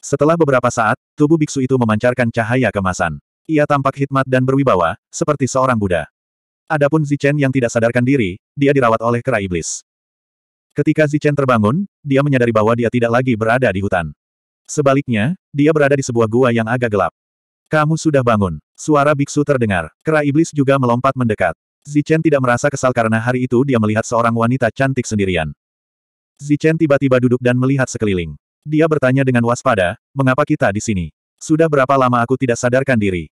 Setelah beberapa saat, tubuh biksu itu memancarkan cahaya kemasan. Ia tampak hikmat dan berwibawa, seperti seorang Buddha. Adapun Zichen yang tidak sadarkan diri, dia dirawat oleh kera iblis. Ketika Zichen terbangun, dia menyadari bahwa dia tidak lagi berada di hutan. Sebaliknya, dia berada di sebuah gua yang agak gelap. Kamu sudah bangun. Suara biksu terdengar. Kera iblis juga melompat mendekat. Zichen tidak merasa kesal karena hari itu dia melihat seorang wanita cantik sendirian. Zichen tiba-tiba duduk dan melihat sekeliling. Dia bertanya dengan waspada, mengapa kita di sini? Sudah berapa lama aku tidak sadarkan diri?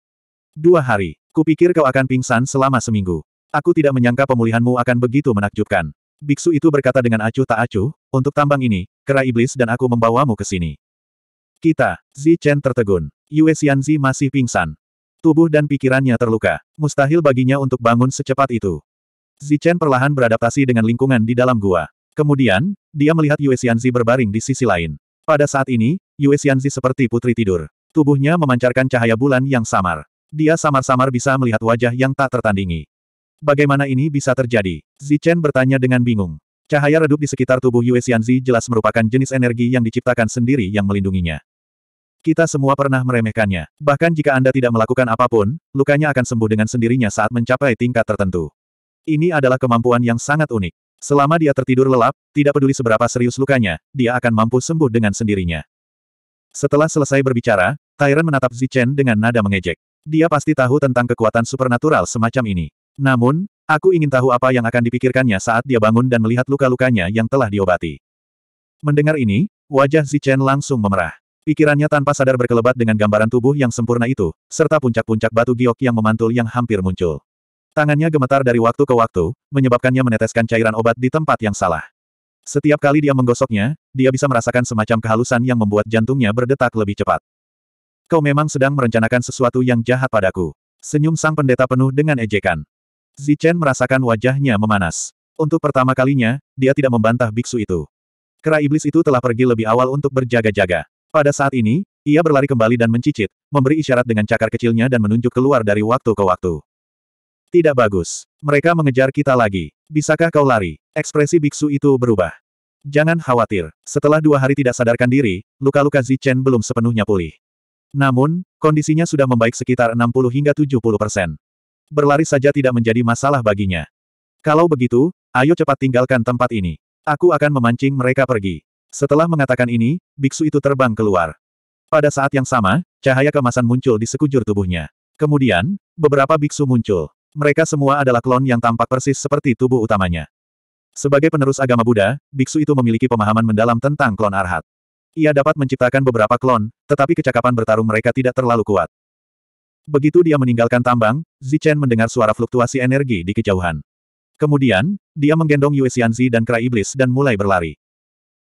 Dua hari. Kupikir kau akan pingsan selama seminggu. Aku tidak menyangka pemulihanmu akan begitu menakjubkan. Biksu itu berkata dengan acuh tak acuh, untuk tambang ini, kera iblis dan aku membawamu ke sini. Kita, Zichen tertegun. Yue Xianzi masih pingsan. Tubuh dan pikirannya terluka. Mustahil baginya untuk bangun secepat itu. Zichen perlahan beradaptasi dengan lingkungan di dalam gua. Kemudian, dia melihat Yue Xianzi berbaring di sisi lain. Pada saat ini, Yue Xianzi seperti putri tidur. Tubuhnya memancarkan cahaya bulan yang samar. Dia samar-samar bisa melihat wajah yang tak tertandingi. Bagaimana ini bisa terjadi? Zichen bertanya dengan bingung. Cahaya redup di sekitar tubuh Yue Xianzi jelas merupakan jenis energi yang diciptakan sendiri yang melindunginya. Kita semua pernah meremehkannya. Bahkan jika Anda tidak melakukan apapun, lukanya akan sembuh dengan sendirinya saat mencapai tingkat tertentu. Ini adalah kemampuan yang sangat unik. Selama dia tertidur lelap, tidak peduli seberapa serius lukanya, dia akan mampu sembuh dengan sendirinya. Setelah selesai berbicara, Tyrant menatap Zichen dengan nada mengejek. Dia pasti tahu tentang kekuatan supernatural semacam ini. Namun, aku ingin tahu apa yang akan dipikirkannya saat dia bangun dan melihat luka-lukanya yang telah diobati. Mendengar ini, wajah Zichen langsung memerah. Pikirannya tanpa sadar berkelebat dengan gambaran tubuh yang sempurna itu, serta puncak-puncak batu giok yang memantul yang hampir muncul. Tangannya gemetar dari waktu ke waktu, menyebabkannya meneteskan cairan obat di tempat yang salah. Setiap kali dia menggosoknya, dia bisa merasakan semacam kehalusan yang membuat jantungnya berdetak lebih cepat. Kau memang sedang merencanakan sesuatu yang jahat padaku. Senyum sang pendeta penuh dengan ejekan. Zichen merasakan wajahnya memanas. Untuk pertama kalinya, dia tidak membantah biksu itu. Kera iblis itu telah pergi lebih awal untuk berjaga-jaga. Pada saat ini, ia berlari kembali dan mencicit, memberi isyarat dengan cakar kecilnya dan menunjuk keluar dari waktu ke waktu. Tidak bagus. Mereka mengejar kita lagi. Bisakah kau lari? Ekspresi biksu itu berubah. Jangan khawatir. Setelah dua hari tidak sadarkan diri, luka-luka Zichen belum sepenuhnya pulih. Namun, kondisinya sudah membaik sekitar 60 hingga 70 persen. Berlari saja tidak menjadi masalah baginya. Kalau begitu, ayo cepat tinggalkan tempat ini. Aku akan memancing mereka pergi. Setelah mengatakan ini, biksu itu terbang keluar. Pada saat yang sama, cahaya kemasan muncul di sekujur tubuhnya. Kemudian, beberapa biksu muncul. Mereka semua adalah klon yang tampak persis seperti tubuh utamanya. Sebagai penerus agama Buddha, biksu itu memiliki pemahaman mendalam tentang klon arhat. Ia dapat menciptakan beberapa klon, tetapi kecakapan bertarung mereka tidak terlalu kuat. Begitu dia meninggalkan tambang, Zichen mendengar suara fluktuasi energi di kejauhan. Kemudian, dia menggendong Yue Xianzi dan kera iblis dan mulai berlari.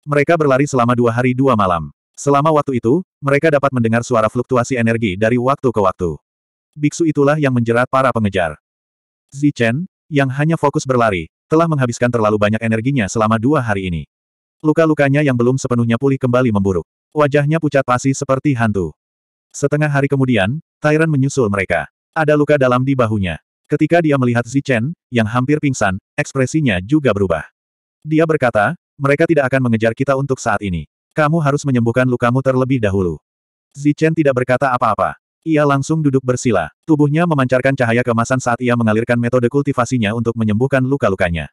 Mereka berlari selama dua hari dua malam. Selama waktu itu, mereka dapat mendengar suara fluktuasi energi dari waktu ke waktu. Biksu itulah yang menjerat para pengejar. Zichen, yang hanya fokus berlari, telah menghabiskan terlalu banyak energinya selama dua hari ini. Luka-lukanya yang belum sepenuhnya pulih kembali memburuk. Wajahnya pucat pasi seperti hantu. Setengah hari kemudian, Tyrant menyusul mereka. Ada luka dalam di bahunya. Ketika dia melihat Zichen, yang hampir pingsan, ekspresinya juga berubah. Dia berkata, mereka tidak akan mengejar kita untuk saat ini. Kamu harus menyembuhkan lukamu terlebih dahulu. Zichen tidak berkata apa-apa. Ia langsung duduk bersila. Tubuhnya memancarkan cahaya kemasan saat ia mengalirkan metode kultivasinya untuk menyembuhkan luka-lukanya.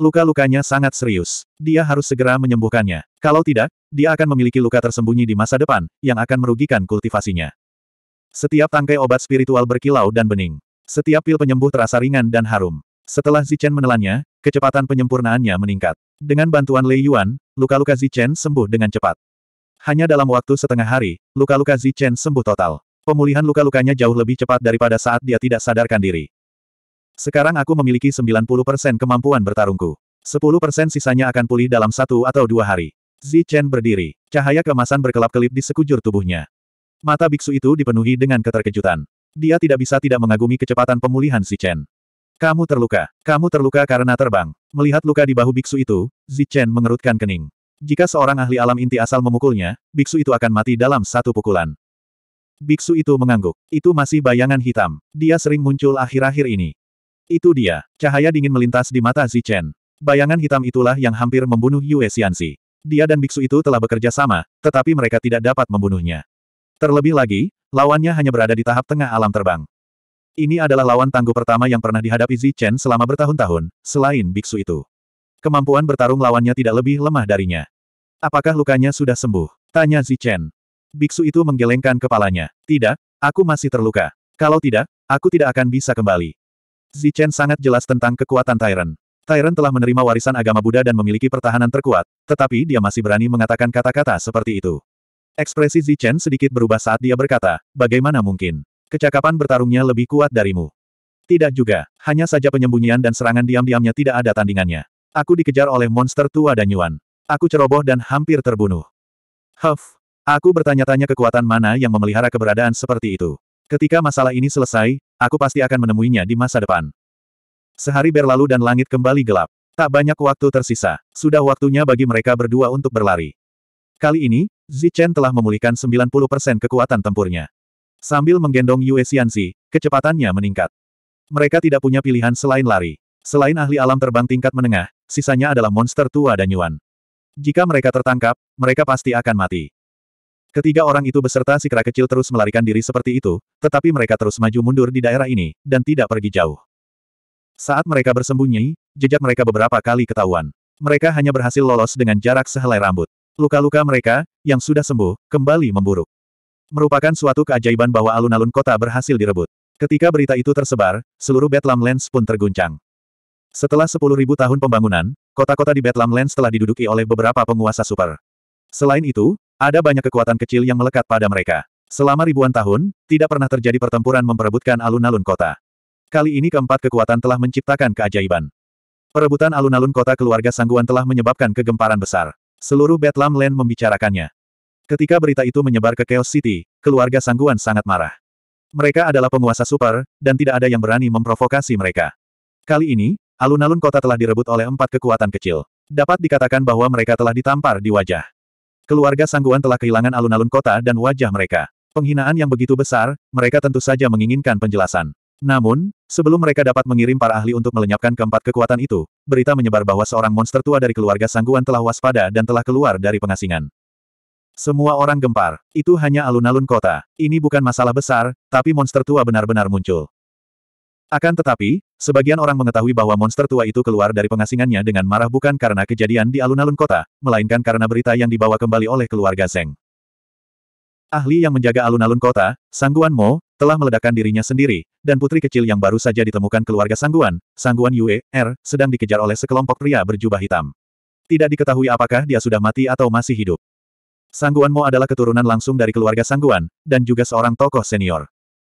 Luka-lukanya sangat serius. Dia harus segera menyembuhkannya. Kalau tidak, dia akan memiliki luka tersembunyi di masa depan, yang akan merugikan kultivasinya. Setiap tangkai obat spiritual berkilau dan bening. Setiap pil penyembuh terasa ringan dan harum. Setelah Zichen menelannya, kecepatan penyempurnaannya meningkat. Dengan bantuan Lei Yuan, luka-luka Zichen sembuh dengan cepat. Hanya dalam waktu setengah hari, luka-luka Zichen sembuh total. Pemulihan luka-lukanya jauh lebih cepat daripada saat dia tidak sadarkan diri. Sekarang aku memiliki 90% kemampuan bertarungku. 10% sisanya akan pulih dalam satu atau dua hari. Zichen berdiri. Cahaya kemasan berkelap-kelip di sekujur tubuhnya. Mata biksu itu dipenuhi dengan keterkejutan. Dia tidak bisa tidak mengagumi kecepatan pemulihan Zichen. Kamu terluka. Kamu terluka karena terbang. Melihat luka di bahu biksu itu, Zichen mengerutkan kening. Jika seorang ahli alam inti asal memukulnya, biksu itu akan mati dalam satu pukulan. Biksu itu mengangguk. Itu masih bayangan hitam. Dia sering muncul akhir-akhir ini. Itu dia. Cahaya dingin melintas di mata Zichen. Bayangan hitam itulah yang hampir membunuh Yue Xianxi. Dia dan biksu itu telah bekerja sama, tetapi mereka tidak dapat membunuhnya. Terlebih lagi, lawannya hanya berada di tahap tengah alam terbang. Ini adalah lawan tangguh pertama yang pernah dihadapi Zi Chen selama bertahun-tahun, selain biksu itu. Kemampuan bertarung lawannya tidak lebih lemah darinya. Apakah lukanya sudah sembuh? Tanya Zi Chen. Biksu itu menggelengkan kepalanya. Tidak, aku masih terluka. Kalau tidak, aku tidak akan bisa kembali. Zi Chen sangat jelas tentang kekuatan Tyrant. Tyrant telah menerima warisan agama Buddha dan memiliki pertahanan terkuat, tetapi dia masih berani mengatakan kata-kata seperti itu. Ekspresi Zi Chen sedikit berubah saat dia berkata, bagaimana mungkin? Kecakapan bertarungnya lebih kuat darimu. Tidak juga, hanya saja penyembunyian dan serangan diam-diamnya tidak ada tandingannya. Aku dikejar oleh monster tua dan Yuan. Aku ceroboh dan hampir terbunuh. Huff. Aku bertanya-tanya kekuatan mana yang memelihara keberadaan seperti itu. Ketika masalah ini selesai, aku pasti akan menemuinya di masa depan. Sehari berlalu dan langit kembali gelap. Tak banyak waktu tersisa. Sudah waktunya bagi mereka berdua untuk berlari. Kali ini, Zichen telah memulihkan 90% kekuatan tempurnya. Sambil menggendong Yue Xianxi, kecepatannya meningkat. Mereka tidak punya pilihan selain lari. Selain ahli alam terbang tingkat menengah, sisanya adalah monster tua dan Yuan. Jika mereka tertangkap, mereka pasti akan mati. Ketiga orang itu beserta si kera kecil terus melarikan diri seperti itu, tetapi mereka terus maju mundur di daerah ini, dan tidak pergi jauh. Saat mereka bersembunyi, jejak mereka beberapa kali ketahuan. Mereka hanya berhasil lolos dengan jarak sehelai rambut. Luka-luka mereka, yang sudah sembuh, kembali memburuk. Merupakan suatu keajaiban bahwa alun-alun kota berhasil direbut. Ketika berita itu tersebar, seluruh Bethlehem Lands pun terguncang. Setelah 10.000 tahun pembangunan, kota-kota di Bethlehem Lands telah diduduki oleh beberapa penguasa super. Selain itu, ada banyak kekuatan kecil yang melekat pada mereka. Selama ribuan tahun, tidak pernah terjadi pertempuran memperebutkan alun-alun kota. Kali ini keempat kekuatan telah menciptakan keajaiban. Perebutan alun-alun kota keluarga Sangguan telah menyebabkan kegemparan besar. Seluruh Bethlehem Land membicarakannya. Ketika berita itu menyebar ke Chaos City, keluarga Sangguan sangat marah. Mereka adalah penguasa super, dan tidak ada yang berani memprovokasi mereka. Kali ini, alun-alun kota telah direbut oleh empat kekuatan kecil. Dapat dikatakan bahwa mereka telah ditampar di wajah. Keluarga Sangguan telah kehilangan alun-alun kota dan wajah mereka. Penghinaan yang begitu besar, mereka tentu saja menginginkan penjelasan. Namun, sebelum mereka dapat mengirim para ahli untuk melenyapkan keempat kekuatan itu, berita menyebar bahwa seorang monster tua dari keluarga Sangguan telah waspada dan telah keluar dari pengasingan. Semua orang gempar. Itu hanya alun-alun kota. Ini bukan masalah besar, tapi monster tua benar-benar muncul. Akan tetapi, sebagian orang mengetahui bahwa monster tua itu keluar dari pengasingannya dengan marah bukan karena kejadian di alun-alun kota, melainkan karena berita yang dibawa kembali oleh keluarga Zeng. Ahli yang menjaga alun-alun kota, Sangguan Mo, telah meledakkan dirinya sendiri, dan putri kecil yang baru saja ditemukan keluarga Sangguan, Sangguan Yue, R, er, sedang dikejar oleh sekelompok pria berjubah hitam. Tidak diketahui apakah dia sudah mati atau masih hidup. Sangguan Mo adalah keturunan langsung dari keluarga Sangguan, dan juga seorang tokoh senior.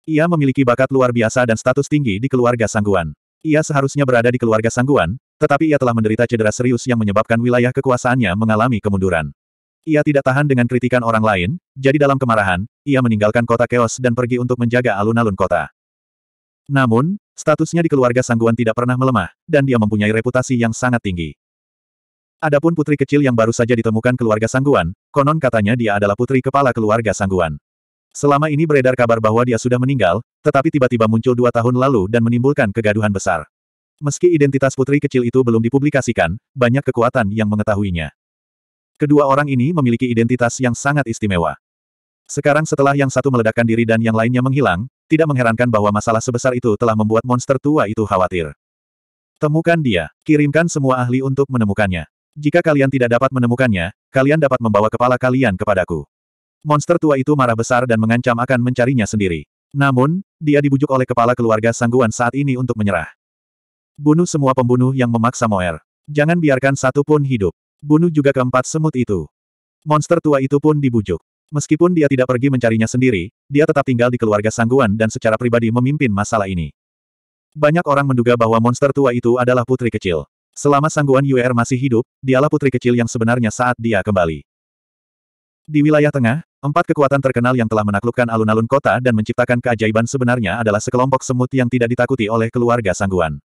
Ia memiliki bakat luar biasa dan status tinggi di keluarga Sangguan. Ia seharusnya berada di keluarga Sangguan, tetapi ia telah menderita cedera serius yang menyebabkan wilayah kekuasaannya mengalami kemunduran. Ia tidak tahan dengan kritikan orang lain, jadi dalam kemarahan, ia meninggalkan kota Keos dan pergi untuk menjaga alun-alun kota. Namun, statusnya di keluarga Sangguan tidak pernah melemah, dan dia mempunyai reputasi yang sangat tinggi. Adapun putri kecil yang baru saja ditemukan keluarga Sangguan, konon katanya dia adalah putri kepala keluarga Sangguan. Selama ini beredar kabar bahwa dia sudah meninggal, tetapi tiba-tiba muncul dua tahun lalu dan menimbulkan kegaduhan besar. Meski identitas putri kecil itu belum dipublikasikan, banyak kekuatan yang mengetahuinya. Kedua orang ini memiliki identitas yang sangat istimewa. Sekarang setelah yang satu meledakkan diri dan yang lainnya menghilang, tidak mengherankan bahwa masalah sebesar itu telah membuat monster tua itu khawatir. Temukan dia, kirimkan semua ahli untuk menemukannya. Jika kalian tidak dapat menemukannya, kalian dapat membawa kepala kalian kepadaku. Monster tua itu marah besar dan mengancam akan mencarinya sendiri. Namun, dia dibujuk oleh kepala keluarga sangguan saat ini untuk menyerah. Bunuh semua pembunuh yang memaksa Moer. Jangan biarkan satu pun hidup. Bunuh juga keempat semut itu. Monster tua itu pun dibujuk. Meskipun dia tidak pergi mencarinya sendiri, dia tetap tinggal di keluarga sangguan dan secara pribadi memimpin masalah ini. Banyak orang menduga bahwa monster tua itu adalah putri kecil. Selama sangguan UR masih hidup, dialah putri kecil yang sebenarnya saat dia kembali. Di wilayah tengah, empat kekuatan terkenal yang telah menaklukkan alun-alun kota dan menciptakan keajaiban sebenarnya adalah sekelompok semut yang tidak ditakuti oleh keluarga sangguan.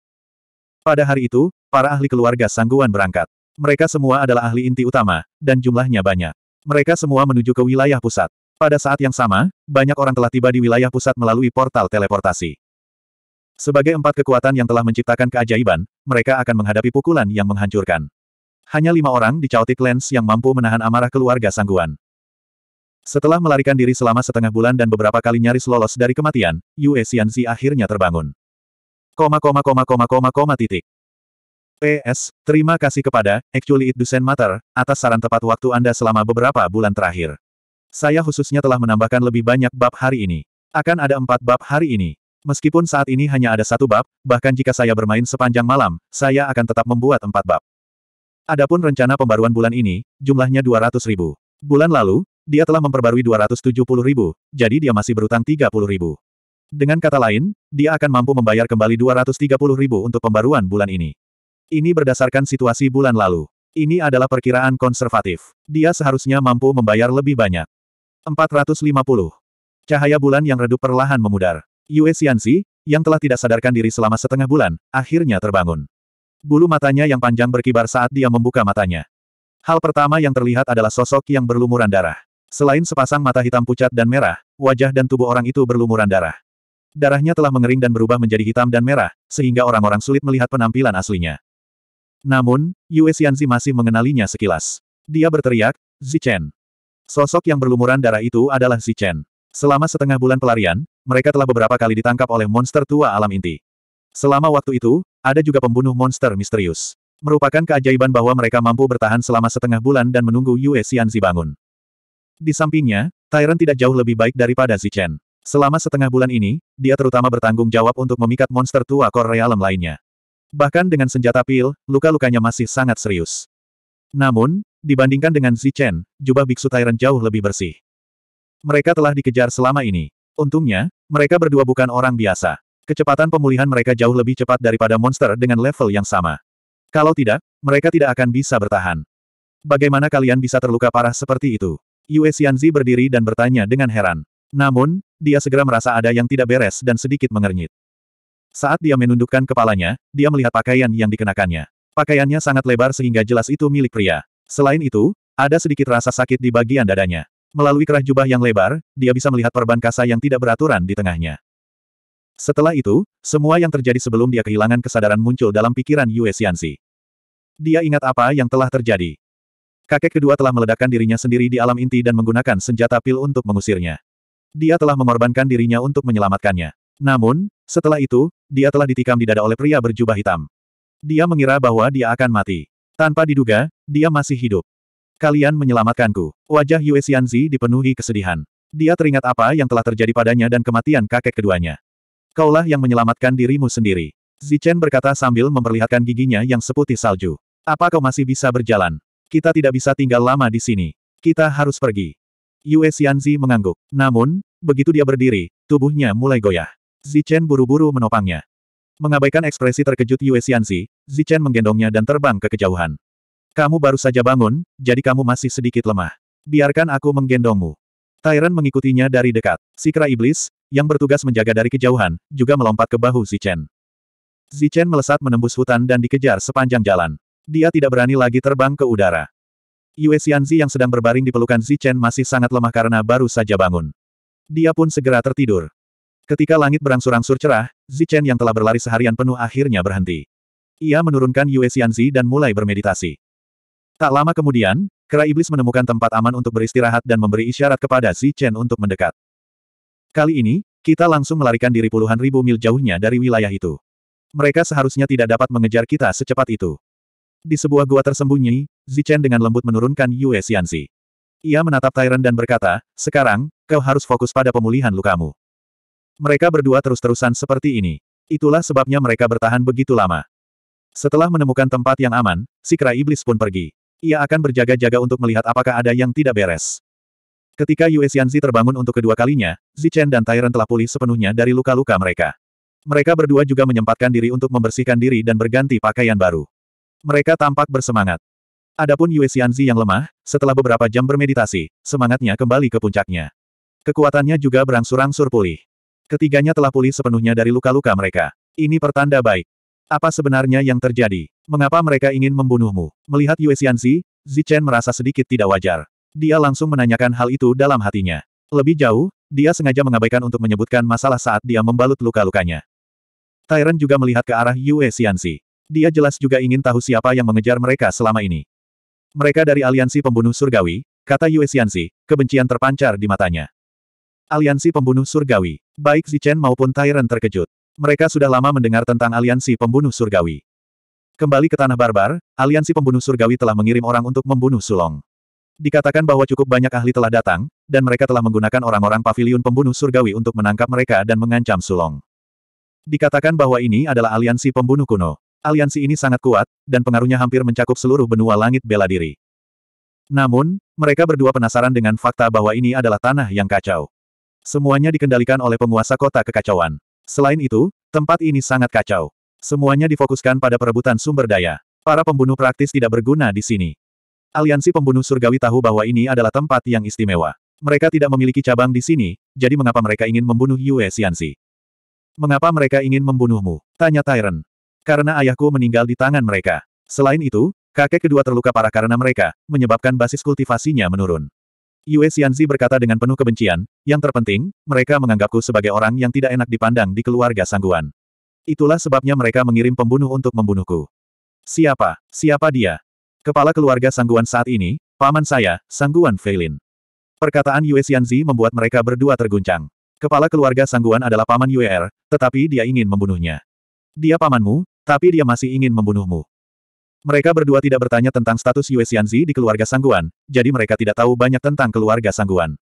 Pada hari itu, para ahli keluarga sangguan berangkat. Mereka semua adalah ahli inti utama, dan jumlahnya banyak. Mereka semua menuju ke wilayah pusat. Pada saat yang sama, banyak orang telah tiba di wilayah pusat melalui portal teleportasi. Sebagai empat kekuatan yang telah menciptakan keajaiban, mereka akan menghadapi pukulan yang menghancurkan. Hanya lima orang di Chaotic Lens yang mampu menahan amarah keluarga Sangguan. Setelah melarikan diri selama setengah bulan dan beberapa kali nyaris lolos dari kematian, Yue Xianzi akhirnya terbangun. Koma koma koma koma koma koma titik. PS, terima kasih kepada, actually it doesn't matter, atas saran tepat waktu Anda selama beberapa bulan terakhir. Saya khususnya telah menambahkan lebih banyak bab hari ini. Akan ada empat bab hari ini. Meskipun saat ini hanya ada satu bab, bahkan jika saya bermain sepanjang malam, saya akan tetap membuat empat bab. Adapun rencana pembaruan bulan ini, jumlahnya 200 ribu. Bulan lalu, dia telah memperbarui 270 ribu, jadi dia masih berutang 30 ribu. Dengan kata lain, dia akan mampu membayar kembali 230 ribu untuk pembaruan bulan ini. Ini berdasarkan situasi bulan lalu. Ini adalah perkiraan konservatif. Dia seharusnya mampu membayar lebih banyak. 450. Cahaya bulan yang redup perlahan memudar. Yue Xianxi, yang telah tidak sadarkan diri selama setengah bulan, akhirnya terbangun. Bulu matanya yang panjang berkibar saat dia membuka matanya. Hal pertama yang terlihat adalah sosok yang berlumuran darah. Selain sepasang mata hitam pucat dan merah, wajah dan tubuh orang itu berlumuran darah. Darahnya telah mengering dan berubah menjadi hitam dan merah, sehingga orang-orang sulit melihat penampilan aslinya. Namun, Yue Xianzi masih mengenalinya sekilas. Dia berteriak, Zichen. Sosok yang berlumuran darah itu adalah Zichen. Selama setengah bulan pelarian, mereka telah beberapa kali ditangkap oleh monster tua alam inti. Selama waktu itu, ada juga pembunuh monster misterius. Merupakan keajaiban bahwa mereka mampu bertahan selama setengah bulan dan menunggu Yue Xianzi bangun. Di sampingnya, Tyrant tidak jauh lebih baik daripada Zichen. Selama setengah bulan ini, dia terutama bertanggung jawab untuk memikat monster tua core realem lainnya. Bahkan dengan senjata pil, luka-lukanya masih sangat serius. Namun, dibandingkan dengan Zichen, jubah biksu Tyrant jauh lebih bersih. Mereka telah dikejar selama ini. Untungnya, mereka berdua bukan orang biasa. Kecepatan pemulihan mereka jauh lebih cepat daripada monster dengan level yang sama. Kalau tidak, mereka tidak akan bisa bertahan. Bagaimana kalian bisa terluka parah seperti itu? Yue Xianzi berdiri dan bertanya dengan heran. Namun, dia segera merasa ada yang tidak beres dan sedikit mengernyit. Saat dia menundukkan kepalanya, dia melihat pakaian yang dikenakannya. Pakaiannya sangat lebar sehingga jelas itu milik pria. Selain itu, ada sedikit rasa sakit di bagian dadanya. Melalui kerah jubah yang lebar, dia bisa melihat perban kasa yang tidak beraturan di tengahnya. Setelah itu, semua yang terjadi sebelum dia kehilangan kesadaran muncul dalam pikiran Yue Xianxi. Dia ingat apa yang telah terjadi. Kakek kedua telah meledakkan dirinya sendiri di alam inti dan menggunakan senjata pil untuk mengusirnya. Dia telah mengorbankan dirinya untuk menyelamatkannya. Namun, setelah itu, dia telah ditikam di dada oleh pria berjubah hitam. Dia mengira bahwa dia akan mati. Tanpa diduga, dia masih hidup. Kalian menyelamatkanku. Wajah Yue Xianzi dipenuhi kesedihan. Dia teringat apa yang telah terjadi padanya dan kematian kakek keduanya. Kaulah yang menyelamatkan dirimu sendiri. Zichen berkata sambil memperlihatkan giginya yang seputih salju. Apa kau masih bisa berjalan? Kita tidak bisa tinggal lama di sini. Kita harus pergi. Yue Xianzi mengangguk. Namun, begitu dia berdiri, tubuhnya mulai goyah. Zichen buru-buru menopangnya. Mengabaikan ekspresi terkejut Yue Xianzi, Zichen menggendongnya dan terbang ke kejauhan. Kamu baru saja bangun, jadi kamu masih sedikit lemah. Biarkan aku menggendongmu. Tyrant mengikutinya dari dekat. Sikra iblis, yang bertugas menjaga dari kejauhan, juga melompat ke bahu Zichen. Zichen melesat menembus hutan dan dikejar sepanjang jalan. Dia tidak berani lagi terbang ke udara. Yue Xianzi yang sedang berbaring di pelukan Zichen masih sangat lemah karena baru saja bangun. Dia pun segera tertidur. Ketika langit berangsur-angsur cerah, Zichen yang telah berlari seharian penuh akhirnya berhenti. Ia menurunkan Yue Xianzi dan mulai bermeditasi. Tak lama kemudian, kera iblis menemukan tempat aman untuk beristirahat dan memberi isyarat kepada Xi Chen untuk mendekat. Kali ini, kita langsung melarikan diri puluhan ribu mil jauhnya dari wilayah itu. Mereka seharusnya tidak dapat mengejar kita secepat itu. Di sebuah gua tersembunyi, Zichen dengan lembut menurunkan Yue Xianxi. Ia menatap Tyrant dan berkata, sekarang, kau harus fokus pada pemulihan lukamu. Mereka berdua terus-terusan seperti ini. Itulah sebabnya mereka bertahan begitu lama. Setelah menemukan tempat yang aman, si kera iblis pun pergi. Ia akan berjaga-jaga untuk melihat apakah ada yang tidak beres. Ketika Yue Xianzi terbangun untuk kedua kalinya, Zichen dan Tyrant telah pulih sepenuhnya dari luka-luka mereka. Mereka berdua juga menyempatkan diri untuk membersihkan diri dan berganti pakaian baru. Mereka tampak bersemangat. Adapun Yue Xianzi yang lemah, setelah beberapa jam bermeditasi, semangatnya kembali ke puncaknya. Kekuatannya juga berangsur-angsur pulih. Ketiganya telah pulih sepenuhnya dari luka-luka mereka. Ini pertanda baik. Apa sebenarnya yang terjadi? Mengapa mereka ingin membunuhmu? Melihat Yue Xianxi, Zichen merasa sedikit tidak wajar. Dia langsung menanyakan hal itu dalam hatinya. Lebih jauh, dia sengaja mengabaikan untuk menyebutkan masalah saat dia membalut luka-lukanya. Tyrant juga melihat ke arah Yue Xianxi. Dia jelas juga ingin tahu siapa yang mengejar mereka selama ini. Mereka dari Aliansi Pembunuh Surgawi, kata Yue Xianxi, kebencian terpancar di matanya. Aliansi Pembunuh Surgawi. Baik Zichen maupun Tyrant terkejut. Mereka sudah lama mendengar tentang Aliansi Pembunuh Surgawi. Kembali ke tanah barbar, aliansi pembunuh surgawi telah mengirim orang untuk membunuh Sulong. Dikatakan bahwa cukup banyak ahli telah datang, dan mereka telah menggunakan orang-orang pavilion pembunuh surgawi untuk menangkap mereka dan mengancam Sulong. Dikatakan bahwa ini adalah aliansi pembunuh kuno. Aliansi ini sangat kuat, dan pengaruhnya hampir mencakup seluruh benua langit bela diri. Namun, mereka berdua penasaran dengan fakta bahwa ini adalah tanah yang kacau. Semuanya dikendalikan oleh penguasa kota kekacauan. Selain itu, tempat ini sangat kacau. Semuanya difokuskan pada perebutan sumber daya. Para pembunuh praktis tidak berguna di sini. Aliansi pembunuh surgawi tahu bahwa ini adalah tempat yang istimewa. Mereka tidak memiliki cabang di sini, jadi mengapa mereka ingin membunuh Yue Xianxi? Mengapa mereka ingin membunuhmu? Tanya Tyron. Karena ayahku meninggal di tangan mereka. Selain itu, kakek kedua terluka parah karena mereka, menyebabkan basis kultivasinya menurun. Yue Xianzi berkata dengan penuh kebencian, yang terpenting, mereka menganggapku sebagai orang yang tidak enak dipandang di keluarga sangguan. Itulah sebabnya mereka mengirim pembunuh untuk membunuhku. Siapa? Siapa dia? Kepala keluarga Sangguan saat ini, paman saya, Sangguan Feilin. Perkataan Yue Xianzi membuat mereka berdua terguncang. Kepala keluarga Sangguan adalah paman Yue Er, tetapi dia ingin membunuhnya. Dia pamanmu, tapi dia masih ingin membunuhmu. Mereka berdua tidak bertanya tentang status Yue Xianzi di keluarga Sangguan, jadi mereka tidak tahu banyak tentang keluarga Sangguan.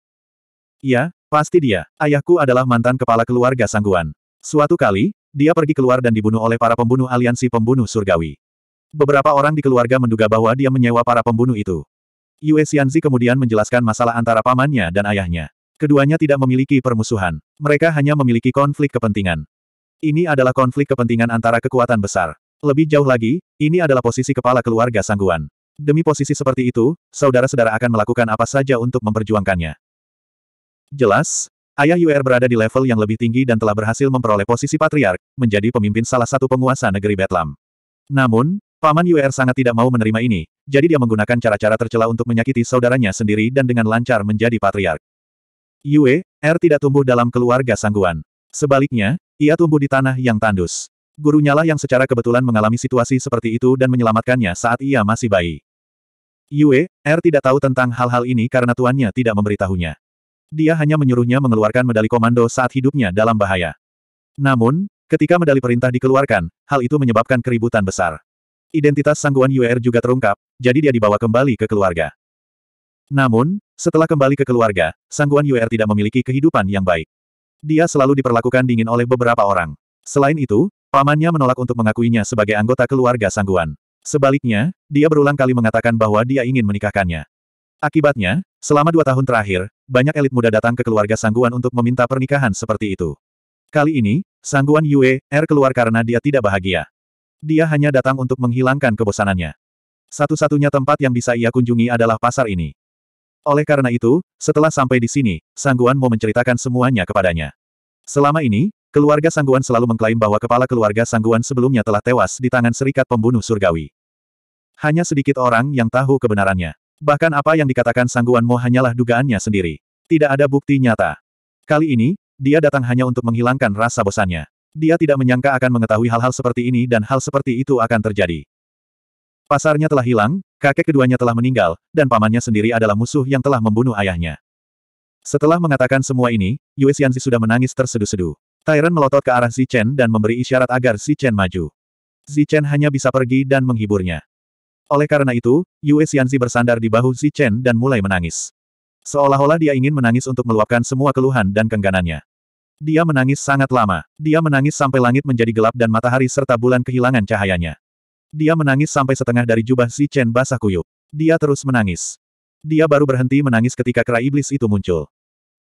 Ya, pasti dia. Ayahku adalah mantan kepala keluarga Sangguan. Suatu kali, dia pergi keluar dan dibunuh oleh para pembunuh aliansi pembunuh surgawi. Beberapa orang di keluarga menduga bahwa dia menyewa para pembunuh itu. Yue Xianzi kemudian menjelaskan masalah antara pamannya dan ayahnya. Keduanya tidak memiliki permusuhan. Mereka hanya memiliki konflik kepentingan. Ini adalah konflik kepentingan antara kekuatan besar. Lebih jauh lagi, ini adalah posisi kepala keluarga sangguan. Demi posisi seperti itu, saudara-saudara akan melakukan apa saja untuk memperjuangkannya. Jelas, Ayah Yuer er berada di level yang lebih tinggi dan telah berhasil memperoleh posisi patriark, menjadi pemimpin salah satu penguasa negeri Betlam. Namun, Paman Yuer er sangat tidak mau menerima ini, jadi dia menggunakan cara-cara tercela untuk menyakiti saudaranya sendiri dan dengan lancar menjadi patriark. Yue, R er tidak tumbuh dalam keluarga sangguan. Sebaliknya, ia tumbuh di tanah yang tandus. Gurunya lah yang secara kebetulan mengalami situasi seperti itu dan menyelamatkannya saat ia masih bayi. Yue, R tidak tahu tentang hal-hal ini karena tuannya tidak memberitahunya. Dia hanya menyuruhnya mengeluarkan medali komando saat hidupnya dalam bahaya. Namun, ketika medali perintah dikeluarkan, hal itu menyebabkan keributan besar. Identitas sangguan UR juga terungkap, jadi dia dibawa kembali ke keluarga. Namun, setelah kembali ke keluarga, sangguan UR tidak memiliki kehidupan yang baik. Dia selalu diperlakukan dingin oleh beberapa orang. Selain itu, pamannya menolak untuk mengakuinya sebagai anggota keluarga sangguan. Sebaliknya, dia berulang kali mengatakan bahwa dia ingin menikahkannya. Akibatnya, selama dua tahun terakhir, banyak elit muda datang ke keluarga Sangguan untuk meminta pernikahan seperti itu. Kali ini, Sangguan Yue, R er keluar karena dia tidak bahagia. Dia hanya datang untuk menghilangkan kebosanannya. Satu-satunya tempat yang bisa ia kunjungi adalah pasar ini. Oleh karena itu, setelah sampai di sini, Sangguan mau menceritakan semuanya kepadanya. Selama ini, keluarga Sangguan selalu mengklaim bahwa kepala keluarga Sangguan sebelumnya telah tewas di tangan serikat pembunuh surgawi. Hanya sedikit orang yang tahu kebenarannya. Bahkan apa yang dikatakan Sangguan Mo hanyalah dugaannya sendiri. Tidak ada bukti nyata. Kali ini, dia datang hanya untuk menghilangkan rasa bosannya. Dia tidak menyangka akan mengetahui hal-hal seperti ini dan hal seperti itu akan terjadi. Pasarnya telah hilang, kakek keduanya telah meninggal, dan pamannya sendiri adalah musuh yang telah membunuh ayahnya. Setelah mengatakan semua ini, Yue Xianzi sudah menangis terseduh-seduh. Tyrant melotot ke arah Zichen dan memberi isyarat agar Zichen maju. Zichen hanya bisa pergi dan menghiburnya. Oleh karena itu, Yue Xianzi bersandar di bahu Chen dan mulai menangis. Seolah-olah dia ingin menangis untuk meluapkan semua keluhan dan kengganannya. Dia menangis sangat lama. Dia menangis sampai langit menjadi gelap dan matahari serta bulan kehilangan cahayanya. Dia menangis sampai setengah dari jubah si Chen basah kuyup. Dia terus menangis. Dia baru berhenti menangis ketika kera iblis itu muncul.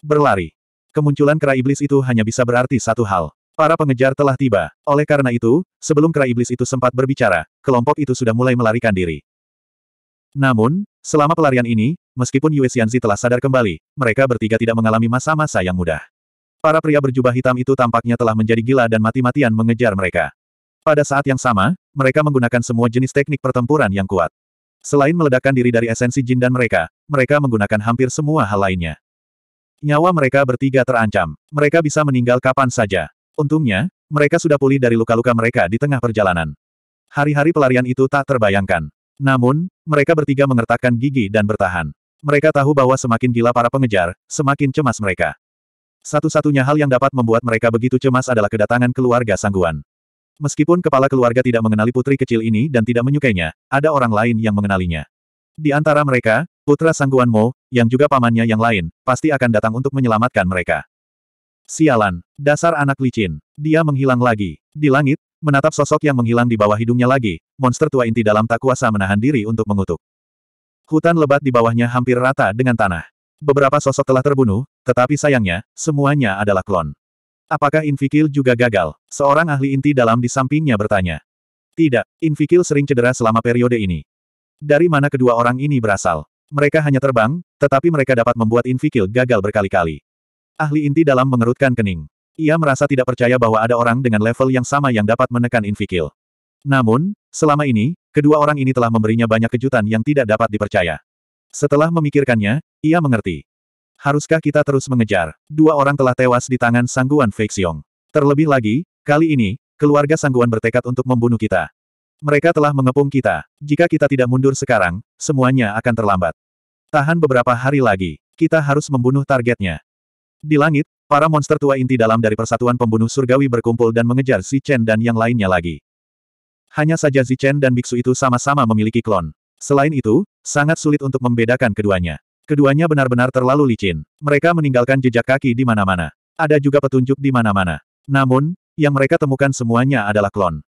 Berlari. Kemunculan kera iblis itu hanya bisa berarti satu hal. Para pengejar telah tiba. Oleh karena itu, sebelum kera iblis itu sempat berbicara, kelompok itu sudah mulai melarikan diri. Namun, selama pelarian ini, meskipun Yue Xianzi telah sadar kembali, mereka bertiga tidak mengalami masa-masa yang mudah. Para pria berjubah hitam itu tampaknya telah menjadi gila dan mati-matian mengejar mereka. Pada saat yang sama, mereka menggunakan semua jenis teknik pertempuran yang kuat. Selain meledakkan diri dari esensi jin dan mereka, mereka menggunakan hampir semua hal lainnya. Nyawa mereka bertiga terancam. Mereka bisa meninggal kapan saja. Untungnya, mereka sudah pulih dari luka-luka mereka di tengah perjalanan. Hari-hari pelarian itu tak terbayangkan. Namun, mereka bertiga mengertakkan gigi dan bertahan. Mereka tahu bahwa semakin gila para pengejar, semakin cemas mereka. Satu-satunya hal yang dapat membuat mereka begitu cemas adalah kedatangan keluarga Sangguan. Meskipun kepala keluarga tidak mengenali putri kecil ini dan tidak menyukainya, ada orang lain yang mengenalinya. Di antara mereka, putra Sangguan Mo, yang juga pamannya yang lain, pasti akan datang untuk menyelamatkan mereka. Sialan, dasar anak licin. Dia menghilang lagi. Di langit, menatap sosok yang menghilang di bawah hidungnya lagi, monster tua inti dalam tak kuasa menahan diri untuk mengutuk. Hutan lebat di bawahnya hampir rata dengan tanah. Beberapa sosok telah terbunuh, tetapi sayangnya, semuanya adalah klon. Apakah Invikil juga gagal? Seorang ahli inti dalam di sampingnya bertanya. Tidak, Invikil sering cedera selama periode ini. Dari mana kedua orang ini berasal? Mereka hanya terbang, tetapi mereka dapat membuat Invikil gagal berkali-kali. Ahli inti dalam mengerutkan kening. Ia merasa tidak percaya bahwa ada orang dengan level yang sama yang dapat menekan Invikil. Namun, selama ini, kedua orang ini telah memberinya banyak kejutan yang tidak dapat dipercaya. Setelah memikirkannya, ia mengerti. Haruskah kita terus mengejar? Dua orang telah tewas di tangan sangguan Feixiong. Terlebih lagi, kali ini, keluarga sangguan bertekad untuk membunuh kita. Mereka telah mengepung kita. Jika kita tidak mundur sekarang, semuanya akan terlambat. Tahan beberapa hari lagi. Kita harus membunuh targetnya. Di langit, para monster tua inti dalam dari persatuan pembunuh surgawi berkumpul dan mengejar Chen dan yang lainnya lagi. Hanya saja Chen dan biksu itu sama-sama memiliki klon. Selain itu, sangat sulit untuk membedakan keduanya. Keduanya benar-benar terlalu licin. Mereka meninggalkan jejak kaki di mana-mana. Ada juga petunjuk di mana-mana. Namun, yang mereka temukan semuanya adalah klon.